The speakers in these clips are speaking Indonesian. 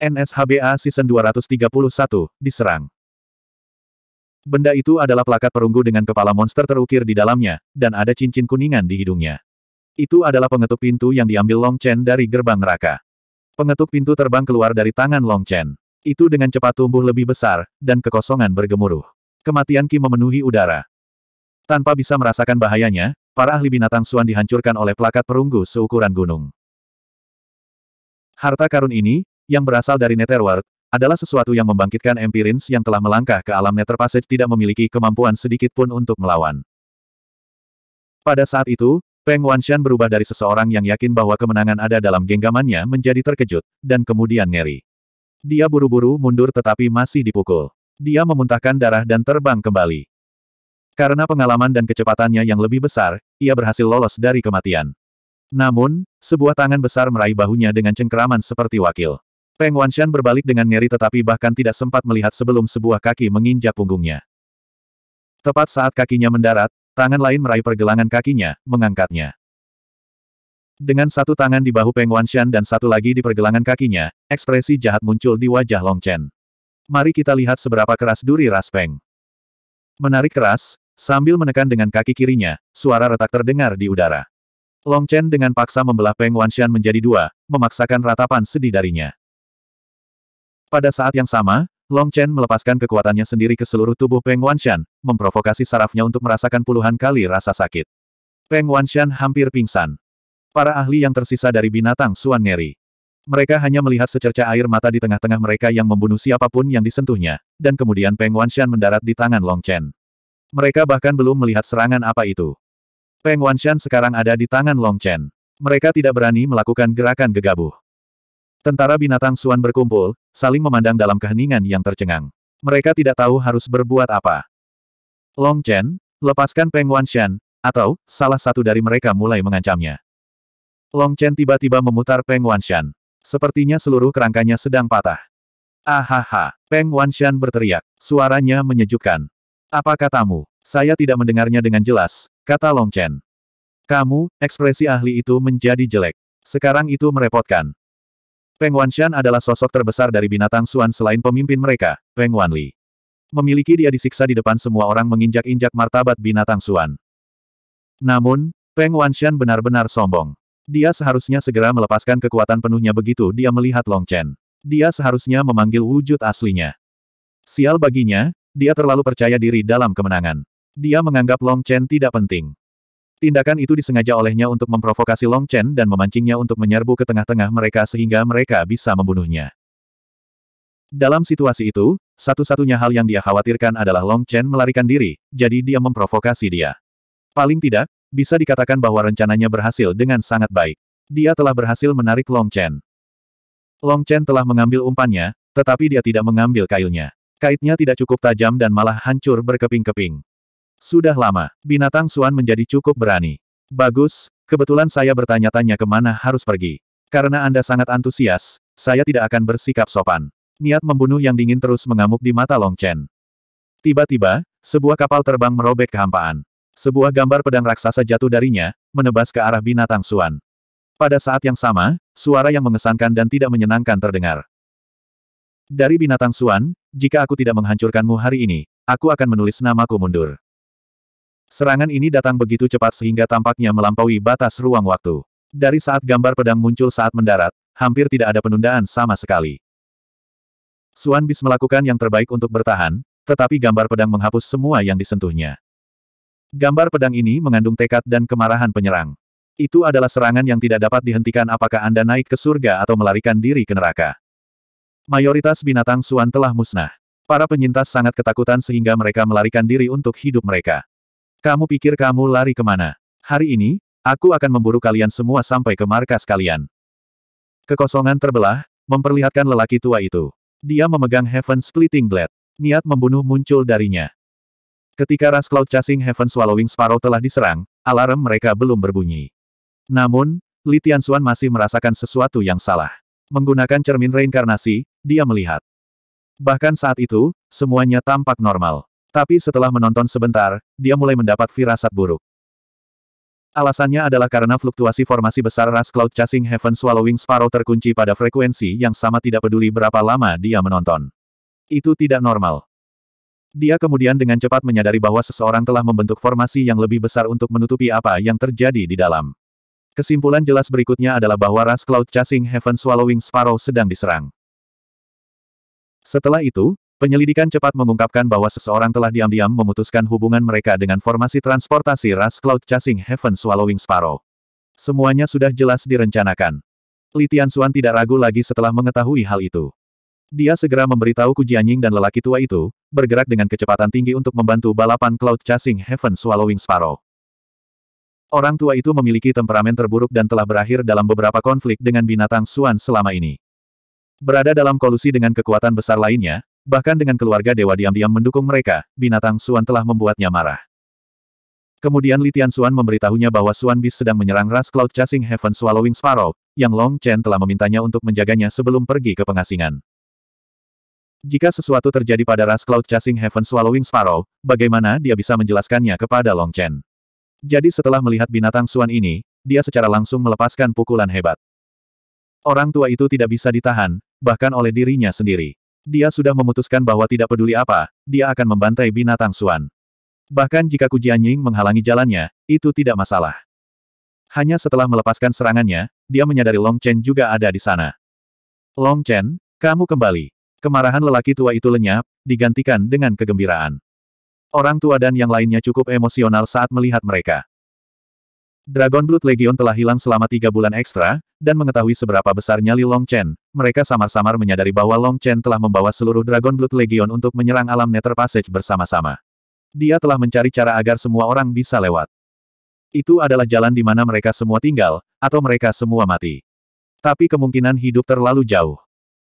NSHBA Season 231, diserang. Benda itu adalah plakat perunggu dengan kepala monster terukir di dalamnya, dan ada cincin kuningan di hidungnya. Itu adalah pengetuk pintu yang diambil Long Chen dari gerbang neraka. Pengetuk pintu terbang keluar dari tangan Long Chen. Itu dengan cepat tumbuh lebih besar, dan kekosongan bergemuruh. Kematian Ki memenuhi udara. Tanpa bisa merasakan bahayanya, para ahli binatang Suan dihancurkan oleh plakat perunggu seukuran gunung. Harta karun ini, yang berasal dari Netherworld, adalah sesuatu yang membangkitkan Empirins yang telah melangkah ke alam Nether Passage tidak memiliki kemampuan sedikit pun untuk melawan. Pada saat itu, Peng Wanshan berubah dari seseorang yang yakin bahwa kemenangan ada dalam genggamannya menjadi terkejut, dan kemudian ngeri. Dia buru-buru mundur tetapi masih dipukul. Dia memuntahkan darah dan terbang kembali. Karena pengalaman dan kecepatannya yang lebih besar, ia berhasil lolos dari kematian. Namun, sebuah tangan besar meraih bahunya dengan cengkeraman seperti wakil. Peng Wanshan berbalik dengan ngeri tetapi bahkan tidak sempat melihat sebelum sebuah kaki menginjak punggungnya. Tepat saat kakinya mendarat, tangan lain meraih pergelangan kakinya, mengangkatnya. Dengan satu tangan di bahu Peng Wanshan dan satu lagi di pergelangan kakinya, ekspresi jahat muncul di wajah Long Chen. Mari kita lihat seberapa keras duri ras Peng. Menarik keras, sambil menekan dengan kaki kirinya, suara retak terdengar di udara. Long Chen dengan paksa membelah Peng Wanshan menjadi dua, memaksakan ratapan sedih darinya. Pada saat yang sama, Long Chen melepaskan kekuatannya sendiri ke seluruh tubuh Peng Wanshan, memprovokasi sarafnya untuk merasakan puluhan kali rasa sakit. Peng Wanshan hampir pingsan. Para ahli yang tersisa dari binatang Suan Ngeri. Mereka hanya melihat secerca air mata di tengah-tengah mereka yang membunuh siapapun yang disentuhnya, dan kemudian Peng Wanshan mendarat di tangan Long Chen. Mereka bahkan belum melihat serangan apa itu. Peng Wanshan sekarang ada di tangan Long Chen. Mereka tidak berani melakukan gerakan gegabah. Tentara binatang Suan berkumpul, saling memandang dalam keheningan yang tercengang. Mereka tidak tahu harus berbuat apa. Long Chen, lepaskan Peng Wanshan, atau, salah satu dari mereka mulai mengancamnya. Long Chen tiba-tiba memutar Peng Wanshan. Sepertinya seluruh kerangkanya sedang patah. Ahaha, Peng Wanshan berteriak. Suaranya menyejukkan. Apa katamu? Saya tidak mendengarnya dengan jelas, kata Long Chen. Kamu, ekspresi ahli itu menjadi jelek. Sekarang itu merepotkan. Peng Wanshan adalah sosok terbesar dari binatang Suan selain pemimpin mereka, Peng Wanli. Memiliki dia disiksa di depan semua orang menginjak-injak martabat binatang Suan. Namun, Peng Wanshan benar-benar sombong. Dia seharusnya segera melepaskan kekuatan penuhnya begitu dia melihat Long Chen. Dia seharusnya memanggil wujud aslinya. Sial baginya, dia terlalu percaya diri dalam kemenangan. Dia menganggap Long Chen tidak penting. Tindakan itu disengaja olehnya untuk memprovokasi Long Chen dan memancingnya untuk menyerbu ke tengah-tengah mereka sehingga mereka bisa membunuhnya. Dalam situasi itu, satu-satunya hal yang dia khawatirkan adalah Long Chen melarikan diri, jadi dia memprovokasi dia. Paling tidak, bisa dikatakan bahwa rencananya berhasil dengan sangat baik. Dia telah berhasil menarik Long Chen. Long Chen telah mengambil umpannya, tetapi dia tidak mengambil kailnya. Kaitnya tidak cukup tajam dan malah hancur berkeping-keping. Sudah lama, binatang Suan menjadi cukup berani. Bagus, kebetulan saya bertanya-tanya kemana harus pergi. Karena Anda sangat antusias, saya tidak akan bersikap sopan. Niat membunuh yang dingin terus mengamuk di mata Long Chen. Tiba-tiba, sebuah kapal terbang merobek kehampaan. Sebuah gambar pedang raksasa jatuh darinya, menebas ke arah binatang Suan. Pada saat yang sama, suara yang mengesankan dan tidak menyenangkan terdengar. Dari binatang Suan, jika aku tidak menghancurkanmu hari ini, aku akan menulis namaku mundur. Serangan ini datang begitu cepat sehingga tampaknya melampaui batas ruang waktu. Dari saat gambar pedang muncul saat mendarat, hampir tidak ada penundaan sama sekali. Suan Bis melakukan yang terbaik untuk bertahan, tetapi gambar pedang menghapus semua yang disentuhnya. Gambar pedang ini mengandung tekad dan kemarahan penyerang. Itu adalah serangan yang tidak dapat dihentikan apakah Anda naik ke surga atau melarikan diri ke neraka. Mayoritas binatang Suan telah musnah. Para penyintas sangat ketakutan sehingga mereka melarikan diri untuk hidup mereka. Kamu pikir kamu lari kemana? Hari ini, aku akan memburu kalian semua sampai ke markas kalian. Kekosongan terbelah, memperlihatkan lelaki tua itu. Dia memegang Heaven Splitting Blade. Niat membunuh muncul darinya. Ketika ras Cloud Chasing Heaven Swallowing Sparrow telah diserang, alarm mereka belum berbunyi. Namun, Li Tianxuan masih merasakan sesuatu yang salah. Menggunakan cermin reinkarnasi, dia melihat. Bahkan saat itu, semuanya tampak normal. Tapi setelah menonton sebentar, dia mulai mendapat firasat buruk. Alasannya adalah karena fluktuasi formasi besar ras Cloud Chasing Heaven Swallowing Sparrow terkunci pada frekuensi yang sama tidak peduli berapa lama dia menonton. Itu tidak normal. Dia kemudian dengan cepat menyadari bahwa seseorang telah membentuk formasi yang lebih besar untuk menutupi apa yang terjadi di dalam. Kesimpulan jelas berikutnya adalah bahwa ras Cloud Chasing Heaven Swallowing Sparrow sedang diserang. Setelah itu, Penyelidikan cepat mengungkapkan bahwa seseorang telah diam-diam memutuskan hubungan mereka dengan formasi transportasi ras Cloud Chasing Heaven Swallowing Sparrow. Semuanya sudah jelas direncanakan. Li Tianxuan tidak ragu lagi setelah mengetahui hal itu. Dia segera memberitahu Ku Jianying dan lelaki tua itu, bergerak dengan kecepatan tinggi untuk membantu balapan Cloud Chasing Heaven Swallowing Sparrow. Orang tua itu memiliki temperamen terburuk dan telah berakhir dalam beberapa konflik dengan binatang Suan selama ini. Berada dalam kolusi dengan kekuatan besar lainnya, Bahkan dengan keluarga dewa diam-diam mendukung mereka, binatang Suan telah membuatnya marah. Kemudian Litian Suan memberitahunya bahwa Suan Bis sedang menyerang ras Cloud Chasing Heaven Swallowing Sparrow, yang Long Chen telah memintanya untuk menjaganya sebelum pergi ke pengasingan. Jika sesuatu terjadi pada ras Cloud Chasing Heaven Swallowing Sparrow, bagaimana dia bisa menjelaskannya kepada Long Chen? Jadi setelah melihat binatang suan ini, dia secara langsung melepaskan pukulan hebat. Orang tua itu tidak bisa ditahan, bahkan oleh dirinya sendiri. Dia sudah memutuskan bahwa tidak peduli apa, dia akan membantai binatang Suan. Bahkan jika kujian Ying menghalangi jalannya, itu tidak masalah. Hanya setelah melepaskan serangannya, dia menyadari Long Chen juga ada di sana. Long Chen, kamu kembali. Kemarahan lelaki tua itu lenyap, digantikan dengan kegembiraan. Orang tua dan yang lainnya cukup emosional saat melihat mereka. Dragon Blood Legion telah hilang selama tiga bulan ekstra, dan mengetahui seberapa besarnya Li Long Chen, mereka samar-samar menyadari bahwa Long Chen telah membawa seluruh Dragon Blood Legion untuk menyerang alam Nether Passage bersama-sama. Dia telah mencari cara agar semua orang bisa lewat. Itu adalah jalan di mana mereka semua tinggal, atau mereka semua mati. Tapi kemungkinan hidup terlalu jauh.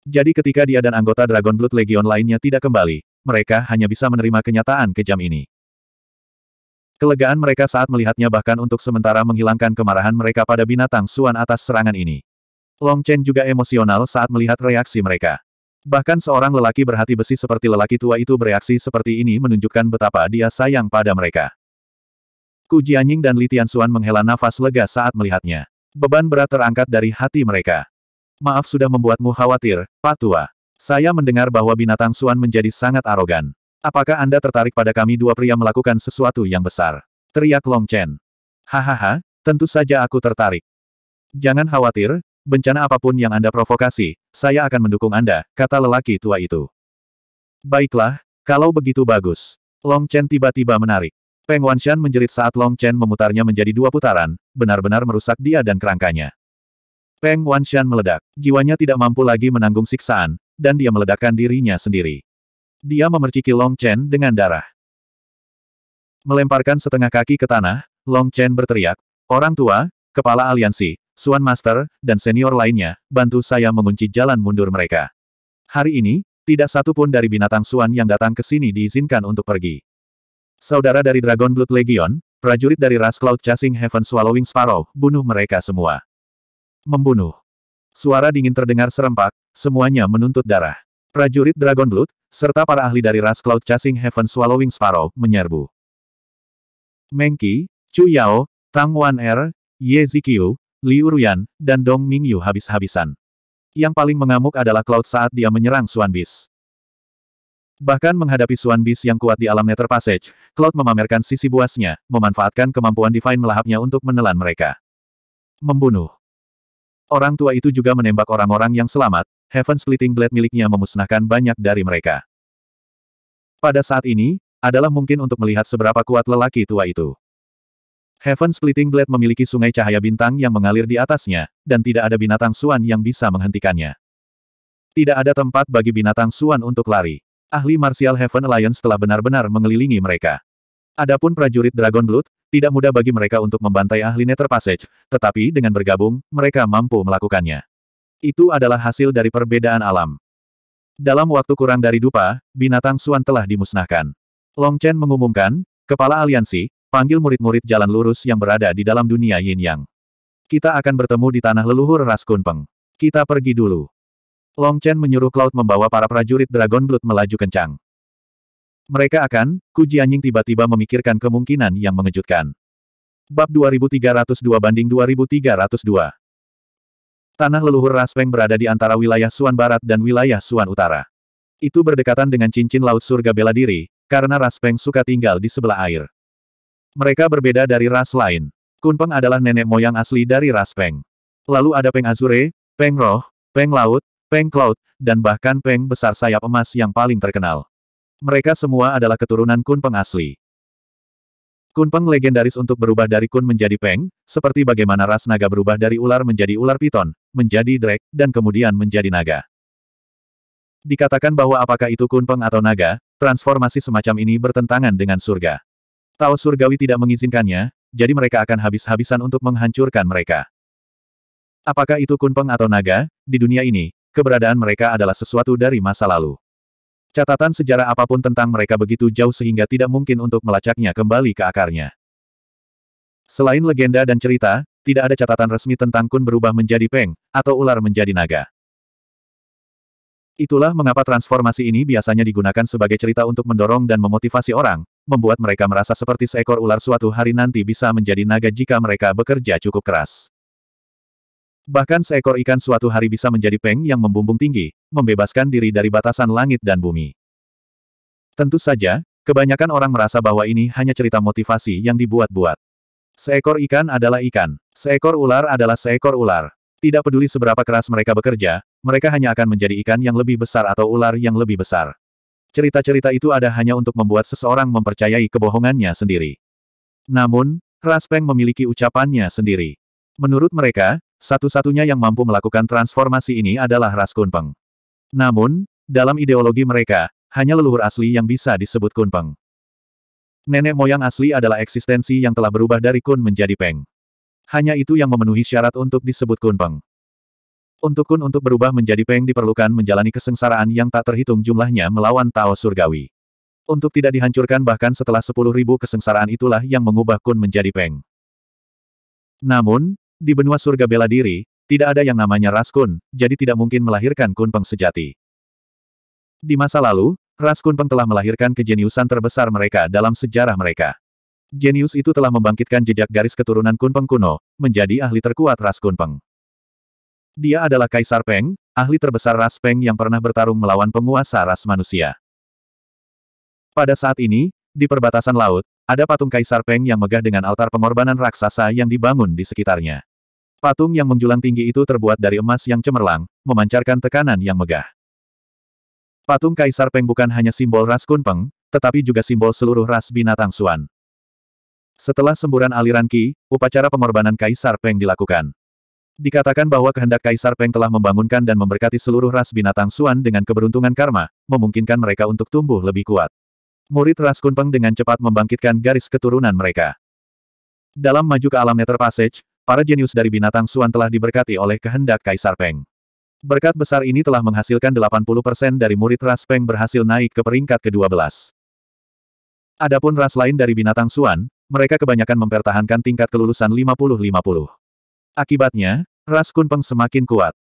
Jadi ketika dia dan anggota Dragon Blood Legion lainnya tidak kembali, mereka hanya bisa menerima kenyataan kejam ini. Kelegaan mereka saat melihatnya bahkan untuk sementara menghilangkan kemarahan mereka pada binatang suan atas serangan ini. Long Chen juga emosional saat melihat reaksi mereka. Bahkan seorang lelaki berhati besi seperti lelaki tua itu bereaksi seperti ini menunjukkan betapa dia sayang pada mereka. Ku Jianying dan Li Tianxuan menghela nafas lega saat melihatnya. Beban berat terangkat dari hati mereka. Maaf sudah membuatmu khawatir, Pak Tua. Saya mendengar bahwa binatang Suan menjadi sangat arogan. Apakah Anda tertarik pada kami dua pria melakukan sesuatu yang besar? Teriak Long Chen. Hahaha, tentu saja aku tertarik. Jangan khawatir, bencana apapun yang Anda provokasi, saya akan mendukung Anda, kata lelaki tua itu. Baiklah, kalau begitu bagus. Long Chen tiba-tiba menarik. Peng Wanshan menjerit saat Long Chen memutarnya menjadi dua putaran, benar-benar merusak dia dan kerangkanya. Peng Wanshan meledak. Jiwanya tidak mampu lagi menanggung siksaan, dan dia meledakkan dirinya sendiri. Dia memerciki Long Chen dengan darah. Melemparkan setengah kaki ke tanah, Long Chen berteriak, Orang tua, kepala aliansi, Suan Master, dan senior lainnya, bantu saya mengunci jalan mundur mereka. Hari ini, tidak satu pun dari binatang Suan yang datang ke sini diizinkan untuk pergi. Saudara dari Dragon Blood Legion, prajurit dari ras Cloud Chasing Heaven Swallowing Sparrow, bunuh mereka semua. Membunuh. Suara dingin terdengar serempak, semuanya menuntut darah. Prajurit Dragon Blood, serta para ahli dari ras Cloud Chasing Heaven Swallowing Sparrow, menyerbu. Mengki, Chu Yao, Tang Wan Er, Ye Zikyu, Liu Ruyan, dan Dong Mingyu habis-habisan. Yang paling mengamuk adalah Cloud saat dia menyerang Suan Bis. Bahkan menghadapi Suan Bis yang kuat di alam Nether Passage, Cloud memamerkan sisi buasnya, memanfaatkan kemampuan Divine melahapnya untuk menelan mereka. Membunuh. Orang tua itu juga menembak orang-orang yang selamat, Heaven Splitting Blade miliknya memusnahkan banyak dari mereka. Pada saat ini, adalah mungkin untuk melihat seberapa kuat lelaki tua itu. Heaven Splitting Blade memiliki sungai cahaya bintang yang mengalir di atasnya, dan tidak ada binatang suan yang bisa menghentikannya. Tidak ada tempat bagi binatang suan untuk lari. Ahli Martial Heaven Alliance telah benar-benar mengelilingi mereka. Adapun prajurit Dragon Blood, tidak mudah bagi mereka untuk membantai ahli Nether Passage, tetapi dengan bergabung, mereka mampu melakukannya. Itu adalah hasil dari perbedaan alam. Dalam waktu kurang dari dupa, binatang Suan telah dimusnahkan. Long Chen mengumumkan, Kepala Aliansi, Panggil murid-murid jalan lurus yang berada di dalam dunia yin yang. Kita akan bertemu di tanah leluhur ras Kunpeng. Kita pergi dulu. Long Chen menyuruh Cloud membawa para prajurit Dragon Blood melaju kencang. Mereka akan, Ku Jianying tiba-tiba memikirkan kemungkinan yang mengejutkan. Bab 2302 banding 2302 Tanah leluhur ras Feng berada di antara wilayah Suan Barat dan wilayah Suan Utara. Itu berdekatan dengan cincin laut surga bela diri, karena ras Feng suka tinggal di sebelah air. Mereka berbeda dari ras lain. Kunpeng adalah nenek moyang asli dari ras Peng. Lalu ada Peng Azure, Peng Roh, Peng Laut, Peng Cloud, dan bahkan Peng Besar Sayap Emas yang paling terkenal. Mereka semua adalah keturunan Kunpeng asli. Kunpeng legendaris untuk berubah dari Kun menjadi Peng, seperti bagaimana ras naga berubah dari ular menjadi ular piton, menjadi drek, dan kemudian menjadi naga. Dikatakan bahwa apakah itu Kunpeng atau naga, transformasi semacam ini bertentangan dengan surga. Tao surgawi tidak mengizinkannya, jadi mereka akan habis-habisan untuk menghancurkan mereka. Apakah itu kunpeng atau naga, di dunia ini, keberadaan mereka adalah sesuatu dari masa lalu. Catatan sejarah apapun tentang mereka begitu jauh sehingga tidak mungkin untuk melacaknya kembali ke akarnya. Selain legenda dan cerita, tidak ada catatan resmi tentang kun berubah menjadi peng, atau ular menjadi naga. Itulah mengapa transformasi ini biasanya digunakan sebagai cerita untuk mendorong dan memotivasi orang, membuat mereka merasa seperti seekor ular suatu hari nanti bisa menjadi naga jika mereka bekerja cukup keras. Bahkan seekor ikan suatu hari bisa menjadi peng yang membumbung tinggi, membebaskan diri dari batasan langit dan bumi. Tentu saja, kebanyakan orang merasa bahwa ini hanya cerita motivasi yang dibuat-buat. Seekor ikan adalah ikan, seekor ular adalah seekor ular. Tidak peduli seberapa keras mereka bekerja, mereka hanya akan menjadi ikan yang lebih besar atau ular yang lebih besar cerita-cerita itu ada hanya untuk membuat seseorang mempercayai kebohongannya sendiri. Namun, Raspeng memiliki ucapannya sendiri. Menurut mereka, satu-satunya yang mampu melakukan transformasi ini adalah ras Kunpeng. Namun, dalam ideologi mereka, hanya leluhur asli yang bisa disebut Kunpeng. Nenek moyang asli adalah eksistensi yang telah berubah dari Kun menjadi Peng. Hanya itu yang memenuhi syarat untuk disebut Kunpeng. Untuk Kun untuk berubah menjadi Peng diperlukan menjalani kesengsaraan yang tak terhitung jumlahnya melawan Tao Surgawi. Untuk tidak dihancurkan bahkan setelah ribu kesengsaraan itulah yang mengubah Kun menjadi Peng. Namun, di benua surga bela diri, tidak ada yang namanya Ras Kun, jadi tidak mungkin melahirkan Kun Peng sejati. Di masa lalu, Ras Kun Peng telah melahirkan kejeniusan terbesar mereka dalam sejarah mereka. Jenius itu telah membangkitkan jejak garis keturunan Kun Peng kuno, menjadi ahli terkuat Ras Kun Peng. Dia adalah Kaisar Peng, ahli terbesar ras Peng yang pernah bertarung melawan penguasa ras manusia. Pada saat ini, di perbatasan laut, ada patung Kaisar Peng yang megah dengan altar pengorbanan raksasa yang dibangun di sekitarnya. Patung yang menjulang tinggi itu terbuat dari emas yang cemerlang, memancarkan tekanan yang megah. Patung Kaisar Peng bukan hanya simbol ras Kunpeng, tetapi juga simbol seluruh ras binatang Suan. Setelah semburan aliran Ki, upacara pengorbanan Kaisar Peng dilakukan. Dikatakan bahwa kehendak Kaisar Peng telah membangunkan dan memberkati seluruh ras binatang Suan dengan keberuntungan karma, memungkinkan mereka untuk tumbuh lebih kuat. Murid ras Kunpeng dengan cepat membangkitkan garis keturunan mereka. Dalam maju ke alam Nether Passage, para jenius dari binatang Suan telah diberkati oleh kehendak Kaisar Peng. Berkat besar ini telah menghasilkan 80% dari murid ras Peng berhasil naik ke peringkat ke-12. Adapun ras lain dari binatang Suan, mereka kebanyakan mempertahankan tingkat kelulusan 50-50. Akibatnya, ras Kunpeng semakin kuat.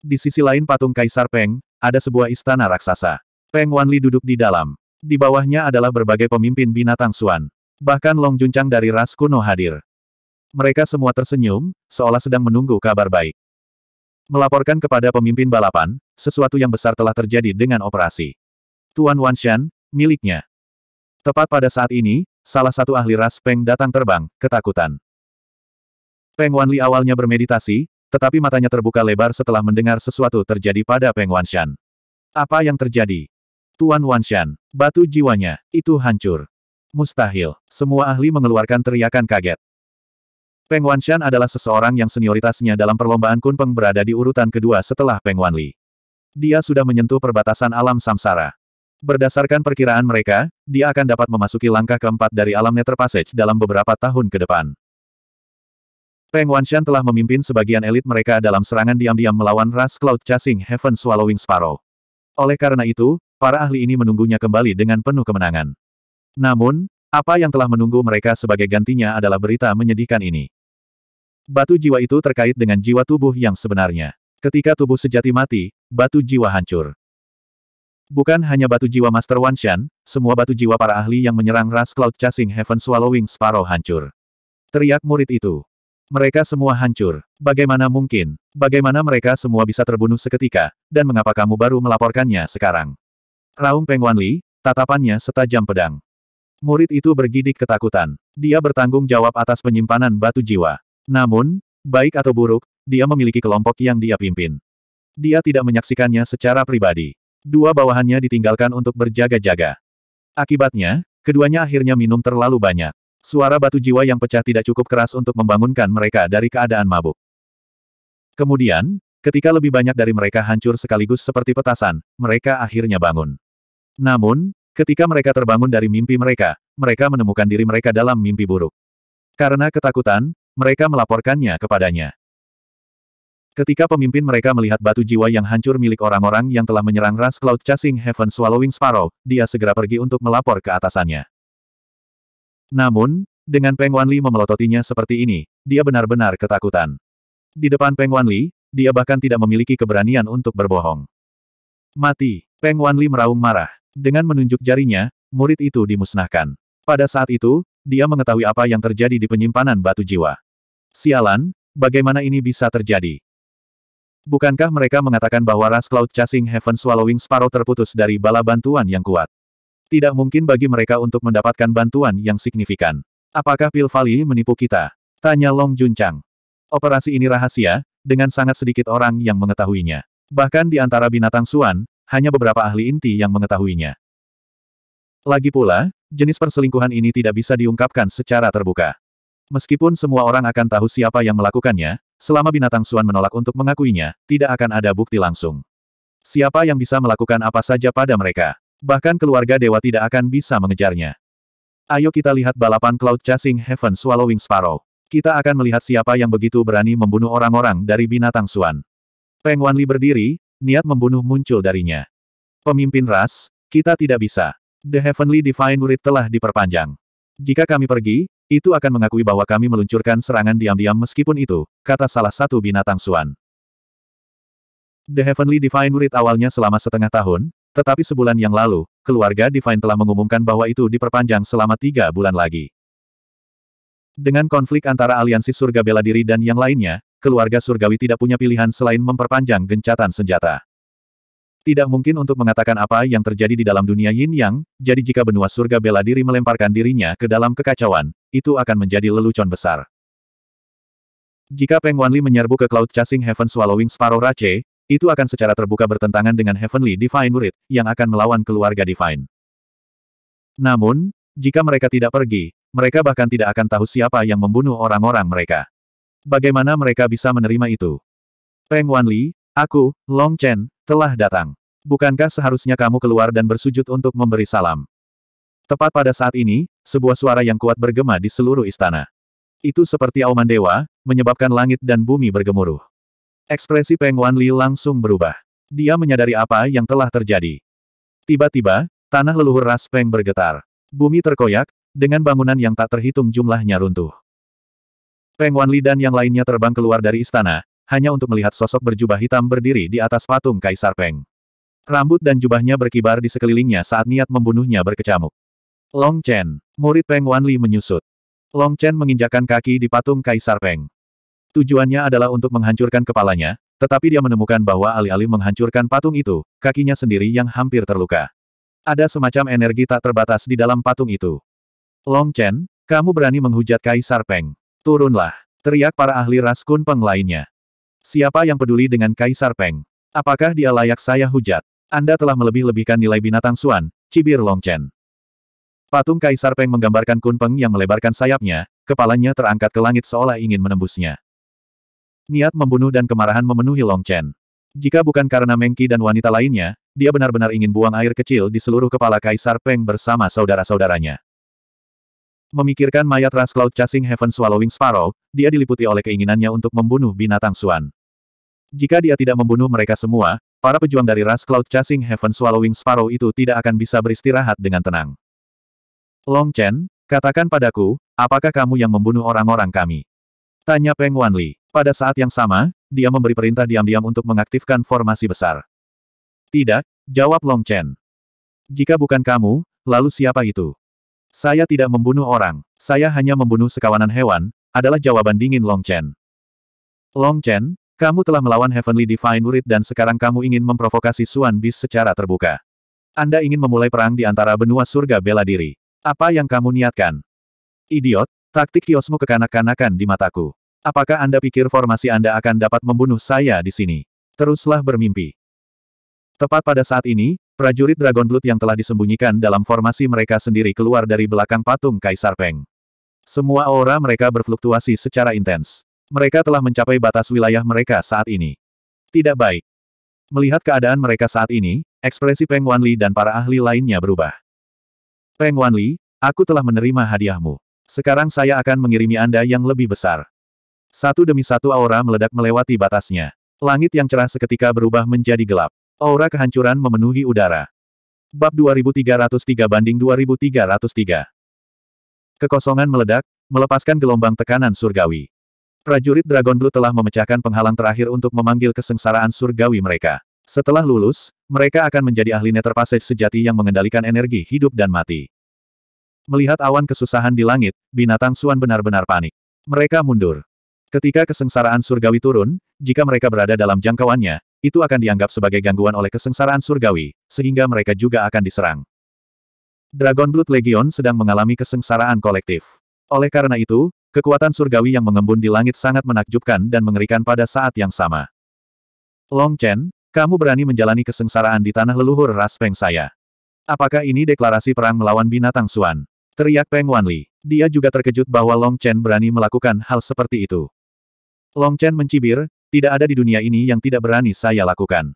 Di sisi lain patung Kaisar Peng, ada sebuah istana raksasa. Peng Wanli duduk di dalam. Di bawahnya adalah berbagai pemimpin binatang suan. Bahkan Long Juncang dari ras kuno hadir. Mereka semua tersenyum, seolah sedang menunggu kabar baik. Melaporkan kepada pemimpin balapan, sesuatu yang besar telah terjadi dengan operasi. Tuan Wanshan, miliknya. Tepat pada saat ini, salah satu ahli ras Peng datang terbang, ketakutan. Peng Wanli awalnya bermeditasi, tetapi matanya terbuka lebar setelah mendengar sesuatu terjadi pada Peng Wanshan. Apa yang terjadi? Tuan Wanshan, batu jiwanya, itu hancur. Mustahil, semua ahli mengeluarkan teriakan kaget. Peng Wanshan adalah seseorang yang senioritasnya dalam perlombaan Kunpeng berada di urutan kedua setelah Peng Wanli. Dia sudah menyentuh perbatasan alam samsara. Berdasarkan perkiraan mereka, dia akan dapat memasuki langkah keempat dari alam Nether Passage dalam beberapa tahun ke depan. Peng Wanshan telah memimpin sebagian elit mereka dalam serangan diam-diam melawan Ras Cloud Chasing Heaven Swallowing Sparrow. Oleh karena itu, para ahli ini menunggunya kembali dengan penuh kemenangan. Namun, apa yang telah menunggu mereka sebagai gantinya adalah berita menyedihkan ini. Batu jiwa itu terkait dengan jiwa tubuh yang sebenarnya. Ketika tubuh sejati mati, batu jiwa hancur. Bukan hanya batu jiwa Master Wanshan, semua batu jiwa para ahli yang menyerang Ras Cloud Chasing Heaven Swallowing Sparrow hancur. Teriak murid itu. Mereka semua hancur. Bagaimana mungkin? Bagaimana mereka semua bisa terbunuh seketika? Dan mengapa kamu baru melaporkannya sekarang? Raung Pengwanli, tatapannya setajam pedang. Murid itu bergidik ketakutan. Dia bertanggung jawab atas penyimpanan batu jiwa. Namun, baik atau buruk, dia memiliki kelompok yang dia pimpin. Dia tidak menyaksikannya secara pribadi. Dua bawahannya ditinggalkan untuk berjaga-jaga. Akibatnya, keduanya akhirnya minum terlalu banyak. Suara batu jiwa yang pecah tidak cukup keras untuk membangunkan mereka dari keadaan mabuk. Kemudian, ketika lebih banyak dari mereka hancur sekaligus seperti petasan, mereka akhirnya bangun. Namun, ketika mereka terbangun dari mimpi mereka, mereka menemukan diri mereka dalam mimpi buruk. Karena ketakutan, mereka melaporkannya kepadanya. Ketika pemimpin mereka melihat batu jiwa yang hancur milik orang-orang yang telah menyerang ras Cloud Chasing Heaven Swallowing Sparrow, dia segera pergi untuk melapor ke atasannya. Namun, dengan Peng Wanli memelototinya seperti ini, dia benar-benar ketakutan. Di depan Peng Wanli, dia bahkan tidak memiliki keberanian untuk berbohong. Mati, Peng Wanli meraung marah. Dengan menunjuk jarinya, murid itu dimusnahkan. Pada saat itu, dia mengetahui apa yang terjadi di penyimpanan batu jiwa. Sialan, bagaimana ini bisa terjadi? Bukankah mereka mengatakan bahwa ras Cloud Chasing Heaven Swallowing Sparrow terputus dari bala bantuan yang kuat? Tidak mungkin bagi mereka untuk mendapatkan bantuan yang signifikan. Apakah Pil Valley menipu kita? Tanya Long Junchang. Operasi ini rahasia, dengan sangat sedikit orang yang mengetahuinya. Bahkan di antara binatang suan, hanya beberapa ahli inti yang mengetahuinya. Lagi pula, jenis perselingkuhan ini tidak bisa diungkapkan secara terbuka. Meskipun semua orang akan tahu siapa yang melakukannya, selama binatang suan menolak untuk mengakuinya, tidak akan ada bukti langsung. Siapa yang bisa melakukan apa saja pada mereka? Bahkan keluarga dewa tidak akan bisa mengejarnya. Ayo kita lihat balapan Cloud Chasing Heaven Swallowing Sparrow. Kita akan melihat siapa yang begitu berani membunuh orang-orang dari binatang Suan. Peng Wanli berdiri, niat membunuh muncul darinya. Pemimpin ras, kita tidak bisa. The Heavenly Divine Murid telah diperpanjang. Jika kami pergi, itu akan mengakui bahwa kami meluncurkan serangan diam-diam meskipun itu, kata salah satu binatang Suan. The Heavenly Divine Murid awalnya selama setengah tahun, tetapi sebulan yang lalu, keluarga Divine telah mengumumkan bahwa itu diperpanjang selama tiga bulan lagi. Dengan konflik antara aliansi surga bela diri dan yang lainnya, keluarga surgawi tidak punya pilihan selain memperpanjang gencatan senjata. Tidak mungkin untuk mengatakan apa yang terjadi di dalam dunia yin yang, jadi jika benua surga bela diri melemparkan dirinya ke dalam kekacauan, itu akan menjadi lelucon besar. Jika Peng Wanli menyerbu ke Cloud Chasing Heaven Swallowing Sparrow Rache, itu akan secara terbuka bertentangan dengan Heavenly Divine Murid, yang akan melawan keluarga Divine. Namun, jika mereka tidak pergi, mereka bahkan tidak akan tahu siapa yang membunuh orang-orang mereka. Bagaimana mereka bisa menerima itu? Peng Wanli, aku, Long Chen, telah datang. Bukankah seharusnya kamu keluar dan bersujud untuk memberi salam? Tepat pada saat ini, sebuah suara yang kuat bergema di seluruh istana. Itu seperti auman dewa, menyebabkan langit dan bumi bergemuruh. Ekspresi Peng Wanli langsung berubah. Dia menyadari apa yang telah terjadi. Tiba-tiba, tanah leluhur ras Peng bergetar. Bumi terkoyak, dengan bangunan yang tak terhitung jumlahnya runtuh. Peng Wanli dan yang lainnya terbang keluar dari istana, hanya untuk melihat sosok berjubah hitam berdiri di atas patung Kaisar Peng. Rambut dan jubahnya berkibar di sekelilingnya saat niat membunuhnya berkecamuk. Long Chen, murid Peng Wanli menyusut. Long Chen menginjakan kaki di patung Kaisar Peng. Tujuannya adalah untuk menghancurkan kepalanya, tetapi dia menemukan bahwa alih-alih menghancurkan patung itu, kakinya sendiri yang hampir terluka. Ada semacam energi tak terbatas di dalam patung itu. Long Chen, kamu berani menghujat Kaisar Peng. Turunlah, teriak para ahli ras Kun Peng lainnya. Siapa yang peduli dengan Kaisar Peng? Apakah dia layak saya hujat? Anda telah melebih-lebihkan nilai binatang Suan, cibir Long Chen. Patung Kaisar Peng menggambarkan Kun Peng yang melebarkan sayapnya, kepalanya terangkat ke langit seolah ingin menembusnya. Niat membunuh dan kemarahan memenuhi Long Chen. Jika bukan karena Mengki dan wanita lainnya, dia benar-benar ingin buang air kecil di seluruh kepala Kaisar Peng bersama saudara-saudaranya. Memikirkan mayat ras Cloud Chasing Heaven Swallowing Sparrow, dia diliputi oleh keinginannya untuk membunuh binatang Suan. Jika dia tidak membunuh mereka semua, para pejuang dari ras Cloud Chasing Heaven Swallowing Sparrow itu tidak akan bisa beristirahat dengan tenang. Long Chen, katakan padaku, apakah kamu yang membunuh orang-orang kami? Tanya Peng Wanli. Pada saat yang sama, dia memberi perintah diam-diam untuk mengaktifkan formasi besar. Tidak, jawab Long Chen. Jika bukan kamu, lalu siapa itu? Saya tidak membunuh orang, saya hanya membunuh sekawanan hewan, adalah jawaban dingin Long Chen. Long Chen, kamu telah melawan Heavenly Divine Urit dan sekarang kamu ingin memprovokasi Suan Bis secara terbuka. Anda ingin memulai perang di antara benua surga bela diri. Apa yang kamu niatkan? Idiot, taktik kiosmu kekanak-kanakan di mataku. Apakah Anda pikir formasi Anda akan dapat membunuh saya di sini? Teruslah bermimpi. Tepat pada saat ini, prajurit Dragon Blood yang telah disembunyikan dalam formasi mereka sendiri keluar dari belakang patung Kaisar Peng. Semua aura mereka berfluktuasi secara intens. Mereka telah mencapai batas wilayah mereka saat ini. Tidak baik. Melihat keadaan mereka saat ini, ekspresi Peng Wanli dan para ahli lainnya berubah. Peng Wanli, aku telah menerima hadiahmu. Sekarang saya akan mengirimi Anda yang lebih besar. Satu demi satu aura meledak melewati batasnya. Langit yang cerah seketika berubah menjadi gelap. Aura kehancuran memenuhi udara. Bab 2303 banding 2303 Kekosongan meledak, melepaskan gelombang tekanan surgawi. Prajurit Dragon Blue telah memecahkan penghalang terakhir untuk memanggil kesengsaraan surgawi mereka. Setelah lulus, mereka akan menjadi ahli Nether Passage sejati yang mengendalikan energi hidup dan mati. Melihat awan kesusahan di langit, binatang Suan benar-benar panik. Mereka mundur. Ketika kesengsaraan surgawi turun, jika mereka berada dalam jangkauannya, itu akan dianggap sebagai gangguan oleh kesengsaraan surgawi, sehingga mereka juga akan diserang. Dragon Blood Legion sedang mengalami kesengsaraan kolektif. Oleh karena itu, kekuatan surgawi yang mengembun di langit sangat menakjubkan dan mengerikan pada saat yang sama. Long Chen, kamu berani menjalani kesengsaraan di tanah leluhur ras Peng saya. Apakah ini deklarasi perang melawan binatang Suan? Teriak Peng Wanli. Dia juga terkejut bahwa Long Chen berani melakukan hal seperti itu. Long Chen mencibir, tidak ada di dunia ini yang tidak berani saya lakukan.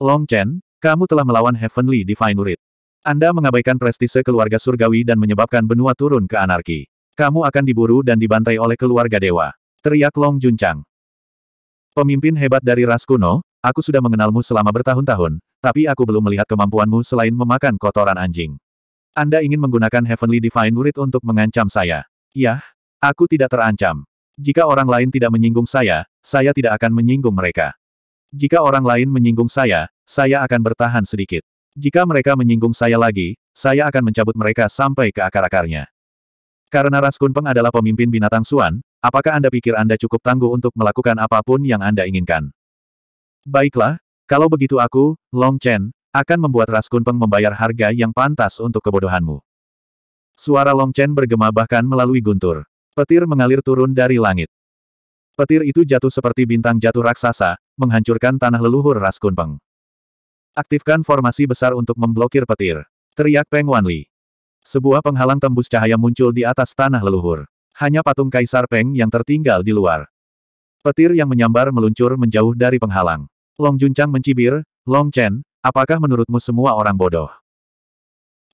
Long Chen, kamu telah melawan Heavenly Divine Urit. Anda mengabaikan prestise keluarga surgawi dan menyebabkan benua turun ke anarki. Kamu akan diburu dan dibantai oleh keluarga dewa. Teriak Long Junchang. Pemimpin hebat dari ras kuno, aku sudah mengenalmu selama bertahun-tahun, tapi aku belum melihat kemampuanmu selain memakan kotoran anjing. Anda ingin menggunakan Heavenly Divine Urit untuk mengancam saya. Yah, aku tidak terancam. Jika orang lain tidak menyinggung saya, saya tidak akan menyinggung mereka. Jika orang lain menyinggung saya, saya akan bertahan sedikit. Jika mereka menyinggung saya lagi, saya akan mencabut mereka sampai ke akar-akarnya. Karena Ras Kunpeng adalah pemimpin binatang Suan, apakah Anda pikir Anda cukup tangguh untuk melakukan apapun yang Anda inginkan? Baiklah, kalau begitu aku, Long Chen, akan membuat Ras Kunpeng membayar harga yang pantas untuk kebodohanmu. Suara Long Chen bergema bahkan melalui guntur. Petir mengalir turun dari langit. Petir itu jatuh seperti bintang jatuh raksasa, menghancurkan tanah leluhur Ras Kunpeng. Aktifkan formasi besar untuk memblokir petir. Teriak Peng Wanli. Sebuah penghalang tembus cahaya muncul di atas tanah leluhur. Hanya patung Kaisar Peng yang tertinggal di luar. Petir yang menyambar meluncur menjauh dari penghalang. Long Juncang mencibir, Long Chen, apakah menurutmu semua orang bodoh?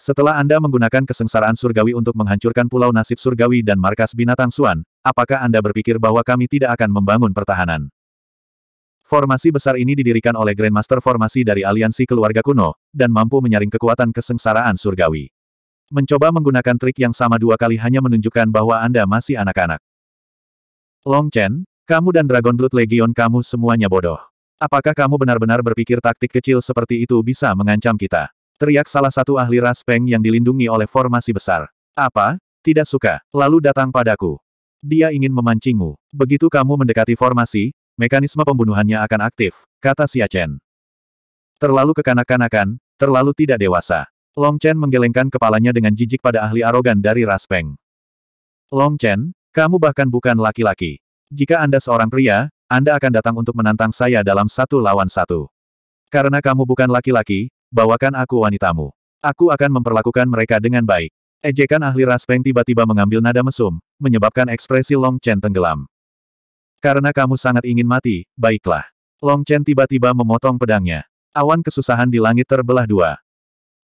Setelah Anda menggunakan kesengsaraan surgawi untuk menghancurkan pulau nasib surgawi dan markas binatang Suan, apakah Anda berpikir bahwa kami tidak akan membangun pertahanan? Formasi besar ini didirikan oleh Grandmaster Formasi dari Aliansi Keluarga Kuno, dan mampu menyaring kekuatan kesengsaraan surgawi. Mencoba menggunakan trik yang sama dua kali hanya menunjukkan bahwa Anda masih anak-anak. Long Chen, kamu dan Dragon Blood Legion kamu semuanya bodoh. Apakah kamu benar-benar berpikir taktik kecil seperti itu bisa mengancam kita? Teriak salah satu ahli ras Peng yang dilindungi oleh formasi besar. Apa? Tidak suka. Lalu datang padaku. Dia ingin memancingmu. Begitu kamu mendekati formasi, mekanisme pembunuhannya akan aktif, kata Xia Chen. Terlalu kekanak-kanakan, terlalu tidak dewasa. Long Chen menggelengkan kepalanya dengan jijik pada ahli arogan dari ras Peng. Long Chen, kamu bahkan bukan laki-laki. Jika Anda seorang pria, anda akan datang untuk menantang saya dalam satu lawan satu. Karena kamu bukan laki-laki, bawakan aku wanitamu. Aku akan memperlakukan mereka dengan baik. Ejekan ahli ras Peng tiba-tiba mengambil nada mesum, menyebabkan ekspresi Long Chen tenggelam. Karena kamu sangat ingin mati, baiklah. Long Chen tiba-tiba memotong pedangnya. Awan kesusahan di langit terbelah dua.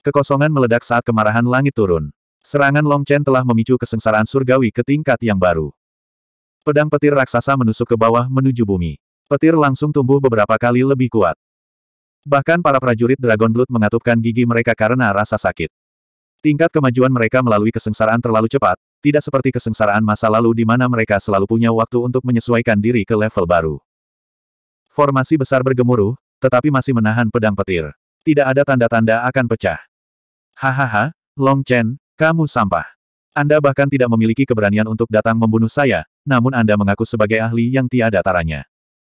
Kekosongan meledak saat kemarahan langit turun. Serangan Long Chen telah memicu kesengsaraan surgawi ke tingkat yang baru. Pedang petir raksasa menusuk ke bawah menuju bumi. Petir langsung tumbuh beberapa kali lebih kuat. Bahkan para prajurit Dragon Blood mengatupkan gigi mereka karena rasa sakit. Tingkat kemajuan mereka melalui kesengsaraan terlalu cepat, tidak seperti kesengsaraan masa lalu di mana mereka selalu punya waktu untuk menyesuaikan diri ke level baru. Formasi besar bergemuruh, tetapi masih menahan pedang petir. Tidak ada tanda-tanda akan pecah. Hahaha, Long Chen, kamu sampah. Anda bahkan tidak memiliki keberanian untuk datang membunuh saya, namun Anda mengaku sebagai ahli yang tiada taranya.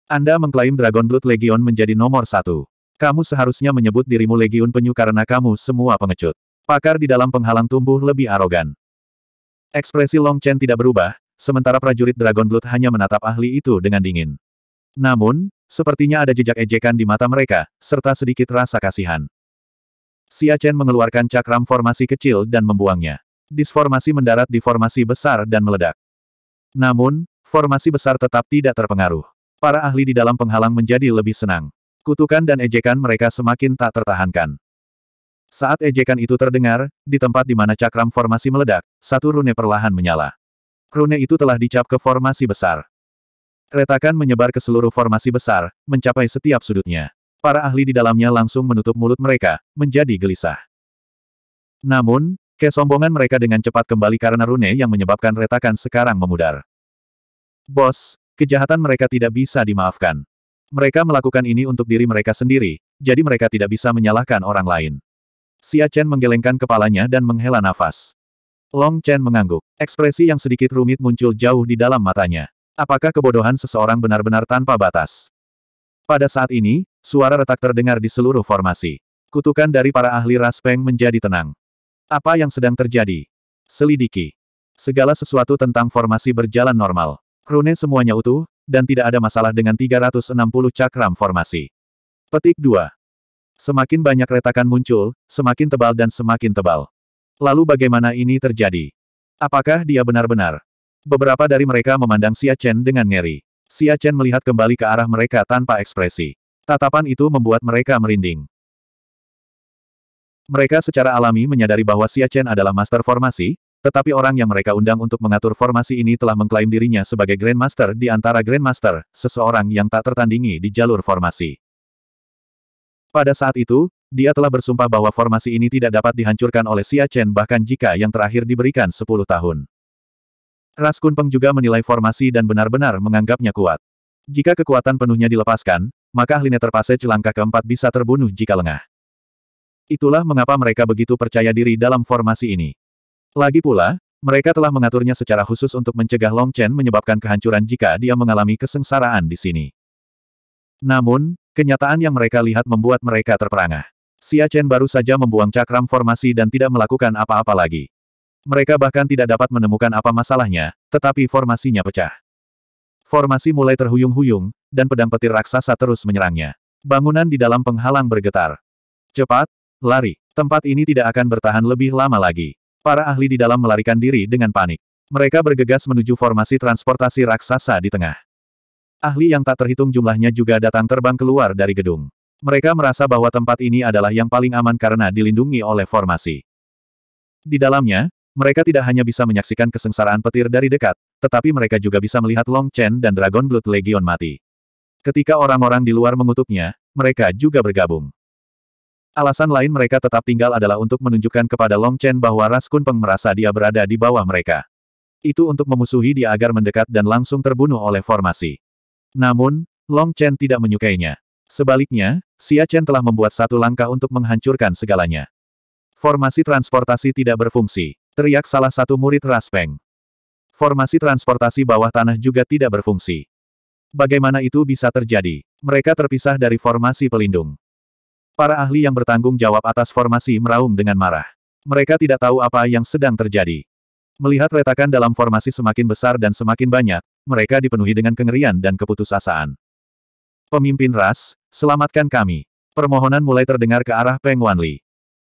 Anda mengklaim Dragon Blood Legion menjadi nomor satu. Kamu seharusnya menyebut dirimu Legiun Penyu karena kamu semua pengecut. Pakar di dalam penghalang tumbuh lebih arogan. Ekspresi Long Chen tidak berubah, sementara prajurit Dragon Blood hanya menatap ahli itu dengan dingin. Namun, sepertinya ada jejak ejekan di mata mereka, serta sedikit rasa kasihan. Xia Chen mengeluarkan cakram formasi kecil dan membuangnya. Disformasi mendarat di formasi besar dan meledak. Namun, formasi besar tetap tidak terpengaruh. Para ahli di dalam penghalang menjadi lebih senang. Kutukan dan ejekan mereka semakin tak tertahankan. Saat ejekan itu terdengar, di tempat di mana cakram formasi meledak, satu rune perlahan menyala. Rune itu telah dicap ke formasi besar. Retakan menyebar ke seluruh formasi besar, mencapai setiap sudutnya. Para ahli di dalamnya langsung menutup mulut mereka, menjadi gelisah. Namun, kesombongan mereka dengan cepat kembali karena rune yang menyebabkan retakan sekarang memudar. Bos, kejahatan mereka tidak bisa dimaafkan. Mereka melakukan ini untuk diri mereka sendiri, jadi mereka tidak bisa menyalahkan orang lain. Xia Chen menggelengkan kepalanya dan menghela nafas. Long Chen mengangguk. Ekspresi yang sedikit rumit muncul jauh di dalam matanya. Apakah kebodohan seseorang benar-benar tanpa batas? Pada saat ini, suara retak terdengar di seluruh formasi. Kutukan dari para ahli ras Peng menjadi tenang. Apa yang sedang terjadi? Selidiki. Segala sesuatu tentang formasi berjalan normal. Rune semuanya utuh, dan tidak ada masalah dengan 360 cakram formasi. Petik 2. Semakin banyak retakan muncul, semakin tebal dan semakin tebal. Lalu bagaimana ini terjadi? Apakah dia benar-benar? Beberapa dari mereka memandang Xia Chen dengan ngeri. Xia Chen melihat kembali ke arah mereka tanpa ekspresi. Tatapan itu membuat mereka merinding. Mereka secara alami menyadari bahwa Xia Chen adalah master formasi, tetapi orang yang mereka undang untuk mengatur formasi ini telah mengklaim dirinya sebagai Grandmaster di antara Grandmaster, seseorang yang tak tertandingi di jalur formasi. Pada saat itu, dia telah bersumpah bahwa formasi ini tidak dapat dihancurkan oleh Xia Chen bahkan jika yang terakhir diberikan 10 tahun. Ras Kunpeng juga menilai formasi dan benar-benar menganggapnya kuat. Jika kekuatan penuhnya dilepaskan, maka Hline Nether celangka langkah keempat bisa terbunuh jika lengah. Itulah mengapa mereka begitu percaya diri dalam formasi ini. Lagi pula, mereka telah mengaturnya secara khusus untuk mencegah Long Chen menyebabkan kehancuran jika dia mengalami kesengsaraan di sini. Namun, kenyataan yang mereka lihat membuat mereka terperangah. Xia Chen baru saja membuang cakram formasi dan tidak melakukan apa-apa lagi. Mereka bahkan tidak dapat menemukan apa masalahnya, tetapi formasinya pecah. Formasi mulai terhuyung-huyung, dan pedang petir raksasa terus menyerangnya. Bangunan di dalam penghalang bergetar. Cepat, lari. Tempat ini tidak akan bertahan lebih lama lagi. Para ahli di dalam melarikan diri dengan panik. Mereka bergegas menuju formasi transportasi raksasa di tengah. Ahli yang tak terhitung jumlahnya juga datang terbang keluar dari gedung. Mereka merasa bahwa tempat ini adalah yang paling aman karena dilindungi oleh formasi. Di dalamnya, mereka tidak hanya bisa menyaksikan kesengsaraan petir dari dekat, tetapi mereka juga bisa melihat Long Chen dan Dragon Blood Legion mati. Ketika orang-orang di luar mengutuknya, mereka juga bergabung. Alasan lain mereka tetap tinggal adalah untuk menunjukkan kepada Long Chen bahwa Ras Kunpeng merasa dia berada di bawah mereka. Itu untuk memusuhi dia agar mendekat dan langsung terbunuh oleh formasi. Namun, Long Chen tidak menyukainya. Sebaliknya, Xia Chen telah membuat satu langkah untuk menghancurkan segalanya. Formasi transportasi tidak berfungsi, teriak salah satu murid Ras Peng. Formasi transportasi bawah tanah juga tidak berfungsi. Bagaimana itu bisa terjadi? Mereka terpisah dari formasi pelindung. Para ahli yang bertanggung jawab atas formasi meraung dengan marah. Mereka tidak tahu apa yang sedang terjadi. Melihat retakan dalam formasi semakin besar dan semakin banyak, mereka dipenuhi dengan kengerian dan keputusasaan. Pemimpin ras, selamatkan kami. Permohonan mulai terdengar ke arah Peng Wanli.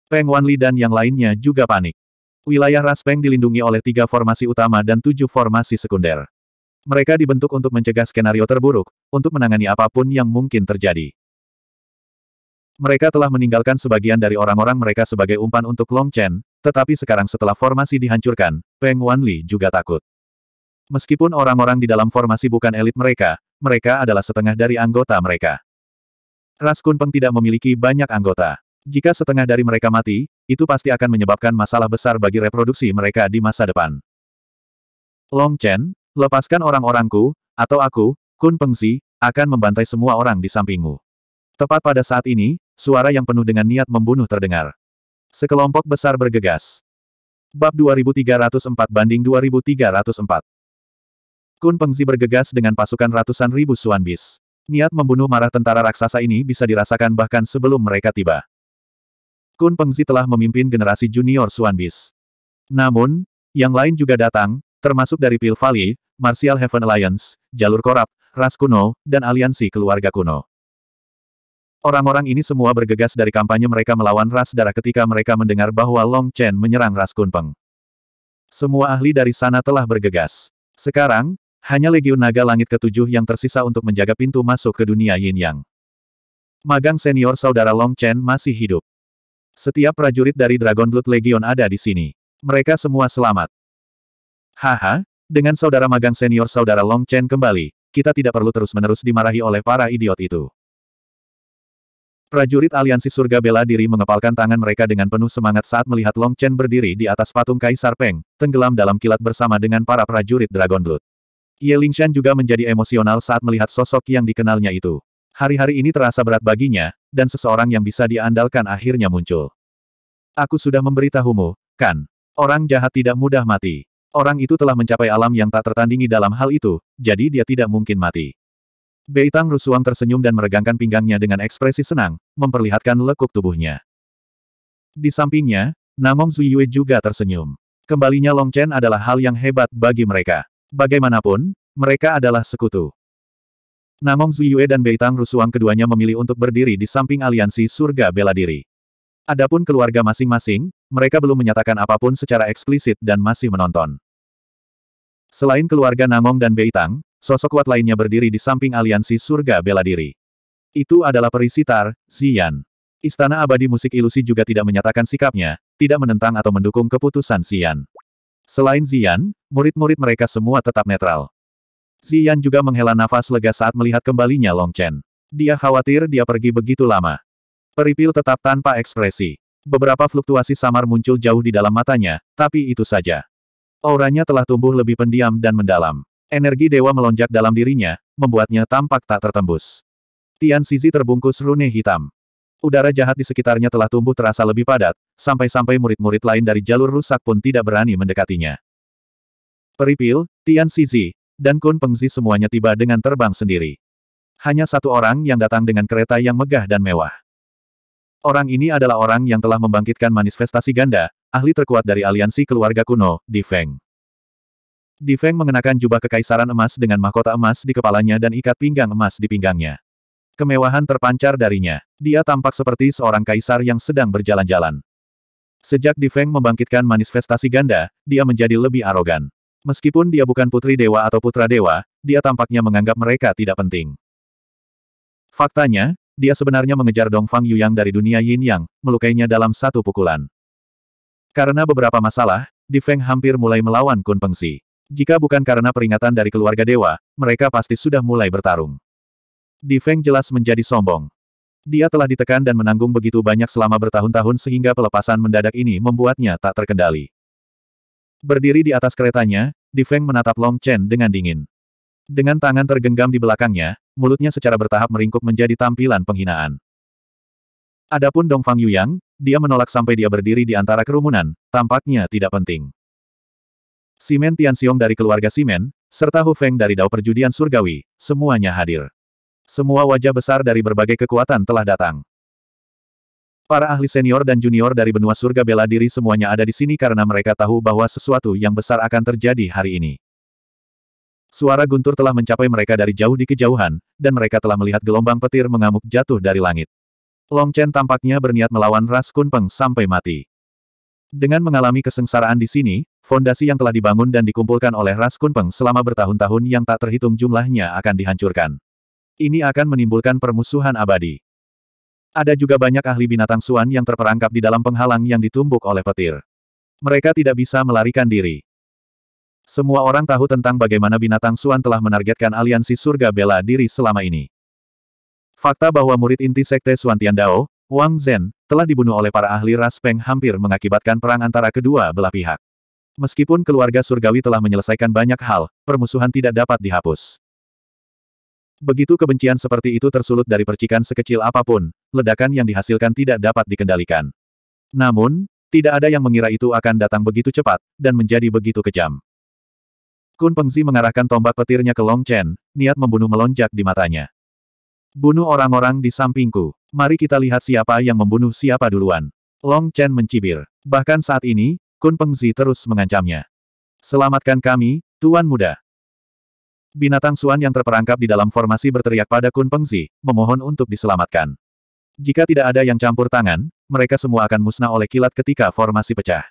Peng Wanli dan yang lainnya juga panik. Wilayah ras Peng dilindungi oleh tiga formasi utama dan tujuh formasi sekunder. Mereka dibentuk untuk mencegah skenario terburuk, untuk menangani apapun yang mungkin terjadi. Mereka telah meninggalkan sebagian dari orang-orang mereka sebagai umpan untuk Long Chen, tetapi sekarang setelah formasi dihancurkan, Peng Wanli juga takut. Meskipun orang-orang di dalam formasi bukan elit mereka, mereka adalah setengah dari anggota mereka. Ras Kunpeng tidak memiliki banyak anggota. Jika setengah dari mereka mati, itu pasti akan menyebabkan masalah besar bagi reproduksi mereka di masa depan. Long Chen, lepaskan orang-orangku, atau aku, Kun Pengsi, akan membantai semua orang di sampingmu. Tepat pada saat ini, suara yang penuh dengan niat membunuh terdengar. Sekelompok besar bergegas. Bab 2304 banding 2304. Kun Pengzi bergegas dengan pasukan ratusan ribu Suan Bis. Niat membunuh marah tentara raksasa ini bisa dirasakan bahkan sebelum mereka tiba. Kun Pengzi telah memimpin generasi junior Suan Bis. Namun, yang lain juga datang, termasuk dari Pil Valley, Martial Heaven Alliance, Jalur Korap, Ras Kuno, dan Aliansi Keluarga Kuno. Orang-orang ini semua bergegas dari kampanye mereka melawan ras darah ketika mereka mendengar bahwa Long Chen menyerang ras Kunpeng. Semua ahli dari sana telah bergegas. Sekarang, hanya Legiun Naga Langit ketujuh yang tersisa untuk menjaga pintu masuk ke dunia Yin Yang. Magang senior saudara Long Chen masih hidup. Setiap prajurit dari Dragon Blood Legion ada di sini. Mereka semua selamat. Haha, dengan saudara magang senior saudara Long Chen kembali, kita tidak perlu terus-menerus dimarahi oleh para idiot itu. Prajurit aliansi surga bela diri mengepalkan tangan mereka dengan penuh semangat saat melihat Long Chen berdiri di atas patung Kaisar Peng, tenggelam dalam kilat bersama dengan para prajurit Dragon Blood. Ye Lingshan juga menjadi emosional saat melihat sosok yang dikenalnya itu. Hari-hari ini terasa berat baginya, dan seseorang yang bisa diandalkan akhirnya muncul. Aku sudah memberitahumu, kan? Orang jahat tidak mudah mati. Orang itu telah mencapai alam yang tak tertandingi dalam hal itu, jadi dia tidak mungkin mati. Beitang Rusuang tersenyum dan meregangkan pinggangnya dengan ekspresi senang, memperlihatkan lekuk tubuhnya. Di sampingnya, Namong Zuyue juga tersenyum. Kembalinya Long Chen adalah hal yang hebat bagi mereka. Bagaimanapun, mereka adalah sekutu. Namong Zuyue dan Beitang Rusuang keduanya memilih untuk berdiri di samping aliansi surga bela diri. Adapun keluarga masing-masing, mereka belum menyatakan apapun secara eksplisit dan masih menonton. Selain keluarga Namong dan Beitang, Sosok kuat lainnya berdiri di samping aliansi surga bela diri. Itu adalah Perisitar, Xian. Istana abadi musik ilusi juga tidak menyatakan sikapnya, tidak menentang atau mendukung keputusan Xian. Selain Xian, murid-murid mereka semua tetap netral. Xian juga menghela nafas lega saat melihat kembalinya Long Chen. Dia khawatir dia pergi begitu lama. Peripil tetap tanpa ekspresi. Beberapa fluktuasi samar muncul jauh di dalam matanya, tapi itu saja. Auranya telah tumbuh lebih pendiam dan mendalam. Energi dewa melonjak dalam dirinya, membuatnya tampak tak tertembus. Tian Sizi terbungkus rune hitam. Udara jahat di sekitarnya telah tumbuh terasa lebih padat, sampai-sampai murid-murid lain dari jalur rusak pun tidak berani mendekatinya. Peripil, Tian Sizi, dan Kun Pengzi semuanya tiba dengan terbang sendiri. Hanya satu orang yang datang dengan kereta yang megah dan mewah. Orang ini adalah orang yang telah membangkitkan manifestasi ganda, ahli terkuat dari aliansi keluarga kuno, di Feng. Di Feng mengenakan jubah kekaisaran emas dengan mahkota emas di kepalanya dan ikat pinggang emas di pinggangnya. Kemewahan terpancar darinya. Dia tampak seperti seorang kaisar yang sedang berjalan-jalan. Sejak Di Feng membangkitkan manifestasi ganda, dia menjadi lebih arogan. Meskipun dia bukan putri dewa atau putra dewa, dia tampaknya menganggap mereka tidak penting. Faktanya, dia sebenarnya mengejar Dongfang Yuyang dari dunia Yin Yang, melukainya dalam satu pukulan. Karena beberapa masalah, Di Feng hampir mulai melawan Kun Pengsi. Jika bukan karena peringatan dari keluarga dewa, mereka pasti sudah mulai bertarung. Di Feng jelas menjadi sombong. Dia telah ditekan dan menanggung begitu banyak selama bertahun-tahun sehingga pelepasan mendadak ini membuatnya tak terkendali. Berdiri di atas keretanya, Di Feng menatap Long Chen dengan dingin. Dengan tangan tergenggam di belakangnya, mulutnya secara bertahap meringkuk menjadi tampilan penghinaan. Adapun Dong Fang Yuyang, dia menolak sampai dia berdiri di antara kerumunan, tampaknya tidak penting. Simen Tianxiong dari keluarga Simen, serta Hu Feng dari Dao Perjudian Surgawi, semuanya hadir. Semua wajah besar dari berbagai kekuatan telah datang. Para ahli senior dan junior dari benua surga bela diri semuanya ada di sini karena mereka tahu bahwa sesuatu yang besar akan terjadi hari ini. Suara guntur telah mencapai mereka dari jauh di kejauhan, dan mereka telah melihat gelombang petir mengamuk jatuh dari langit. Long Chen tampaknya berniat melawan Ras Kunpeng sampai mati. Dengan mengalami kesengsaraan di sini, fondasi yang telah dibangun dan dikumpulkan oleh Ras Kunpeng selama bertahun-tahun yang tak terhitung jumlahnya akan dihancurkan. Ini akan menimbulkan permusuhan abadi. Ada juga banyak ahli binatang suan yang terperangkap di dalam penghalang yang ditumbuk oleh petir. Mereka tidak bisa melarikan diri. Semua orang tahu tentang bagaimana binatang suan telah menargetkan aliansi surga bela diri selama ini. Fakta bahwa murid inti sekte Suan dao. Wang Zhen, telah dibunuh oleh para ahli ras Peng hampir mengakibatkan perang antara kedua belah pihak. Meskipun keluarga surgawi telah menyelesaikan banyak hal, permusuhan tidak dapat dihapus. Begitu kebencian seperti itu tersulut dari percikan sekecil apapun, ledakan yang dihasilkan tidak dapat dikendalikan. Namun, tidak ada yang mengira itu akan datang begitu cepat, dan menjadi begitu kejam. Kun Pengzi mengarahkan tombak petirnya ke Long Chen, niat membunuh melonjak di matanya. Bunuh orang-orang di sampingku. Mari kita lihat siapa yang membunuh siapa duluan. Long Chen mencibir. Bahkan saat ini, Kun Pengzi terus mengancamnya. Selamatkan kami, Tuan Muda. Binatang Suan yang terperangkap di dalam formasi berteriak pada Kun Pengzi, memohon untuk diselamatkan. Jika tidak ada yang campur tangan, mereka semua akan musnah oleh kilat ketika formasi pecah.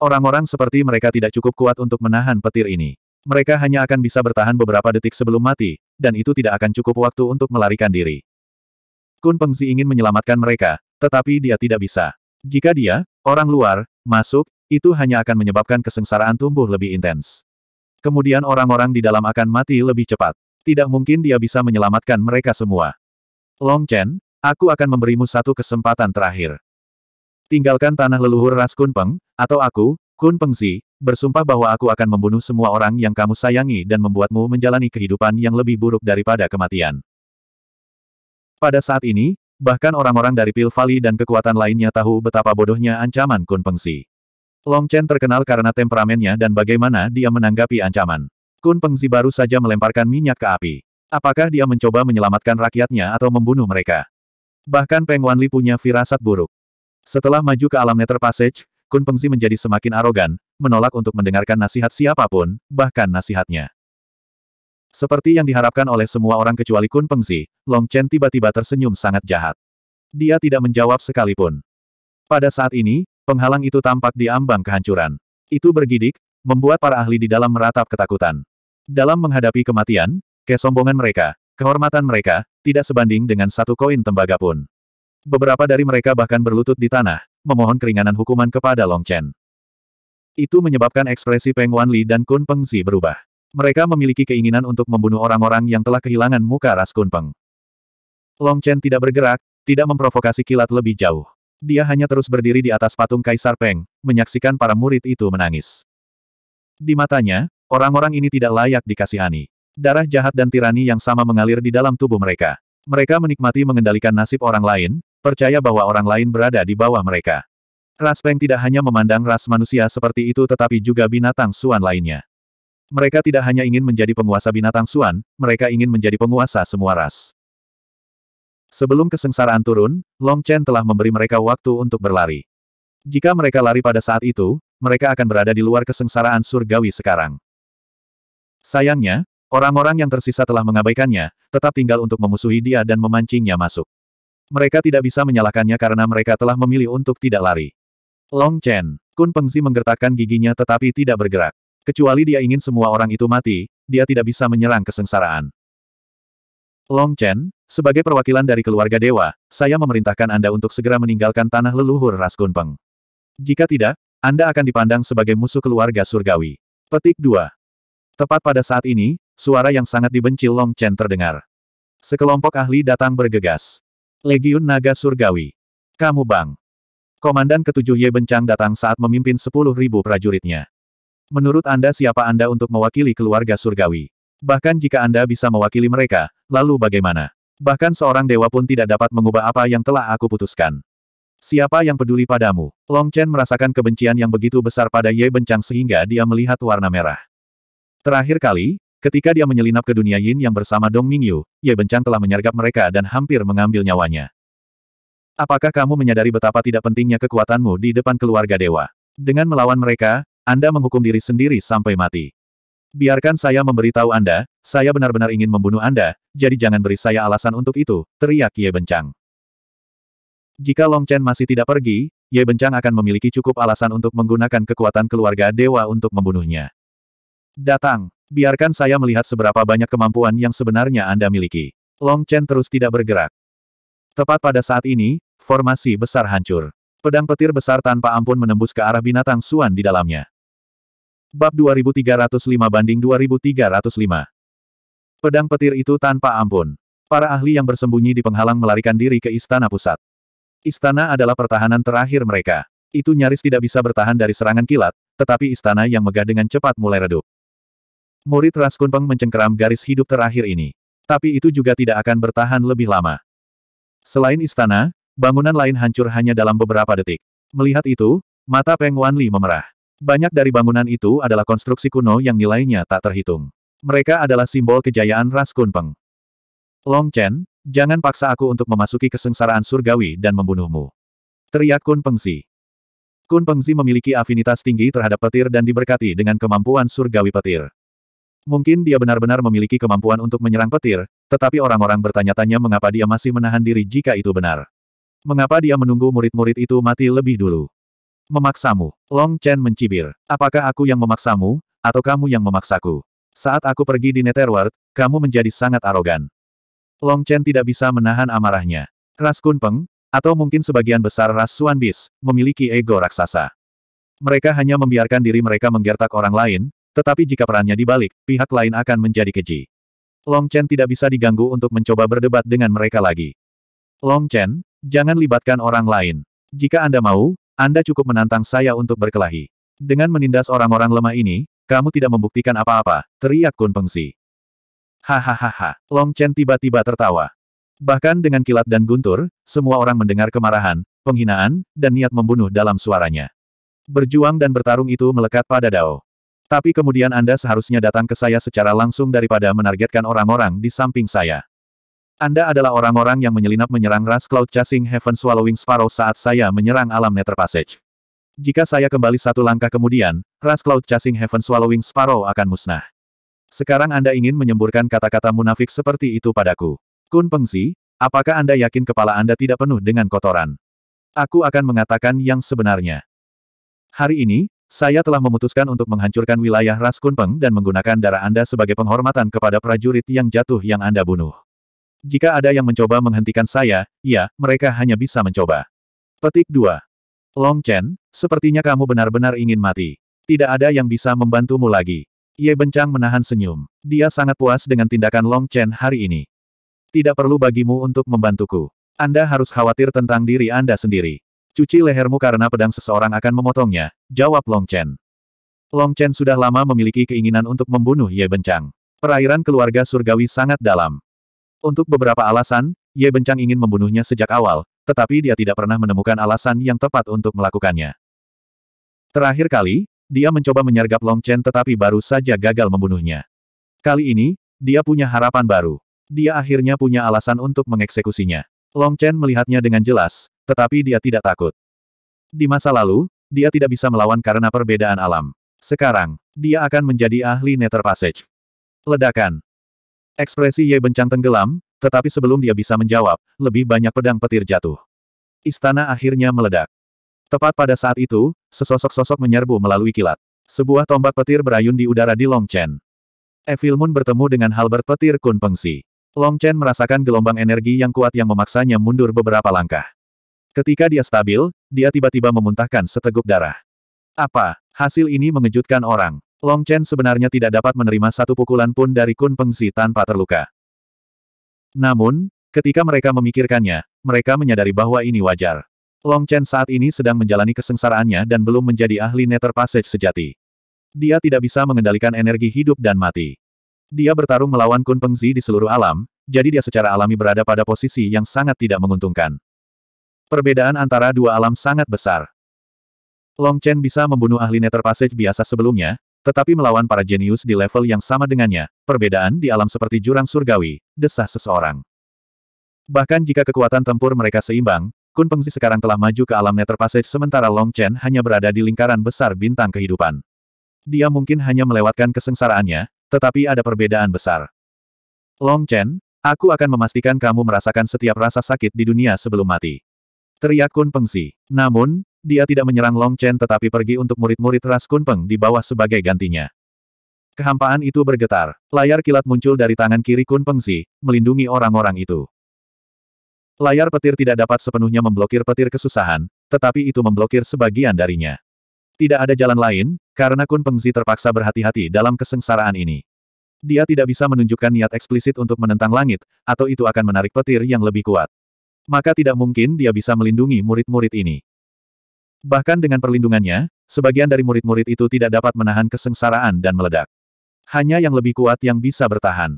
Orang-orang seperti mereka tidak cukup kuat untuk menahan petir ini. Mereka hanya akan bisa bertahan beberapa detik sebelum mati, dan itu tidak akan cukup waktu untuk melarikan diri. Kun Pengzi ingin menyelamatkan mereka, tetapi dia tidak bisa. Jika dia, orang luar, masuk, itu hanya akan menyebabkan kesengsaraan tumbuh lebih intens. Kemudian orang-orang di dalam akan mati lebih cepat. Tidak mungkin dia bisa menyelamatkan mereka semua. Long Chen, aku akan memberimu satu kesempatan terakhir. Tinggalkan tanah leluhur Ras Kun Peng, atau aku, Kun Pengzi, bersumpah bahwa aku akan membunuh semua orang yang kamu sayangi dan membuatmu menjalani kehidupan yang lebih buruk daripada kematian. Pada saat ini, bahkan orang-orang dari Pil Valley dan kekuatan lainnya tahu betapa bodohnya ancaman Kun Pengzi. Long Chen terkenal karena temperamennya dan bagaimana dia menanggapi ancaman. Kun Pengzi baru saja melemparkan minyak ke api. Apakah dia mencoba menyelamatkan rakyatnya atau membunuh mereka? Bahkan Peng Wanli punya firasat buruk. Setelah maju ke alam Nether Passage, Kun Pengzi menjadi semakin arogan, menolak untuk mendengarkan nasihat siapapun, bahkan nasihatnya. Seperti yang diharapkan oleh semua orang kecuali Kun Pengzi, Long Chen tiba-tiba tersenyum sangat jahat. Dia tidak menjawab sekalipun. Pada saat ini, penghalang itu tampak di ambang kehancuran. Itu bergidik, membuat para ahli di dalam meratap ketakutan. Dalam menghadapi kematian, kesombongan mereka, kehormatan mereka, tidak sebanding dengan satu koin tembaga pun. Beberapa dari mereka bahkan berlutut di tanah, memohon keringanan hukuman kepada Long Chen. Itu menyebabkan ekspresi Peng Wanli dan Kun Pengzi berubah. Mereka memiliki keinginan untuk membunuh orang-orang yang telah kehilangan muka ras Kun Peng. Long Chen tidak bergerak, tidak memprovokasi kilat lebih jauh. Dia hanya terus berdiri di atas patung Kaisar Peng, menyaksikan para murid itu menangis. Di matanya, orang-orang ini tidak layak dikasihani. Darah jahat dan tirani yang sama mengalir di dalam tubuh mereka. Mereka menikmati mengendalikan nasib orang lain, Percaya bahwa orang lain berada di bawah mereka. Ras Peng tidak hanya memandang ras manusia seperti itu tetapi juga binatang suan lainnya. Mereka tidak hanya ingin menjadi penguasa binatang suan, mereka ingin menjadi penguasa semua ras. Sebelum kesengsaraan turun, Long Chen telah memberi mereka waktu untuk berlari. Jika mereka lari pada saat itu, mereka akan berada di luar kesengsaraan surgawi sekarang. Sayangnya, orang-orang yang tersisa telah mengabaikannya, tetap tinggal untuk memusuhi dia dan memancingnya masuk. Mereka tidak bisa menyalahkannya karena mereka telah memilih untuk tidak lari. Long Chen, Kun Pengzi menggertakkan giginya tetapi tidak bergerak. Kecuali dia ingin semua orang itu mati, dia tidak bisa menyerang kesengsaraan. Long Chen, sebagai perwakilan dari keluarga dewa, saya memerintahkan Anda untuk segera meninggalkan tanah leluhur Ras Kun Peng. Jika tidak, Anda akan dipandang sebagai musuh keluarga surgawi. Petik 2. Tepat pada saat ini, suara yang sangat dibenci Long Chen terdengar. Sekelompok ahli datang bergegas. Legiun Naga Surgawi. Kamu bang. Komandan ketujuh Ye Bencang datang saat memimpin sepuluh ribu prajuritnya. Menurut Anda siapa Anda untuk mewakili keluarga surgawi? Bahkan jika Anda bisa mewakili mereka, lalu bagaimana? Bahkan seorang dewa pun tidak dapat mengubah apa yang telah aku putuskan. Siapa yang peduli padamu? Long Chen merasakan kebencian yang begitu besar pada Ye Bencang sehingga dia melihat warna merah. Terakhir kali, Ketika dia menyelinap ke dunia Yin yang bersama Dong Mingyu, Ye Bencang telah menyergap mereka dan hampir mengambil nyawanya. Apakah kamu menyadari betapa tidak pentingnya kekuatanmu di depan keluarga dewa? Dengan melawan mereka, Anda menghukum diri sendiri sampai mati. Biarkan saya memberitahu Anda, saya benar-benar ingin membunuh Anda, jadi jangan beri saya alasan untuk itu, teriak Ye Bencang. Jika Long Chen masih tidak pergi, Ye Bencang akan memiliki cukup alasan untuk menggunakan kekuatan keluarga dewa untuk membunuhnya. Datang, Biarkan saya melihat seberapa banyak kemampuan yang sebenarnya Anda miliki. Long Chen terus tidak bergerak. Tepat pada saat ini, formasi besar hancur. Pedang petir besar tanpa ampun menembus ke arah binatang Suan di dalamnya. Bab 2305 banding 2305. Pedang petir itu tanpa ampun. Para ahli yang bersembunyi di penghalang melarikan diri ke istana pusat. Istana adalah pertahanan terakhir mereka. Itu nyaris tidak bisa bertahan dari serangan kilat, tetapi istana yang megah dengan cepat mulai redup. Murid ras Kunpeng mencengkeram garis hidup terakhir ini. Tapi itu juga tidak akan bertahan lebih lama. Selain istana, bangunan lain hancur hanya dalam beberapa detik. Melihat itu, mata Peng Wanli memerah. Banyak dari bangunan itu adalah konstruksi kuno yang nilainya tak terhitung. Mereka adalah simbol kejayaan ras Kunpeng. Long Chen, jangan paksa aku untuk memasuki kesengsaraan surgawi dan membunuhmu. Teriak Kun Pengsi. Kun Pengsi memiliki afinitas tinggi terhadap petir dan diberkati dengan kemampuan surgawi petir. Mungkin dia benar-benar memiliki kemampuan untuk menyerang petir, tetapi orang-orang bertanya-tanya mengapa dia masih menahan diri jika itu benar. Mengapa dia menunggu murid-murid itu mati lebih dulu? Memaksamu. Long Chen mencibir. Apakah aku yang memaksamu, atau kamu yang memaksaku? Saat aku pergi di Netherworld, kamu menjadi sangat arogan. Long Chen tidak bisa menahan amarahnya. Ras Kunpeng, atau mungkin sebagian besar ras Suanbis, memiliki ego raksasa. Mereka hanya membiarkan diri mereka menggertak orang lain, tetapi jika perannya dibalik, pihak lain akan menjadi keji. Long Chen tidak bisa diganggu untuk mencoba berdebat dengan mereka lagi. Long Chen, jangan libatkan orang lain. Jika Anda mau, Anda cukup menantang saya untuk berkelahi. Dengan menindas orang-orang lemah ini, kamu tidak membuktikan apa-apa, teriak Kun Pengsi. Hahaha, Long Chen tiba-tiba tertawa. Bahkan dengan kilat dan guntur, semua orang mendengar kemarahan, penghinaan, dan niat membunuh dalam suaranya. Berjuang dan bertarung itu melekat pada Dao. Tapi kemudian Anda seharusnya datang ke saya secara langsung daripada menargetkan orang-orang di samping saya. Anda adalah orang-orang yang menyelinap menyerang ras Cloud Chasing Heaven Swallowing Sparrow saat saya menyerang alam Nether Passage. Jika saya kembali satu langkah kemudian, ras Cloud Chasing Heaven Swallowing Sparrow akan musnah. Sekarang Anda ingin menyemburkan kata-kata munafik seperti itu padaku. Kun Pengzi, apakah Anda yakin kepala Anda tidak penuh dengan kotoran? Aku akan mengatakan yang sebenarnya. Hari ini, saya telah memutuskan untuk menghancurkan wilayah Ras Kunpeng dan menggunakan darah Anda sebagai penghormatan kepada prajurit yang jatuh yang Anda bunuh. Jika ada yang mencoba menghentikan saya, ya, mereka hanya bisa mencoba. Petik 2. Long Chen, sepertinya kamu benar-benar ingin mati. Tidak ada yang bisa membantumu lagi. Ye Bencang menahan senyum. Dia sangat puas dengan tindakan Long Chen hari ini. Tidak perlu bagimu untuk membantuku. Anda harus khawatir tentang diri Anda sendiri. Cuci lehermu karena pedang seseorang akan memotongnya, jawab Long Chen. Long Chen sudah lama memiliki keinginan untuk membunuh Ye Bencang. Perairan keluarga surgawi sangat dalam. Untuk beberapa alasan, Ye Bencang ingin membunuhnya sejak awal, tetapi dia tidak pernah menemukan alasan yang tepat untuk melakukannya. Terakhir kali, dia mencoba menyergap Long Chen tetapi baru saja gagal membunuhnya. Kali ini, dia punya harapan baru. Dia akhirnya punya alasan untuk mengeksekusinya. Long Chen melihatnya dengan jelas, tetapi dia tidak takut. Di masa lalu, dia tidak bisa melawan karena perbedaan alam. Sekarang, dia akan menjadi ahli Nether Passage. Ledakan. Ekspresi Ye Bencang tenggelam, tetapi sebelum dia bisa menjawab, lebih banyak pedang petir jatuh. Istana akhirnya meledak. Tepat pada saat itu, sesosok-sosok menyerbu melalui kilat. Sebuah tombak petir berayun di udara di Long Evil Moon bertemu dengan Halbert petir Kun Pengsi. Long Chen merasakan gelombang energi yang kuat yang memaksanya mundur beberapa langkah. Ketika dia stabil, dia tiba-tiba memuntahkan seteguk darah. Apa? Hasil ini mengejutkan orang. Long Chen sebenarnya tidak dapat menerima satu pukulan pun dari Kun Pengsi tanpa terluka. Namun, ketika mereka memikirkannya, mereka menyadari bahwa ini wajar. Long Chen saat ini sedang menjalani kesengsaraannya dan belum menjadi ahli Nether Passage sejati. Dia tidak bisa mengendalikan energi hidup dan mati. Dia bertarung melawan Kun Pengzi di seluruh alam, jadi dia secara alami berada pada posisi yang sangat tidak menguntungkan. Perbedaan antara dua alam sangat besar. Long Chen bisa membunuh ahli Nether Passage biasa sebelumnya, tetapi melawan para jenius di level yang sama dengannya, perbedaan di alam seperti jurang surgawi, desah seseorang. Bahkan jika kekuatan tempur mereka seimbang, Kun Pengzi sekarang telah maju ke alam Nether Passage sementara Long Chen hanya berada di lingkaran besar bintang kehidupan. Dia mungkin hanya melewatkan kesengsaraannya, tetapi ada perbedaan besar. Long Chen, aku akan memastikan kamu merasakan setiap rasa sakit di dunia sebelum mati. Teriak Kun Pengsi. Namun, dia tidak menyerang Long Chen tetapi pergi untuk murid-murid Ras Kun Peng di bawah sebagai gantinya. Kehampaan itu bergetar. Layar kilat muncul dari tangan kiri Kun Pengsi, melindungi orang-orang itu. Layar petir tidak dapat sepenuhnya memblokir petir kesusahan, tetapi itu memblokir sebagian darinya. Tidak ada jalan lain, karena Kun Pengzi terpaksa berhati-hati dalam kesengsaraan ini. Dia tidak bisa menunjukkan niat eksplisit untuk menentang langit, atau itu akan menarik petir yang lebih kuat. Maka tidak mungkin dia bisa melindungi murid-murid ini. Bahkan dengan perlindungannya, sebagian dari murid-murid itu tidak dapat menahan kesengsaraan dan meledak. Hanya yang lebih kuat yang bisa bertahan.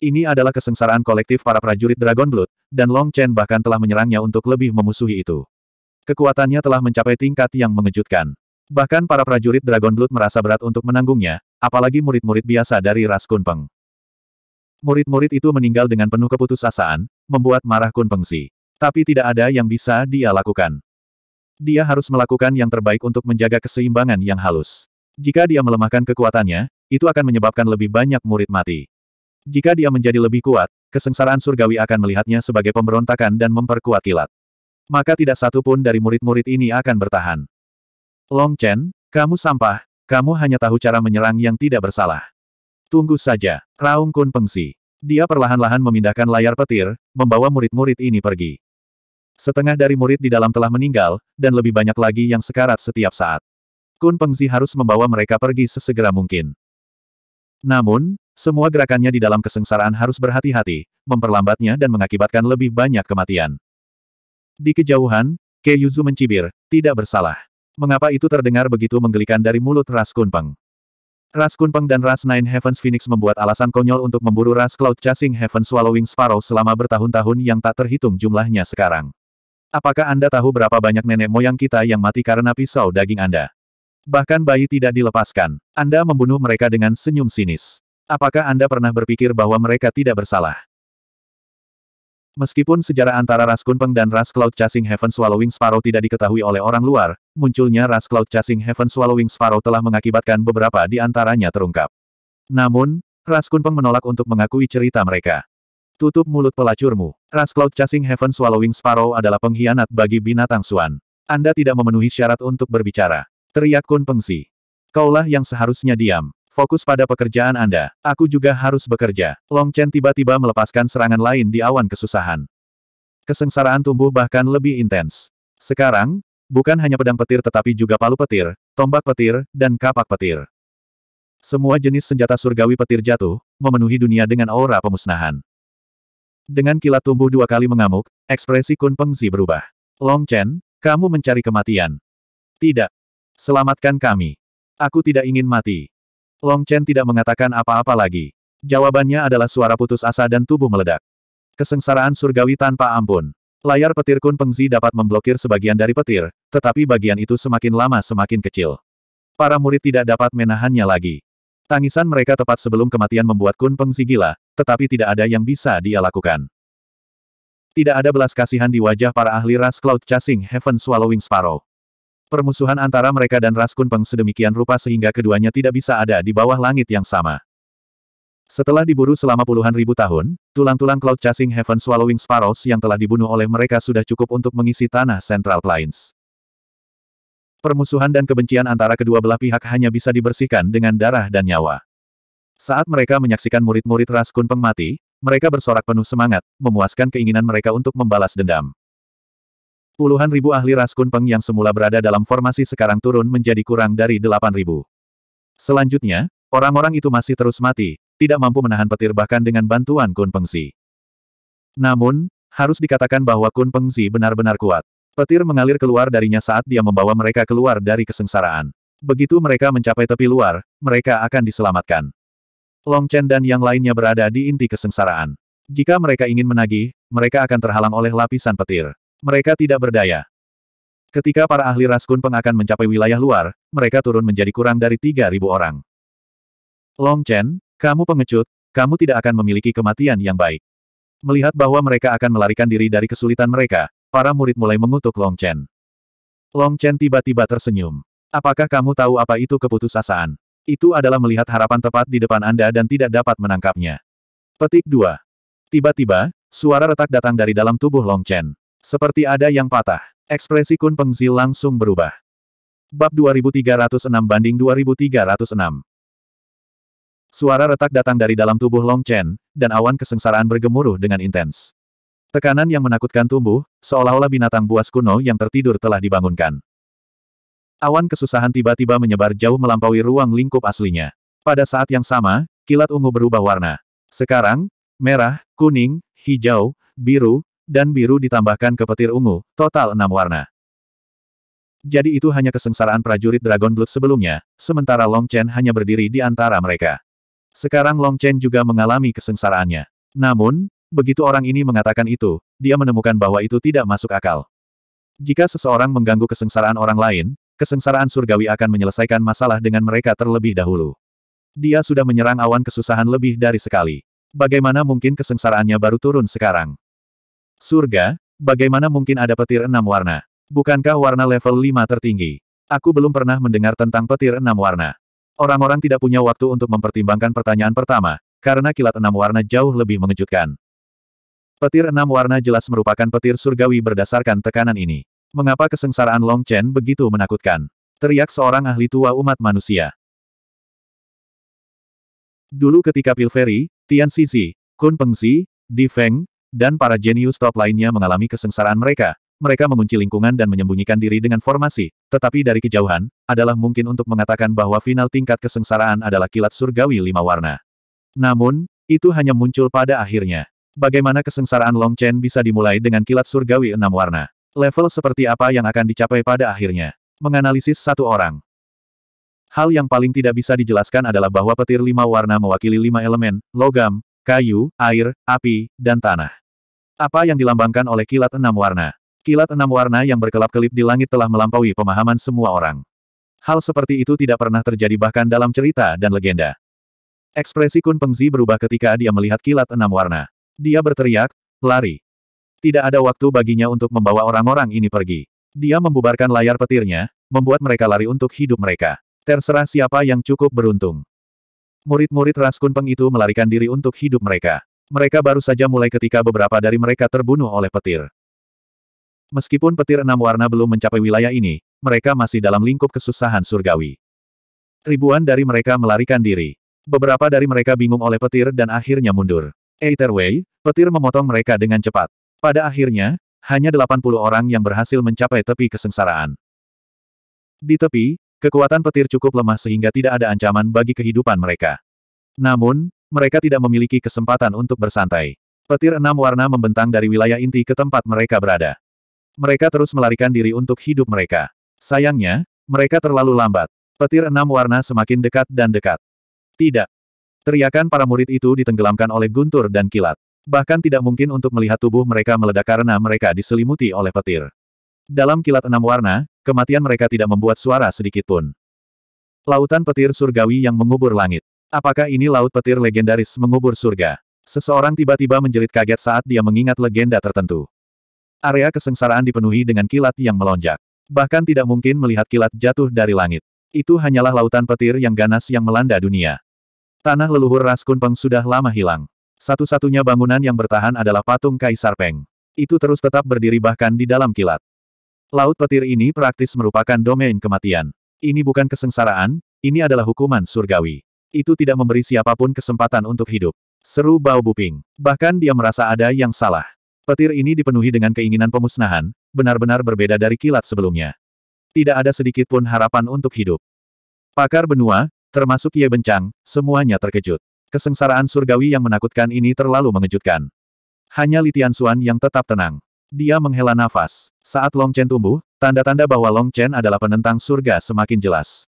Ini adalah kesengsaraan kolektif para prajurit Dragon Blood, dan Long Chen bahkan telah menyerangnya untuk lebih memusuhi itu. Kekuatannya telah mencapai tingkat yang mengejutkan. Bahkan para prajurit Dragon Blood merasa berat untuk menanggungnya, apalagi murid-murid biasa dari ras Kunpeng. Murid-murid itu meninggal dengan penuh keputusasaan, membuat marah Kunpengsi. Tapi tidak ada yang bisa dia lakukan. Dia harus melakukan yang terbaik untuk menjaga keseimbangan yang halus. Jika dia melemahkan kekuatannya, itu akan menyebabkan lebih banyak murid mati. Jika dia menjadi lebih kuat, kesengsaraan surgawi akan melihatnya sebagai pemberontakan dan memperkuat kilat maka tidak satu pun dari murid-murid ini akan bertahan. Long Chen, kamu sampah, kamu hanya tahu cara menyerang yang tidak bersalah. Tunggu saja, Raung Kun Pengsi. Dia perlahan-lahan memindahkan layar petir, membawa murid-murid ini pergi. Setengah dari murid di dalam telah meninggal, dan lebih banyak lagi yang sekarat setiap saat. Kun Pengzi harus membawa mereka pergi sesegera mungkin. Namun, semua gerakannya di dalam kesengsaraan harus berhati-hati, memperlambatnya dan mengakibatkan lebih banyak kematian. Di kejauhan, Ke Yuzu mencibir, tidak bersalah. Mengapa itu terdengar begitu menggelikan dari mulut Ras Kunpeng? Ras Kunpeng dan Ras Nine Heavens Phoenix membuat alasan konyol untuk memburu Ras Cloud Chasing Heaven Swallowing Sparrow selama bertahun-tahun yang tak terhitung jumlahnya sekarang. Apakah Anda tahu berapa banyak nenek moyang kita yang mati karena pisau daging Anda? Bahkan bayi tidak dilepaskan. Anda membunuh mereka dengan senyum sinis. Apakah Anda pernah berpikir bahwa mereka tidak bersalah? Meskipun sejarah antara ras Kunpeng dan ras Cloud Chasing Heaven Swallowing Sparrow tidak diketahui oleh orang luar, munculnya ras Cloud Chasing Heaven Swallowing Sparrow telah mengakibatkan beberapa di antaranya terungkap. Namun, ras Kunpeng menolak untuk mengakui cerita mereka. Tutup mulut pelacurmu. Ras Cloud Chasing Heaven Swallowing Sparrow adalah pengkhianat bagi binatang suan. Anda tidak memenuhi syarat untuk berbicara. Teriak Kunpeng Si. Kaulah yang seharusnya diam. Fokus pada pekerjaan Anda. Aku juga harus bekerja. Long Chen tiba-tiba melepaskan serangan lain di awan kesusahan. Kesengsaraan tumbuh bahkan lebih intens. Sekarang, bukan hanya pedang petir tetapi juga palu petir, tombak petir, dan kapak petir. Semua jenis senjata surgawi petir jatuh, memenuhi dunia dengan aura pemusnahan. Dengan kilat tumbuh dua kali mengamuk, ekspresi Kun Pengzi berubah. Long Chen, kamu mencari kematian. Tidak. Selamatkan kami. Aku tidak ingin mati. Long Chen tidak mengatakan apa-apa lagi. Jawabannya adalah suara putus asa dan tubuh meledak. Kesengsaraan surgawi tanpa ampun. Layar petir Kun Pengzi dapat memblokir sebagian dari petir, tetapi bagian itu semakin lama semakin kecil. Para murid tidak dapat menahannya lagi. Tangisan mereka tepat sebelum kematian membuat Kun Pengzi gila, tetapi tidak ada yang bisa dia lakukan. Tidak ada belas kasihan di wajah para ahli ras Cloud Chasing Heaven Swallowing Sparrow. Permusuhan antara mereka dan Ras Kunpeng sedemikian rupa sehingga keduanya tidak bisa ada di bawah langit yang sama. Setelah diburu selama puluhan ribu tahun, tulang-tulang Cloud Chasing Heaven Swallowing Sparrows yang telah dibunuh oleh mereka sudah cukup untuk mengisi tanah Central Plains. Permusuhan dan kebencian antara kedua belah pihak hanya bisa dibersihkan dengan darah dan nyawa. Saat mereka menyaksikan murid-murid Ras Kunpeng mati, mereka bersorak penuh semangat, memuaskan keinginan mereka untuk membalas dendam. Puluhan ribu ahli ras Kunpeng yang semula berada dalam formasi sekarang turun menjadi kurang dari delapan ribu. Selanjutnya, orang-orang itu masih terus mati, tidak mampu menahan petir bahkan dengan bantuan Kun Pengzi. Namun, harus dikatakan bahwa Kun Pengzi benar-benar kuat. Petir mengalir keluar darinya saat dia membawa mereka keluar dari kesengsaraan. Begitu mereka mencapai tepi luar, mereka akan diselamatkan. Long Chen dan yang lainnya berada di inti kesengsaraan. Jika mereka ingin menagih, mereka akan terhalang oleh lapisan petir. Mereka tidak berdaya. Ketika para ahli ras Peng akan mencapai wilayah luar, mereka turun menjadi kurang dari 3.000 orang. Long Chen, kamu pengecut, kamu tidak akan memiliki kematian yang baik. Melihat bahwa mereka akan melarikan diri dari kesulitan mereka, para murid mulai mengutuk Long Chen. Long Chen tiba-tiba tersenyum. Apakah kamu tahu apa itu keputusasaan? Itu adalah melihat harapan tepat di depan Anda dan tidak dapat menangkapnya. Petik 2. Tiba-tiba, suara retak datang dari dalam tubuh Long Chen. Seperti ada yang patah. Ekspresi Kun Pengzi langsung berubah. Bab 2306 banding 2306. Suara retak datang dari dalam tubuh Long Chen, dan awan kesengsaraan bergemuruh dengan intens. Tekanan yang menakutkan tumbuh, seolah-olah binatang buas kuno yang tertidur telah dibangunkan. Awan kesusahan tiba-tiba menyebar jauh melampaui ruang lingkup aslinya. Pada saat yang sama, kilat ungu berubah warna. Sekarang, merah, kuning, hijau, biru, dan biru ditambahkan ke petir ungu, total enam warna. Jadi itu hanya kesengsaraan prajurit Dragon Blood sebelumnya, sementara Long Chen hanya berdiri di antara mereka. Sekarang Long Chen juga mengalami kesengsaraannya. Namun, begitu orang ini mengatakan itu, dia menemukan bahwa itu tidak masuk akal. Jika seseorang mengganggu kesengsaraan orang lain, kesengsaraan surgawi akan menyelesaikan masalah dengan mereka terlebih dahulu. Dia sudah menyerang awan kesusahan lebih dari sekali. Bagaimana mungkin kesengsaraannya baru turun sekarang? Surga, bagaimana mungkin ada petir enam warna? Bukankah warna level 5 tertinggi? Aku belum pernah mendengar tentang petir enam warna. Orang-orang tidak punya waktu untuk mempertimbangkan pertanyaan pertama, karena kilat enam warna jauh lebih mengejutkan. Petir enam warna jelas merupakan petir surgawi berdasarkan tekanan ini. Mengapa kesengsaraan Long Chen begitu menakutkan? Teriak seorang ahli tua umat manusia. Dulu ketika Pilferi, Tian Sisi, Kun Pengsi, Di Feng, dan para jenius top lainnya mengalami kesengsaraan mereka. Mereka mengunci lingkungan dan menyembunyikan diri dengan formasi, tetapi dari kejauhan, adalah mungkin untuk mengatakan bahwa final tingkat kesengsaraan adalah kilat surgawi lima warna. Namun, itu hanya muncul pada akhirnya. Bagaimana kesengsaraan Long Chen bisa dimulai dengan kilat surgawi enam warna? Level seperti apa yang akan dicapai pada akhirnya? Menganalisis satu orang. Hal yang paling tidak bisa dijelaskan adalah bahwa petir lima warna mewakili lima elemen, logam, kayu, air, api, dan tanah. Apa yang dilambangkan oleh kilat enam warna? Kilat enam warna yang berkelap-kelip di langit telah melampaui pemahaman semua orang. Hal seperti itu tidak pernah terjadi bahkan dalam cerita dan legenda. Ekspresi Kun Pengzi berubah ketika dia melihat kilat enam warna. Dia berteriak, lari. Tidak ada waktu baginya untuk membawa orang-orang ini pergi. Dia membubarkan layar petirnya, membuat mereka lari untuk hidup mereka. Terserah siapa yang cukup beruntung. Murid-murid Ras Kun Peng itu melarikan diri untuk hidup mereka. Mereka baru saja mulai ketika beberapa dari mereka terbunuh oleh petir. Meskipun petir enam warna belum mencapai wilayah ini, mereka masih dalam lingkup kesusahan surgawi. Ribuan dari mereka melarikan diri. Beberapa dari mereka bingung oleh petir dan akhirnya mundur. Either petir memotong mereka dengan cepat. Pada akhirnya, hanya 80 orang yang berhasil mencapai tepi kesengsaraan. Di tepi, kekuatan petir cukup lemah sehingga tidak ada ancaman bagi kehidupan mereka. Namun, mereka tidak memiliki kesempatan untuk bersantai. Petir enam warna membentang dari wilayah inti ke tempat mereka berada. Mereka terus melarikan diri untuk hidup mereka. Sayangnya, mereka terlalu lambat. Petir enam warna semakin dekat dan dekat. Tidak. Teriakan para murid itu ditenggelamkan oleh guntur dan kilat. Bahkan tidak mungkin untuk melihat tubuh mereka meledak karena mereka diselimuti oleh petir. Dalam kilat enam warna, kematian mereka tidak membuat suara sedikit pun. Lautan petir surgawi yang mengubur langit. Apakah ini laut petir legendaris mengubur surga? Seseorang tiba-tiba menjerit kaget saat dia mengingat legenda tertentu. Area kesengsaraan dipenuhi dengan kilat yang melonjak. Bahkan tidak mungkin melihat kilat jatuh dari langit. Itu hanyalah lautan petir yang ganas yang melanda dunia. Tanah leluhur Ras Kunpeng sudah lama hilang. Satu-satunya bangunan yang bertahan adalah patung Kaisar Peng. Itu terus tetap berdiri bahkan di dalam kilat. Laut petir ini praktis merupakan domain kematian. Ini bukan kesengsaraan, ini adalah hukuman surgawi. Itu tidak memberi siapapun kesempatan untuk hidup. Seru Bao Buping. Bahkan dia merasa ada yang salah. Petir ini dipenuhi dengan keinginan pemusnahan, benar-benar berbeda dari kilat sebelumnya. Tidak ada sedikit pun harapan untuk hidup. Pakar benua, termasuk Ye Bencang, semuanya terkejut. Kesengsaraan surgawi yang menakutkan ini terlalu mengejutkan. Hanya Litian Suan yang tetap tenang. Dia menghela nafas. Saat Long Chen tumbuh, tanda-tanda bahwa Long Chen adalah penentang surga semakin jelas.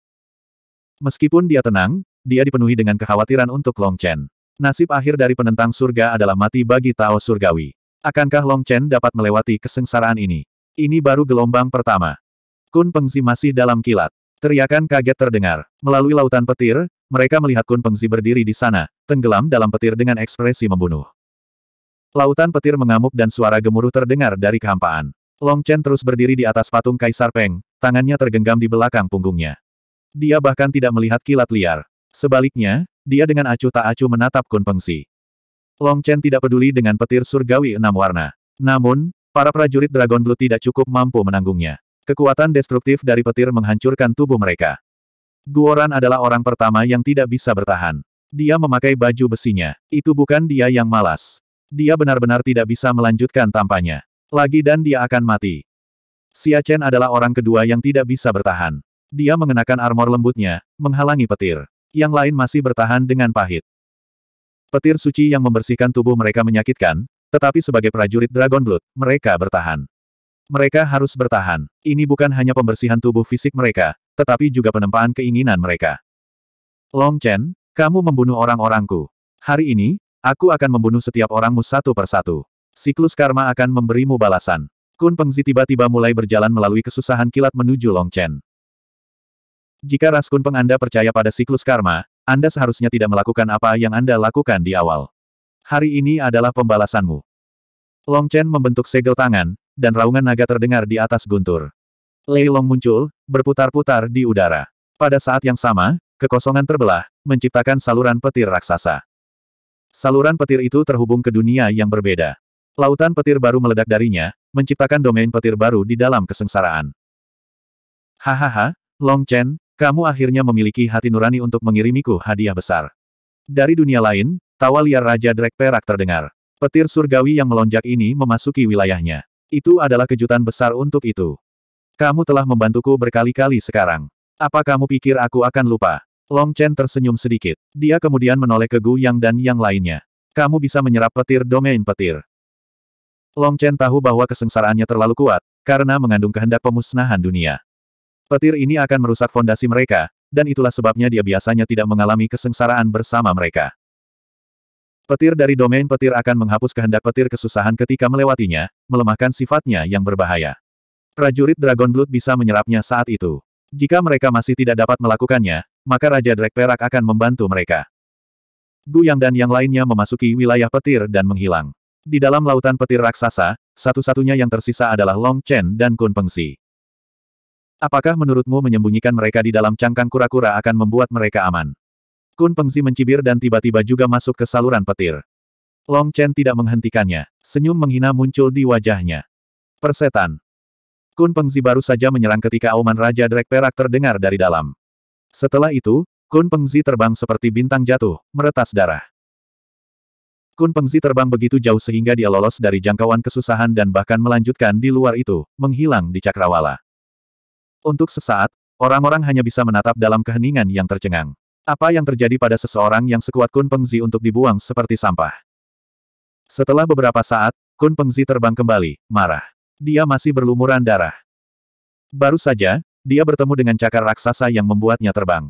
Meskipun dia tenang, dia dipenuhi dengan kekhawatiran untuk Long Chen. Nasib akhir dari penentang surga adalah mati bagi Tao Surgawi. Akankah Long Chen dapat melewati kesengsaraan ini? Ini baru gelombang pertama. Kun Pengzi masih dalam kilat. Teriakan kaget terdengar. Melalui lautan petir, mereka melihat Kun Pengzi berdiri di sana, tenggelam dalam petir dengan ekspresi membunuh. Lautan petir mengamuk dan suara gemuruh terdengar dari kehampaan. Long Chen terus berdiri di atas patung Kaisar Peng, tangannya tergenggam di belakang punggungnya. Dia bahkan tidak melihat kilat liar. Sebaliknya, dia dengan acuh tak acuh menatap Kun Pengsi. Long Chen tidak peduli dengan petir surgawi enam warna. Namun, para prajurit Dragon Blue tidak cukup mampu menanggungnya. Kekuatan destruktif dari petir menghancurkan tubuh mereka. Guoran adalah orang pertama yang tidak bisa bertahan. Dia memakai baju besinya. Itu bukan dia yang malas. Dia benar-benar tidak bisa melanjutkan tampannya. Lagi dan dia akan mati. Xia Chen adalah orang kedua yang tidak bisa bertahan. Dia mengenakan armor lembutnya, menghalangi petir. Yang lain masih bertahan dengan pahit. Petir suci yang membersihkan tubuh mereka menyakitkan, tetapi sebagai prajurit Dragon Blood, mereka bertahan. Mereka harus bertahan. Ini bukan hanya pembersihan tubuh fisik mereka, tetapi juga penempaan keinginan mereka. Long Chen, kamu membunuh orang-orangku. Hari ini, aku akan membunuh setiap orangmu satu persatu. Siklus karma akan memberimu balasan. Kun Pengzi tiba-tiba mulai berjalan melalui kesusahan kilat menuju Long Chen. Jika ras Peng Anda percaya pada siklus karma, Anda seharusnya tidak melakukan apa yang Anda lakukan di awal. Hari ini adalah pembalasanmu. Long Chen membentuk segel tangan, dan raungan naga terdengar di atas guntur. Lei Long muncul, berputar-putar di udara. Pada saat yang sama, kekosongan terbelah, menciptakan saluran petir raksasa. Saluran petir itu terhubung ke dunia yang berbeda. Lautan petir baru meledak darinya, menciptakan domain petir baru di dalam kesengsaraan. Hahaha, Long Chen, kamu akhirnya memiliki hati nurani untuk mengirimiku hadiah besar. Dari dunia lain, tawa liar Raja Drek Perak terdengar. Petir surgawi yang melonjak ini memasuki wilayahnya. Itu adalah kejutan besar untuk itu. Kamu telah membantuku berkali-kali sekarang. Apa kamu pikir aku akan lupa? Long Chen tersenyum sedikit. Dia kemudian menoleh ke Gu Yang dan yang lainnya. Kamu bisa menyerap petir domain petir. Long Chen tahu bahwa kesengsaraannya terlalu kuat, karena mengandung kehendak pemusnahan dunia. Petir ini akan merusak fondasi mereka, dan itulah sebabnya dia biasanya tidak mengalami kesengsaraan bersama mereka. Petir dari domain petir akan menghapus kehendak petir kesusahan ketika melewatinya, melemahkan sifatnya yang berbahaya. Prajurit Dragon Blood bisa menyerapnya saat itu. Jika mereka masih tidak dapat melakukannya, maka Raja Drek Perak akan membantu mereka. Guyang dan yang lainnya memasuki wilayah petir dan menghilang. Di dalam lautan petir raksasa, satu-satunya yang tersisa adalah Long Chen dan Kun Pengsi. Apakah menurutmu menyembunyikan mereka di dalam cangkang kura-kura akan membuat mereka aman? Kun Pengzi mencibir dan tiba-tiba juga masuk ke saluran petir. Long Chen tidak menghentikannya. Senyum menghina muncul di wajahnya. Persetan. Kun Pengzi baru saja menyerang ketika auman Raja Drek Perak terdengar dari dalam. Setelah itu, Kun Pengzi terbang seperti bintang jatuh, meretas darah. Kun Pengzi terbang begitu jauh sehingga dia lolos dari jangkauan kesusahan dan bahkan melanjutkan di luar itu, menghilang di cakrawala. Untuk sesaat, orang-orang hanya bisa menatap dalam keheningan yang tercengang. Apa yang terjadi pada seseorang yang sekuat Kun Pengzi untuk dibuang seperti sampah? Setelah beberapa saat, Kun Pengzi terbang kembali, marah. Dia masih berlumuran darah. Baru saja, dia bertemu dengan cakar raksasa yang membuatnya terbang.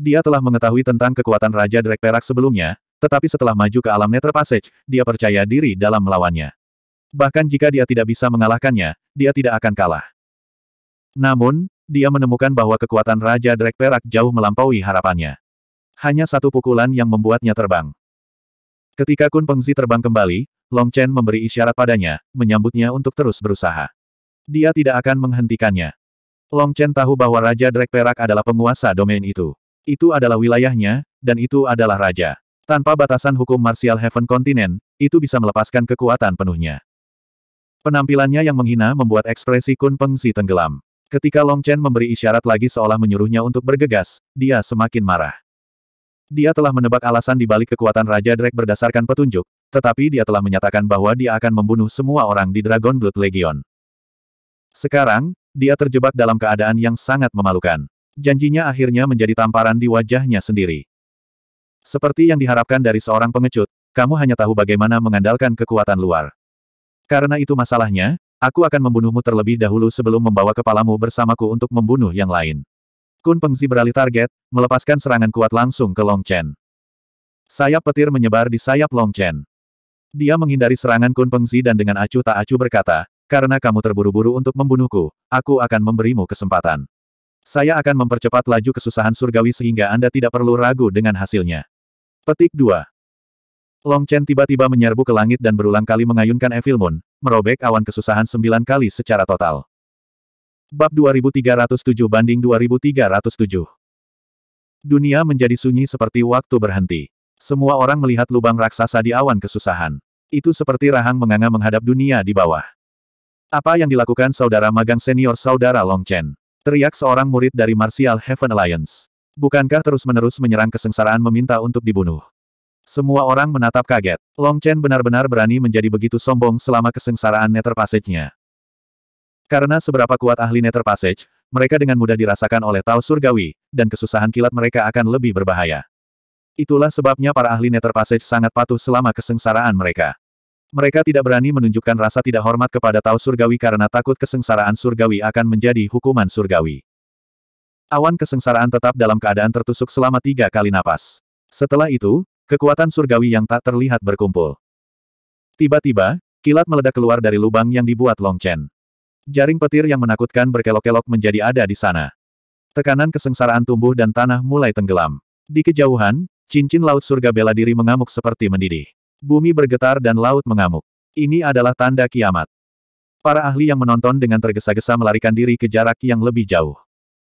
Dia telah mengetahui tentang kekuatan Raja Drek Perak sebelumnya, tetapi setelah maju ke alam Nether Passage, dia percaya diri dalam melawannya. Bahkan jika dia tidak bisa mengalahkannya, dia tidak akan kalah. Namun, dia menemukan bahwa kekuatan Raja Drek Perak jauh melampaui harapannya. Hanya satu pukulan yang membuatnya terbang. Ketika Kun Pengzi terbang kembali, Long Chen memberi isyarat padanya, menyambutnya untuk terus berusaha. Dia tidak akan menghentikannya. Long Chen tahu bahwa Raja Drek Perak adalah penguasa domain itu. Itu adalah wilayahnya, dan itu adalah raja. Tanpa batasan hukum Martial Heaven Continent, itu bisa melepaskan kekuatan penuhnya. Penampilannya yang menghina membuat ekspresi Kun Pengzi tenggelam. Ketika Long Chen memberi isyarat lagi seolah menyuruhnya untuk bergegas, dia semakin marah. Dia telah menebak alasan di balik kekuatan Raja Drake berdasarkan petunjuk, tetapi dia telah menyatakan bahwa dia akan membunuh semua orang di Dragon Blood Legion. Sekarang, dia terjebak dalam keadaan yang sangat memalukan. Janjinya akhirnya menjadi tamparan di wajahnya sendiri. Seperti yang diharapkan dari seorang pengecut, kamu hanya tahu bagaimana mengandalkan kekuatan luar. Karena itu masalahnya, Aku akan membunuhmu terlebih dahulu sebelum membawa kepalamu bersamaku untuk membunuh yang lain. Kun Pengzi beralih target, melepaskan serangan kuat langsung ke Long Chen. Sayap petir menyebar di sayap Long Chen. Dia menghindari serangan Kun Pengzi dan dengan acuh tak acuh berkata, karena kamu terburu-buru untuk membunuhku, aku akan memberimu kesempatan. Saya akan mempercepat laju kesusahan surgawi sehingga Anda tidak perlu ragu dengan hasilnya. Petik 2. Long Chen tiba-tiba menyerbu ke langit dan berulang kali mengayunkan Evil Moon, merobek awan kesusahan sembilan kali secara total. Bab 2307 banding 2307 Dunia menjadi sunyi seperti waktu berhenti. Semua orang melihat lubang raksasa di awan kesusahan. Itu seperti rahang menganga menghadap dunia di bawah. Apa yang dilakukan saudara magang senior saudara Long Chen? Teriak seorang murid dari Martial Heaven Alliance. Bukankah terus-menerus menyerang kesengsaraan meminta untuk dibunuh? Semua orang menatap kaget. Long Chen benar-benar berani menjadi begitu sombong selama kesengsaraan Nether Passage-nya. Karena seberapa kuat ahli Nether Passage, mereka dengan mudah dirasakan oleh Tao Surgawi, dan kesusahan kilat mereka akan lebih berbahaya. Itulah sebabnya para ahli Nether Passage sangat patuh selama kesengsaraan mereka. Mereka tidak berani menunjukkan rasa tidak hormat kepada Tao Surgawi karena takut kesengsaraan Surgawi akan menjadi hukuman Surgawi. Awan kesengsaraan tetap dalam keadaan tertusuk selama tiga kali napas. Setelah itu, Kekuatan surgawi yang tak terlihat berkumpul. Tiba-tiba, kilat meledak keluar dari lubang yang dibuat Long Chen. Jaring petir yang menakutkan berkelok-kelok menjadi ada di sana. Tekanan kesengsaraan tumbuh dan tanah mulai tenggelam. Di kejauhan, cincin laut surga bela diri mengamuk seperti mendidih. Bumi bergetar dan laut mengamuk. Ini adalah tanda kiamat. Para ahli yang menonton dengan tergesa-gesa melarikan diri ke jarak yang lebih jauh.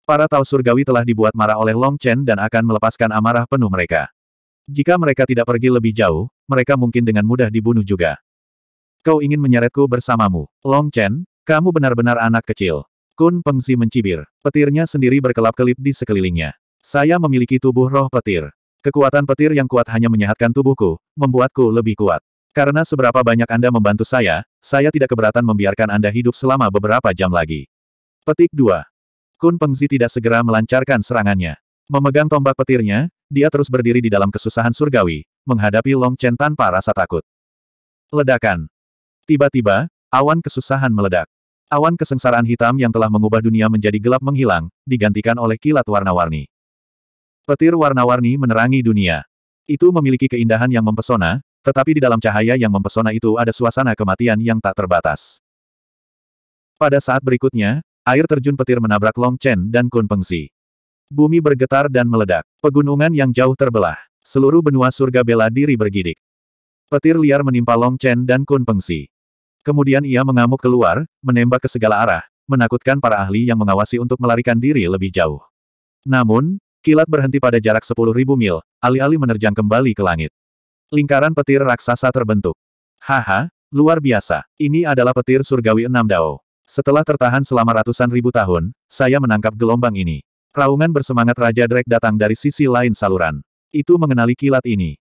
Para tau surgawi telah dibuat marah oleh Long Chen dan akan melepaskan amarah penuh mereka. Jika mereka tidak pergi lebih jauh, mereka mungkin dengan mudah dibunuh juga. Kau ingin menyeretku bersamamu. Long Chen, kamu benar-benar anak kecil. Kun Pengsi mencibir. Petirnya sendiri berkelap-kelip di sekelilingnya. Saya memiliki tubuh roh petir. Kekuatan petir yang kuat hanya menyehatkan tubuhku, membuatku lebih kuat. Karena seberapa banyak Anda membantu saya, saya tidak keberatan membiarkan Anda hidup selama beberapa jam lagi. Petik 2. Kun Pengzi tidak segera melancarkan serangannya. Memegang tombak petirnya, dia terus berdiri di dalam kesusahan surgawi, menghadapi Long Chen tanpa rasa takut. Ledakan. Tiba-tiba, awan kesusahan meledak. Awan kesengsaraan hitam yang telah mengubah dunia menjadi gelap menghilang, digantikan oleh kilat warna-warni. Petir warna-warni menerangi dunia. Itu memiliki keindahan yang mempesona, tetapi di dalam cahaya yang mempesona itu ada suasana kematian yang tak terbatas. Pada saat berikutnya, air terjun petir menabrak Long Chen dan Kun Pengsi. Bumi bergetar dan meledak. Pegunungan yang jauh terbelah. Seluruh benua surga bela diri bergidik. Petir liar menimpa Long Chen dan Kun Pengsi. Kemudian ia mengamuk keluar, menembak ke segala arah, menakutkan para ahli yang mengawasi untuk melarikan diri lebih jauh. Namun, kilat berhenti pada jarak 10.000 mil, alih-alih menerjang kembali ke langit. Lingkaran petir raksasa terbentuk. Haha, luar biasa. Ini adalah petir surgawi enam dao. Setelah tertahan selama ratusan ribu tahun, saya menangkap gelombang ini. Raungan bersemangat Raja Drake datang dari sisi lain saluran. Itu mengenali kilat ini.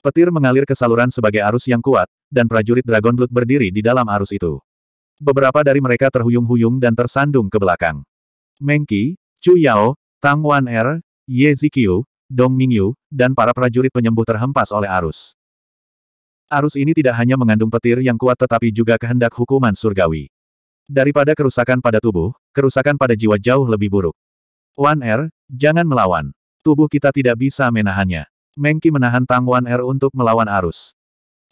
Petir mengalir ke saluran sebagai arus yang kuat, dan prajurit Dragon Blood berdiri di dalam arus itu. Beberapa dari mereka terhuyung-huyung dan tersandung ke belakang. Mengki, Chu Yao, Tang Wan Er, Ye Zikyu, Dong Mingyu, dan para prajurit penyembuh terhempas oleh arus. Arus ini tidak hanya mengandung petir yang kuat tetapi juga kehendak hukuman surgawi. Daripada kerusakan pada tubuh, kerusakan pada jiwa jauh lebih buruk. Wan Er, jangan melawan. Tubuh kita tidak bisa menahannya. Mengki menahan Tang Wan Er untuk melawan arus.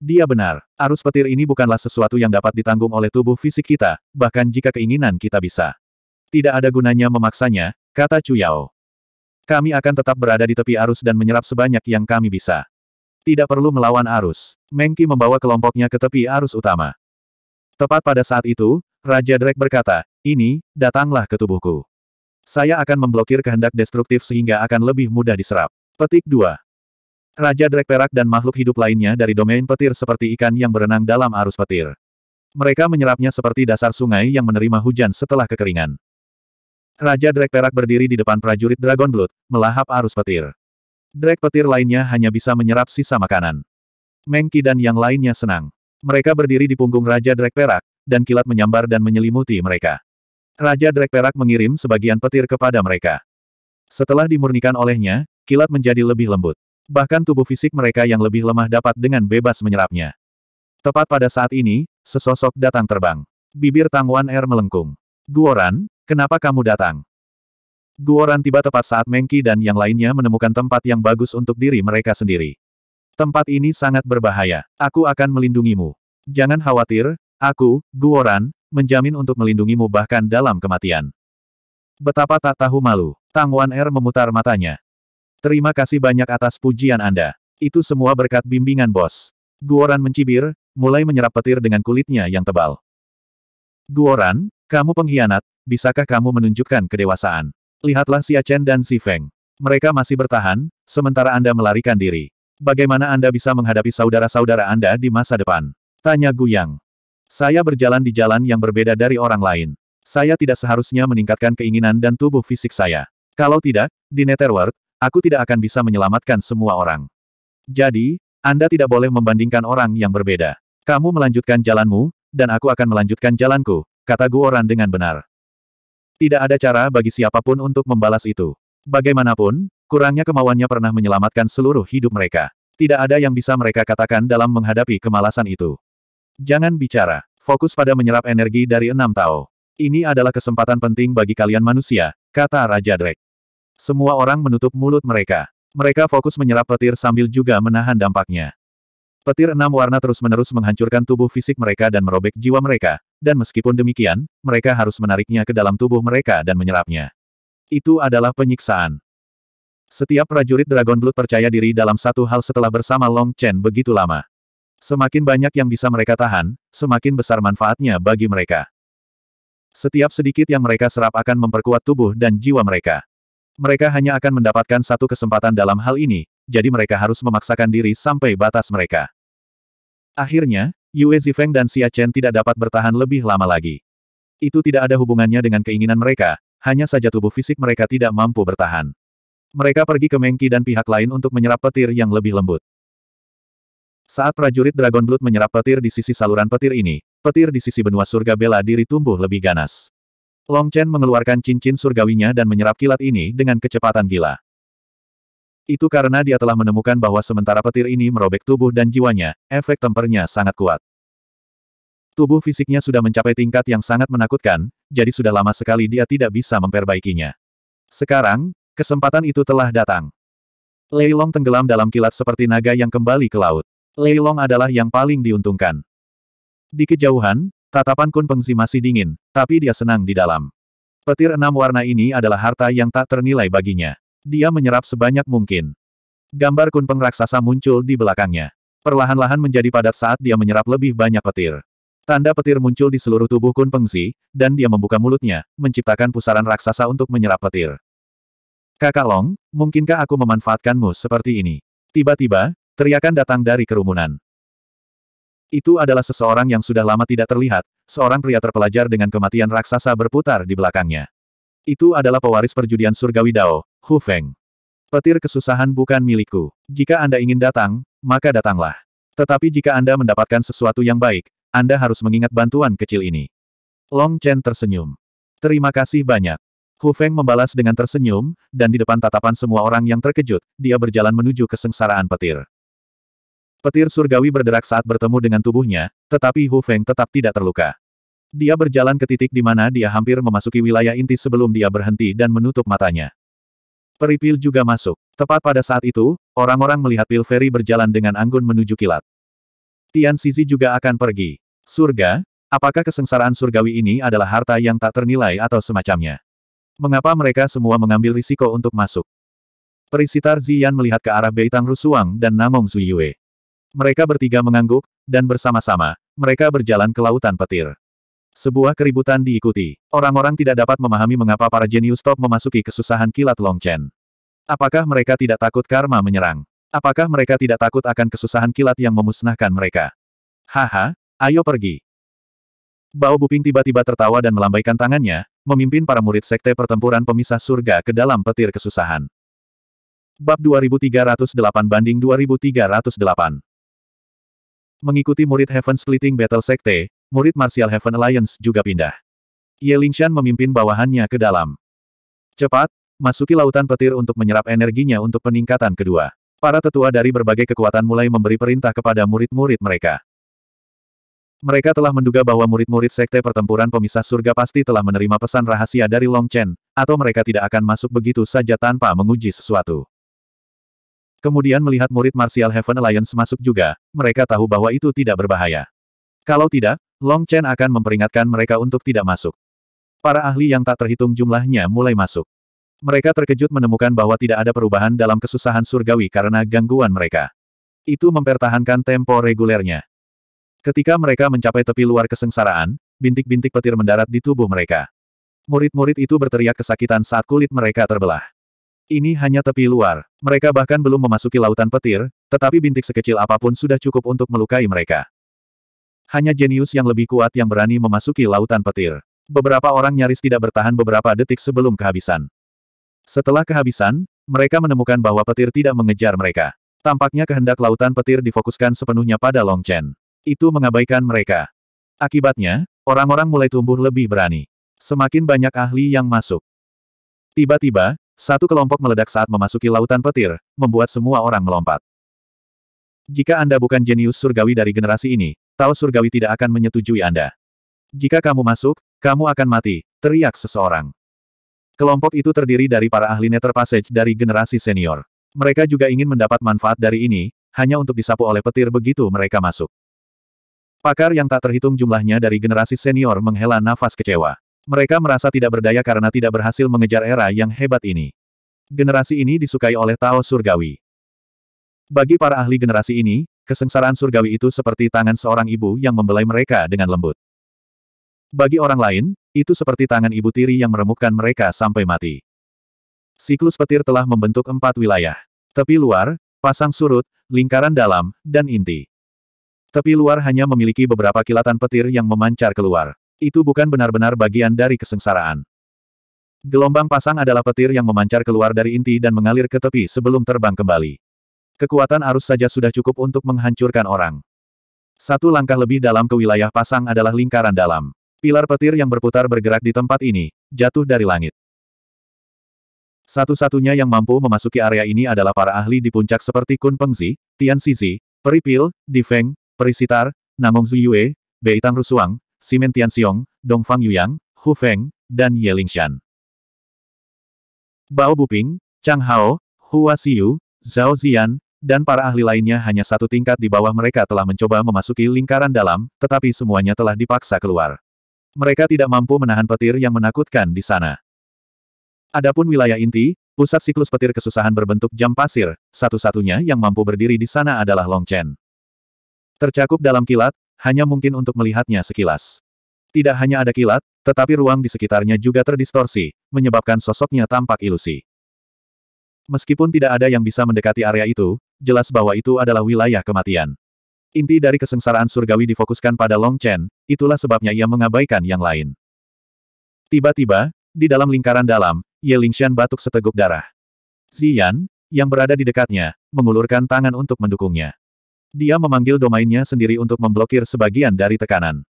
Dia benar, arus petir ini bukanlah sesuatu yang dapat ditanggung oleh tubuh fisik kita, bahkan jika keinginan kita bisa. Tidak ada gunanya memaksanya, kata Chu Yao. Kami akan tetap berada di tepi arus dan menyerap sebanyak yang kami bisa. Tidak perlu melawan arus. Mengki membawa kelompoknya ke tepi arus utama. Tepat pada saat itu, Raja Drake berkata, ini, datanglah ke tubuhku. Saya akan memblokir kehendak destruktif sehingga akan lebih mudah diserap. Petik 2. Raja Drek Perak dan makhluk hidup lainnya dari domain petir seperti ikan yang berenang dalam arus petir. Mereka menyerapnya seperti dasar sungai yang menerima hujan setelah kekeringan. Raja Drek Perak berdiri di depan prajurit Dragon Blood, melahap arus petir. Drek petir lainnya hanya bisa menyerap sisa makanan. Mengki dan yang lainnya senang. Mereka berdiri di punggung Raja Drek Perak, dan kilat menyambar dan menyelimuti mereka. Raja Drek Perak mengirim sebagian petir kepada mereka. Setelah dimurnikan olehnya, kilat menjadi lebih lembut. Bahkan tubuh fisik mereka yang lebih lemah dapat dengan bebas menyerapnya. Tepat pada saat ini, sesosok datang terbang. Bibir Tang Wan Er melengkung. Guoran, kenapa kamu datang? Guoran tiba tepat saat Mengki dan yang lainnya menemukan tempat yang bagus untuk diri mereka sendiri. Tempat ini sangat berbahaya. Aku akan melindungimu. Jangan khawatir, aku, Guoran, menjamin untuk melindungimu bahkan dalam kematian. Betapa tak tahu malu, Tang Wan Er memutar matanya. Terima kasih banyak atas pujian Anda. Itu semua berkat bimbingan bos. Guoran mencibir, mulai menyerap petir dengan kulitnya yang tebal. Guoran, kamu pengkhianat, bisakah kamu menunjukkan kedewasaan? Lihatlah Xia Chen dan Si Feng. Mereka masih bertahan, sementara Anda melarikan diri. Bagaimana Anda bisa menghadapi saudara-saudara Anda di masa depan? Tanya Gu Yang. Saya berjalan di jalan yang berbeda dari orang lain. Saya tidak seharusnya meningkatkan keinginan dan tubuh fisik saya. Kalau tidak, di Netherworld, aku tidak akan bisa menyelamatkan semua orang. Jadi, Anda tidak boleh membandingkan orang yang berbeda. Kamu melanjutkan jalanmu, dan aku akan melanjutkan jalanku, kata Guoran dengan benar. Tidak ada cara bagi siapapun untuk membalas itu. Bagaimanapun, kurangnya kemauannya pernah menyelamatkan seluruh hidup mereka. Tidak ada yang bisa mereka katakan dalam menghadapi kemalasan itu. Jangan bicara. Fokus pada menyerap energi dari enam Tao. Ini adalah kesempatan penting bagi kalian manusia, kata Raja Drake. Semua orang menutup mulut mereka. Mereka fokus menyerap petir sambil juga menahan dampaknya. Petir enam warna terus-menerus menghancurkan tubuh fisik mereka dan merobek jiwa mereka, dan meskipun demikian, mereka harus menariknya ke dalam tubuh mereka dan menyerapnya. Itu adalah penyiksaan. Setiap prajurit Dragon Blood percaya diri dalam satu hal setelah bersama Long Chen begitu lama. Semakin banyak yang bisa mereka tahan, semakin besar manfaatnya bagi mereka. Setiap sedikit yang mereka serap akan memperkuat tubuh dan jiwa mereka. Mereka hanya akan mendapatkan satu kesempatan dalam hal ini, jadi mereka harus memaksakan diri sampai batas mereka. Akhirnya, Yue Zifeng dan Xia Chen tidak dapat bertahan lebih lama lagi. Itu tidak ada hubungannya dengan keinginan mereka, hanya saja tubuh fisik mereka tidak mampu bertahan. Mereka pergi ke Mengki dan pihak lain untuk menyerap petir yang lebih lembut. Saat prajurit Dragon Blood menyerap petir di sisi saluran petir ini, petir di sisi benua surga bela diri tumbuh lebih ganas. Long Chen mengeluarkan cincin surgawinya dan menyerap kilat ini dengan kecepatan gila. Itu karena dia telah menemukan bahwa sementara petir ini merobek tubuh dan jiwanya, efek tempernya sangat kuat. Tubuh fisiknya sudah mencapai tingkat yang sangat menakutkan, jadi sudah lama sekali dia tidak bisa memperbaikinya. Sekarang, kesempatan itu telah datang. Lei Long tenggelam dalam kilat seperti naga yang kembali ke laut. Leilong adalah yang paling diuntungkan. Di kejauhan, tatapan Kun Pengzi masih dingin, tapi dia senang di dalam. Petir enam warna ini adalah harta yang tak ternilai baginya. Dia menyerap sebanyak mungkin. Gambar Kun Peng raksasa muncul di belakangnya. Perlahan-lahan menjadi padat saat dia menyerap lebih banyak petir. Tanda petir muncul di seluruh tubuh Kun Pengzi, dan dia membuka mulutnya, menciptakan pusaran raksasa untuk menyerap petir. Kakak Long, mungkinkah aku memanfaatkanmu seperti ini? Tiba-tiba, Teriakan datang dari kerumunan. Itu adalah seseorang yang sudah lama tidak terlihat, seorang pria terpelajar dengan kematian raksasa berputar di belakangnya. Itu adalah pewaris perjudian surgawi Dao, Hu Feng. Petir kesusahan bukan milikku. Jika Anda ingin datang, maka datanglah. Tetapi jika Anda mendapatkan sesuatu yang baik, Anda harus mengingat bantuan kecil ini. Long Chen tersenyum. Terima kasih banyak. Hu Feng membalas dengan tersenyum, dan di depan tatapan semua orang yang terkejut, dia berjalan menuju kesengsaraan petir. Petir surgawi berderak saat bertemu dengan tubuhnya, tetapi Hu Feng tetap tidak terluka. Dia berjalan ke titik di mana dia hampir memasuki wilayah inti sebelum dia berhenti dan menutup matanya. Peripil juga masuk. Tepat pada saat itu, orang-orang melihat Pil Ferry berjalan dengan anggun menuju kilat. Tian Sisi juga akan pergi. Surga, apakah kesengsaraan surgawi ini adalah harta yang tak ternilai atau semacamnya? Mengapa mereka semua mengambil risiko untuk masuk? Perisitar Ziyan melihat ke arah Beitang Rusuang dan Namong Zuyue. Mereka bertiga mengangguk, dan bersama-sama, mereka berjalan ke lautan petir. Sebuah keributan diikuti. Orang-orang tidak dapat memahami mengapa para jenius top memasuki kesusahan kilat Long Chen. Apakah mereka tidak takut karma menyerang? Apakah mereka tidak takut akan kesusahan kilat yang memusnahkan mereka? Haha, ayo pergi. Bao Buping tiba-tiba tertawa dan melambaikan tangannya, memimpin para murid sekte pertempuran pemisah surga ke dalam petir kesusahan. Bab 2308 banding 2308 Mengikuti murid Heaven Splitting Battle Sekte, murid Martial Heaven Alliance juga pindah. Ye Lingshan memimpin bawahannya ke dalam. Cepat, masuki lautan petir untuk menyerap energinya untuk peningkatan kedua. Para tetua dari berbagai kekuatan mulai memberi perintah kepada murid-murid mereka. Mereka telah menduga bahwa murid-murid sekte pertempuran pemisah surga pasti telah menerima pesan rahasia dari Long Chen, atau mereka tidak akan masuk begitu saja tanpa menguji sesuatu. Kemudian melihat murid Martial Heaven Alliance masuk juga, mereka tahu bahwa itu tidak berbahaya. Kalau tidak, Long Chen akan memperingatkan mereka untuk tidak masuk. Para ahli yang tak terhitung jumlahnya mulai masuk. Mereka terkejut menemukan bahwa tidak ada perubahan dalam kesusahan surgawi karena gangguan mereka. Itu mempertahankan tempo regulernya. Ketika mereka mencapai tepi luar kesengsaraan, bintik-bintik petir mendarat di tubuh mereka. Murid-murid itu berteriak kesakitan saat kulit mereka terbelah. Ini hanya tepi luar. Mereka bahkan belum memasuki lautan petir, tetapi bintik sekecil apapun sudah cukup untuk melukai mereka. Hanya jenius yang lebih kuat yang berani memasuki lautan petir. Beberapa orang nyaris tidak bertahan beberapa detik sebelum kehabisan. Setelah kehabisan, mereka menemukan bahwa petir tidak mengejar mereka. Tampaknya kehendak lautan petir difokuskan sepenuhnya pada Long Chen. Itu mengabaikan mereka. Akibatnya, orang-orang mulai tumbuh lebih berani. Semakin banyak ahli yang masuk. Tiba-tiba, satu kelompok meledak saat memasuki lautan petir, membuat semua orang melompat. Jika Anda bukan jenius surgawi dari generasi ini, Tao surgawi tidak akan menyetujui Anda. Jika kamu masuk, kamu akan mati, teriak seseorang. Kelompok itu terdiri dari para ahli Nether Passage dari generasi senior. Mereka juga ingin mendapat manfaat dari ini, hanya untuk disapu oleh petir begitu mereka masuk. Pakar yang tak terhitung jumlahnya dari generasi senior menghela nafas kecewa. Mereka merasa tidak berdaya karena tidak berhasil mengejar era yang hebat ini. Generasi ini disukai oleh Tao Surgawi. Bagi para ahli generasi ini, kesengsaraan surgawi itu seperti tangan seorang ibu yang membelai mereka dengan lembut. Bagi orang lain, itu seperti tangan ibu tiri yang meremukkan mereka sampai mati. Siklus petir telah membentuk empat wilayah. Tepi luar, pasang surut, lingkaran dalam, dan inti. Tepi luar hanya memiliki beberapa kilatan petir yang memancar keluar. Itu bukan benar-benar bagian dari kesengsaraan. Gelombang pasang adalah petir yang memancar keluar dari inti dan mengalir ke tepi sebelum terbang kembali. Kekuatan arus saja sudah cukup untuk menghancurkan orang. Satu langkah lebih dalam ke wilayah pasang adalah lingkaran dalam. Pilar petir yang berputar bergerak di tempat ini, jatuh dari langit. Satu-satunya yang mampu memasuki area ini adalah para ahli di puncak seperti Kun Pengzi, Tian Sisi, Peripil, Difeng, Perisitar, Nangong Zuyue, Beitang Rusuang, Simen Tianxiong, Dongfang Yuyang, Hu Feng, dan Ye Lingshan. Bao Buping, Chang Hao, Hua Xiu, Zhao Zian, dan para ahli lainnya hanya satu tingkat di bawah mereka telah mencoba memasuki lingkaran dalam, tetapi semuanya telah dipaksa keluar. Mereka tidak mampu menahan petir yang menakutkan di sana. Adapun wilayah inti, pusat siklus petir kesusahan berbentuk jam pasir, satu-satunya yang mampu berdiri di sana adalah Long Chen. Tercakup dalam kilat, hanya mungkin untuk melihatnya sekilas. Tidak hanya ada kilat, tetapi ruang di sekitarnya juga terdistorsi, menyebabkan sosoknya tampak ilusi. Meskipun tidak ada yang bisa mendekati area itu, jelas bahwa itu adalah wilayah kematian. Inti dari kesengsaraan surgawi difokuskan pada Long Chen, itulah sebabnya ia mengabaikan yang lain. Tiba-tiba, di dalam lingkaran dalam, Ye Lingxian batuk seteguk darah. Xian, yang berada di dekatnya, mengulurkan tangan untuk mendukungnya. Dia memanggil domainnya sendiri untuk memblokir sebagian dari tekanan.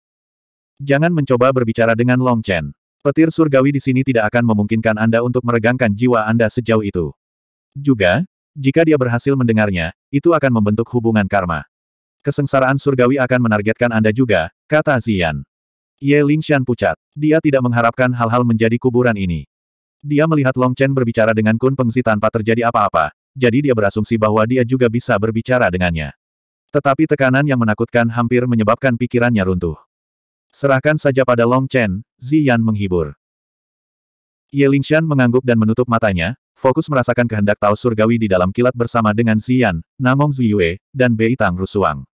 Jangan mencoba berbicara dengan Long Chen. Petir surgawi di sini tidak akan memungkinkan Anda untuk meregangkan jiwa Anda sejauh itu. Juga, jika dia berhasil mendengarnya, itu akan membentuk hubungan karma. Kesengsaraan surgawi akan menargetkan Anda juga, kata Zian. Ye Lingshan pucat. Dia tidak mengharapkan hal-hal menjadi kuburan ini. Dia melihat Long Chen berbicara dengan Kun Pengsi tanpa terjadi apa-apa, jadi dia berasumsi bahwa dia juga bisa berbicara dengannya. Tetapi tekanan yang menakutkan hampir menyebabkan pikirannya runtuh. Serahkan saja pada Long Chen, Ziyan menghibur. Ye Lingshan mengangguk dan menutup matanya, fokus merasakan kehendak Tao Surgawi di dalam kilat bersama dengan Ziyan, Namong Zuyue, dan Bei Tang Rusuang.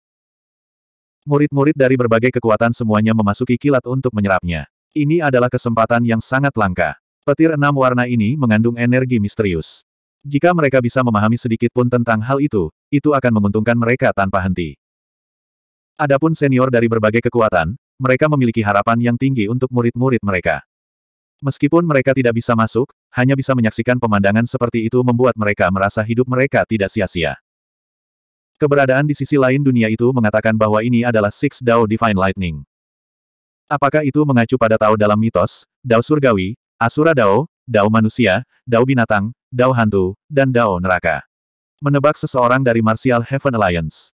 Murid-murid dari berbagai kekuatan semuanya memasuki kilat untuk menyerapnya. Ini adalah kesempatan yang sangat langka. Petir enam warna ini mengandung energi misterius. Jika mereka bisa memahami sedikit pun tentang hal itu, itu akan menguntungkan mereka tanpa henti. Adapun senior dari berbagai kekuatan, mereka memiliki harapan yang tinggi untuk murid-murid mereka. Meskipun mereka tidak bisa masuk, hanya bisa menyaksikan pemandangan seperti itu membuat mereka merasa hidup mereka tidak sia-sia. Keberadaan di sisi lain dunia itu mengatakan bahwa ini adalah Six Dao Divine Lightning. Apakah itu mengacu pada Tao dalam mitos, Dao surgawi, Asura Dao, Dao manusia, Dao binatang, Dao Hantu, dan Dao Neraka. Menebak seseorang dari Martial Heaven Alliance.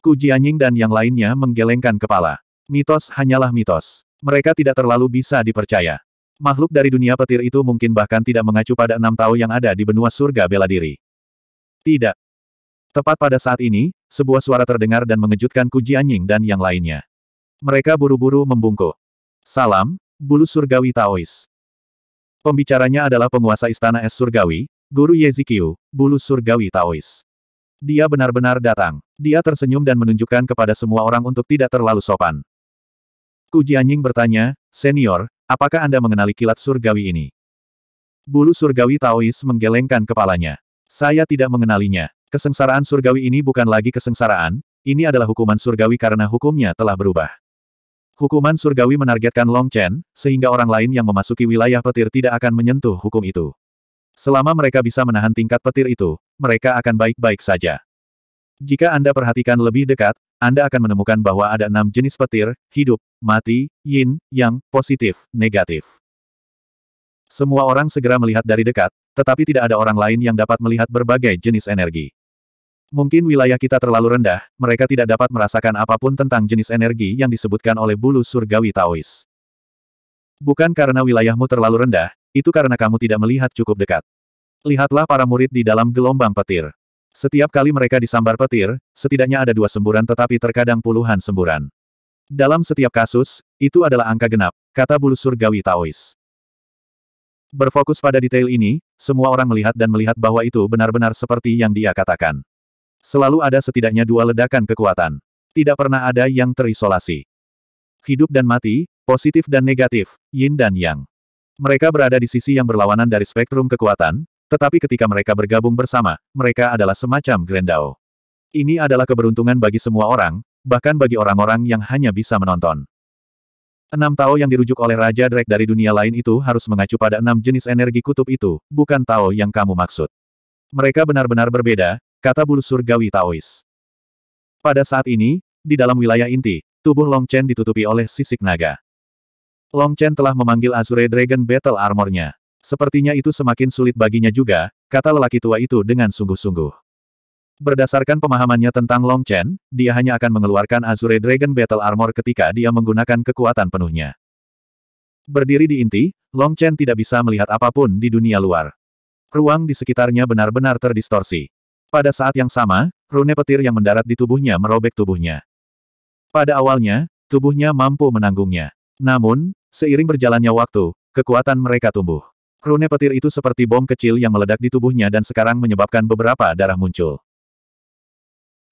Ku Jianying dan yang lainnya menggelengkan kepala. Mitos hanyalah mitos. Mereka tidak terlalu bisa dipercaya. Makhluk dari dunia petir itu mungkin bahkan tidak mengacu pada enam tahu yang ada di benua surga bela diri. Tidak. Tepat pada saat ini, sebuah suara terdengar dan mengejutkan Ku Jianying dan yang lainnya. Mereka buru-buru membungkuk. Salam, bulu surgawi Taois. Pembicaranya adalah penguasa Istana Es Surgawi, Guru Yezikiu, bulu surgawi Taois. Dia benar-benar datang. Dia tersenyum dan menunjukkan kepada semua orang untuk tidak terlalu sopan. Ku Kujianying bertanya, Senior, apakah Anda mengenali kilat surgawi ini? Bulu surgawi Taois menggelengkan kepalanya. Saya tidak mengenalinya. Kesengsaraan surgawi ini bukan lagi kesengsaraan, ini adalah hukuman surgawi karena hukumnya telah berubah. Hukuman surgawi menargetkan Long Chen, sehingga orang lain yang memasuki wilayah petir tidak akan menyentuh hukum itu. Selama mereka bisa menahan tingkat petir itu, mereka akan baik-baik saja. Jika Anda perhatikan lebih dekat, Anda akan menemukan bahwa ada enam jenis petir, hidup, mati, yin, yang, positif, negatif. Semua orang segera melihat dari dekat, tetapi tidak ada orang lain yang dapat melihat berbagai jenis energi. Mungkin wilayah kita terlalu rendah, mereka tidak dapat merasakan apapun tentang jenis energi yang disebutkan oleh bulu surgawi Taois. Bukan karena wilayahmu terlalu rendah, itu karena kamu tidak melihat cukup dekat. Lihatlah para murid di dalam gelombang petir. Setiap kali mereka disambar petir, setidaknya ada dua semburan tetapi terkadang puluhan semburan. Dalam setiap kasus, itu adalah angka genap, kata bulu surgawi Taois. Berfokus pada detail ini, semua orang melihat dan melihat bahwa itu benar-benar seperti yang dia katakan. Selalu ada setidaknya dua ledakan kekuatan. Tidak pernah ada yang terisolasi. Hidup dan mati, positif dan negatif, yin dan yang. Mereka berada di sisi yang berlawanan dari spektrum kekuatan, tetapi ketika mereka bergabung bersama, mereka adalah semacam grendao. Ini adalah keberuntungan bagi semua orang, bahkan bagi orang-orang yang hanya bisa menonton. Enam Tao yang dirujuk oleh Raja Drake dari dunia lain itu harus mengacu pada enam jenis energi kutub itu, bukan Tao yang kamu maksud. Mereka benar-benar berbeda, kata bulu surgawi Taois. Pada saat ini, di dalam wilayah inti, tubuh Long Chen ditutupi oleh sisik naga. Long Chen telah memanggil Azure Dragon Battle Armornya. Sepertinya itu semakin sulit baginya juga, kata lelaki tua itu dengan sungguh-sungguh. Berdasarkan pemahamannya tentang Long Chen, dia hanya akan mengeluarkan Azure Dragon Battle Armor ketika dia menggunakan kekuatan penuhnya. Berdiri di inti, Long Chen tidak bisa melihat apapun di dunia luar. Ruang di sekitarnya benar-benar terdistorsi. Pada saat yang sama, rune petir yang mendarat di tubuhnya merobek tubuhnya. Pada awalnya, tubuhnya mampu menanggungnya. Namun, seiring berjalannya waktu, kekuatan mereka tumbuh. Rune petir itu seperti bom kecil yang meledak di tubuhnya dan sekarang menyebabkan beberapa darah muncul.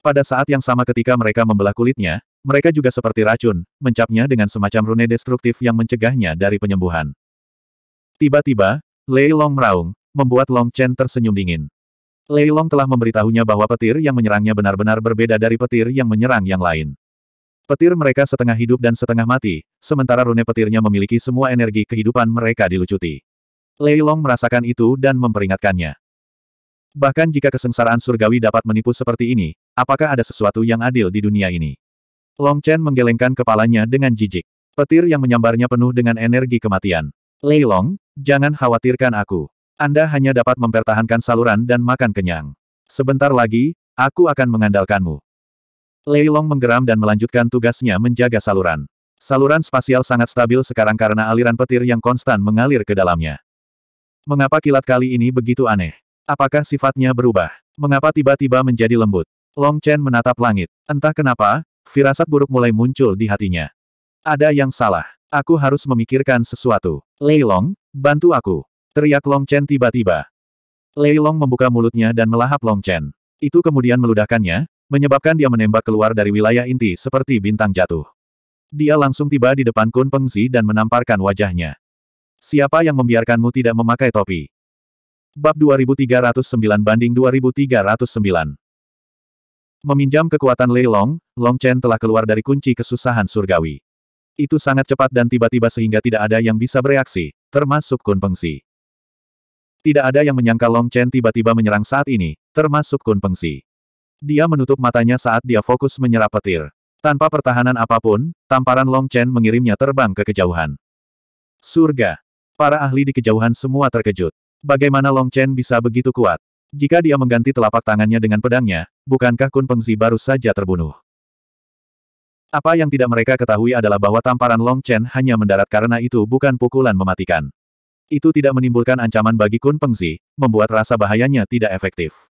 Pada saat yang sama ketika mereka membelah kulitnya, mereka juga seperti racun, mencapnya dengan semacam rune destruktif yang mencegahnya dari penyembuhan. Tiba-tiba, Lei Long meraung, membuat Long Chen tersenyum dingin. Leilong telah memberitahunya bahwa petir yang menyerangnya benar-benar berbeda dari petir yang menyerang yang lain. Petir mereka setengah hidup dan setengah mati, sementara rune petirnya memiliki semua energi kehidupan mereka dilucuti. Leilong merasakan itu dan memperingatkannya. Bahkan jika kesengsaraan surgawi dapat menipu seperti ini, apakah ada sesuatu yang adil di dunia ini? Long Chen menggelengkan kepalanya dengan jijik. Petir yang menyambarnya penuh dengan energi kematian. Leilong, jangan khawatirkan aku. Anda hanya dapat mempertahankan saluran dan makan kenyang. Sebentar lagi, aku akan mengandalkanmu. Lei Long menggeram dan melanjutkan tugasnya menjaga saluran. Saluran spasial sangat stabil sekarang karena aliran petir yang konstan mengalir ke dalamnya. Mengapa kilat kali ini begitu aneh? Apakah sifatnya berubah? Mengapa tiba-tiba menjadi lembut? Long Chen menatap langit. Entah kenapa, firasat buruk mulai muncul di hatinya. Ada yang salah. Aku harus memikirkan sesuatu. Lei Long, bantu aku. Teriak Long Chen tiba-tiba. Lei Long membuka mulutnya dan melahap Long Chen. Itu kemudian meludahkannya, menyebabkan dia menembak keluar dari wilayah inti seperti bintang jatuh. Dia langsung tiba di depan Kun Peng Pengzi dan menamparkan wajahnya. Siapa yang membiarkanmu tidak memakai topi? Bab 2309 banding 2309 Meminjam kekuatan Lei Long, Long Chen telah keluar dari kunci kesusahan surgawi. Itu sangat cepat dan tiba-tiba sehingga tidak ada yang bisa bereaksi, termasuk Kun Peng Pengsi. Tidak ada yang menyangka Long Chen tiba-tiba menyerang saat ini, termasuk Kun Pengsi. Dia menutup matanya saat dia fokus menyerap petir. Tanpa pertahanan apapun, tamparan Long Chen mengirimnya terbang ke kejauhan. Surga. Para ahli di kejauhan semua terkejut. Bagaimana Long Chen bisa begitu kuat? Jika dia mengganti telapak tangannya dengan pedangnya, bukankah Kun Pengsi baru saja terbunuh? Apa yang tidak mereka ketahui adalah bahwa tamparan Long Chen hanya mendarat karena itu bukan pukulan mematikan. Itu tidak menimbulkan ancaman bagi Kun Pengzi, membuat rasa bahayanya tidak efektif.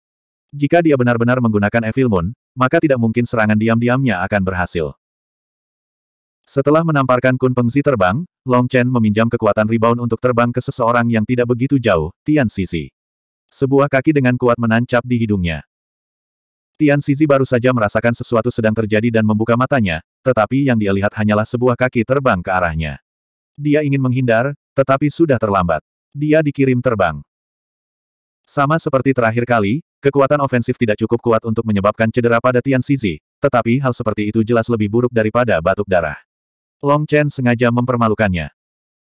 Jika dia benar-benar menggunakan Evil Moon, maka tidak mungkin serangan diam-diamnya akan berhasil. Setelah menamparkan Kun Pengzi terbang, Long Chen meminjam kekuatan rebound untuk terbang ke seseorang yang tidak begitu jauh, Tian Sisi. Sebuah kaki dengan kuat menancap di hidungnya. Tian Sisi baru saja merasakan sesuatu sedang terjadi dan membuka matanya, tetapi yang dia lihat hanyalah sebuah kaki terbang ke arahnya. Dia ingin menghindar, tetapi sudah terlambat. Dia dikirim terbang. Sama seperti terakhir kali, kekuatan ofensif tidak cukup kuat untuk menyebabkan cedera pada Tian Sizi, tetapi hal seperti itu jelas lebih buruk daripada batuk darah. Long Chen sengaja mempermalukannya.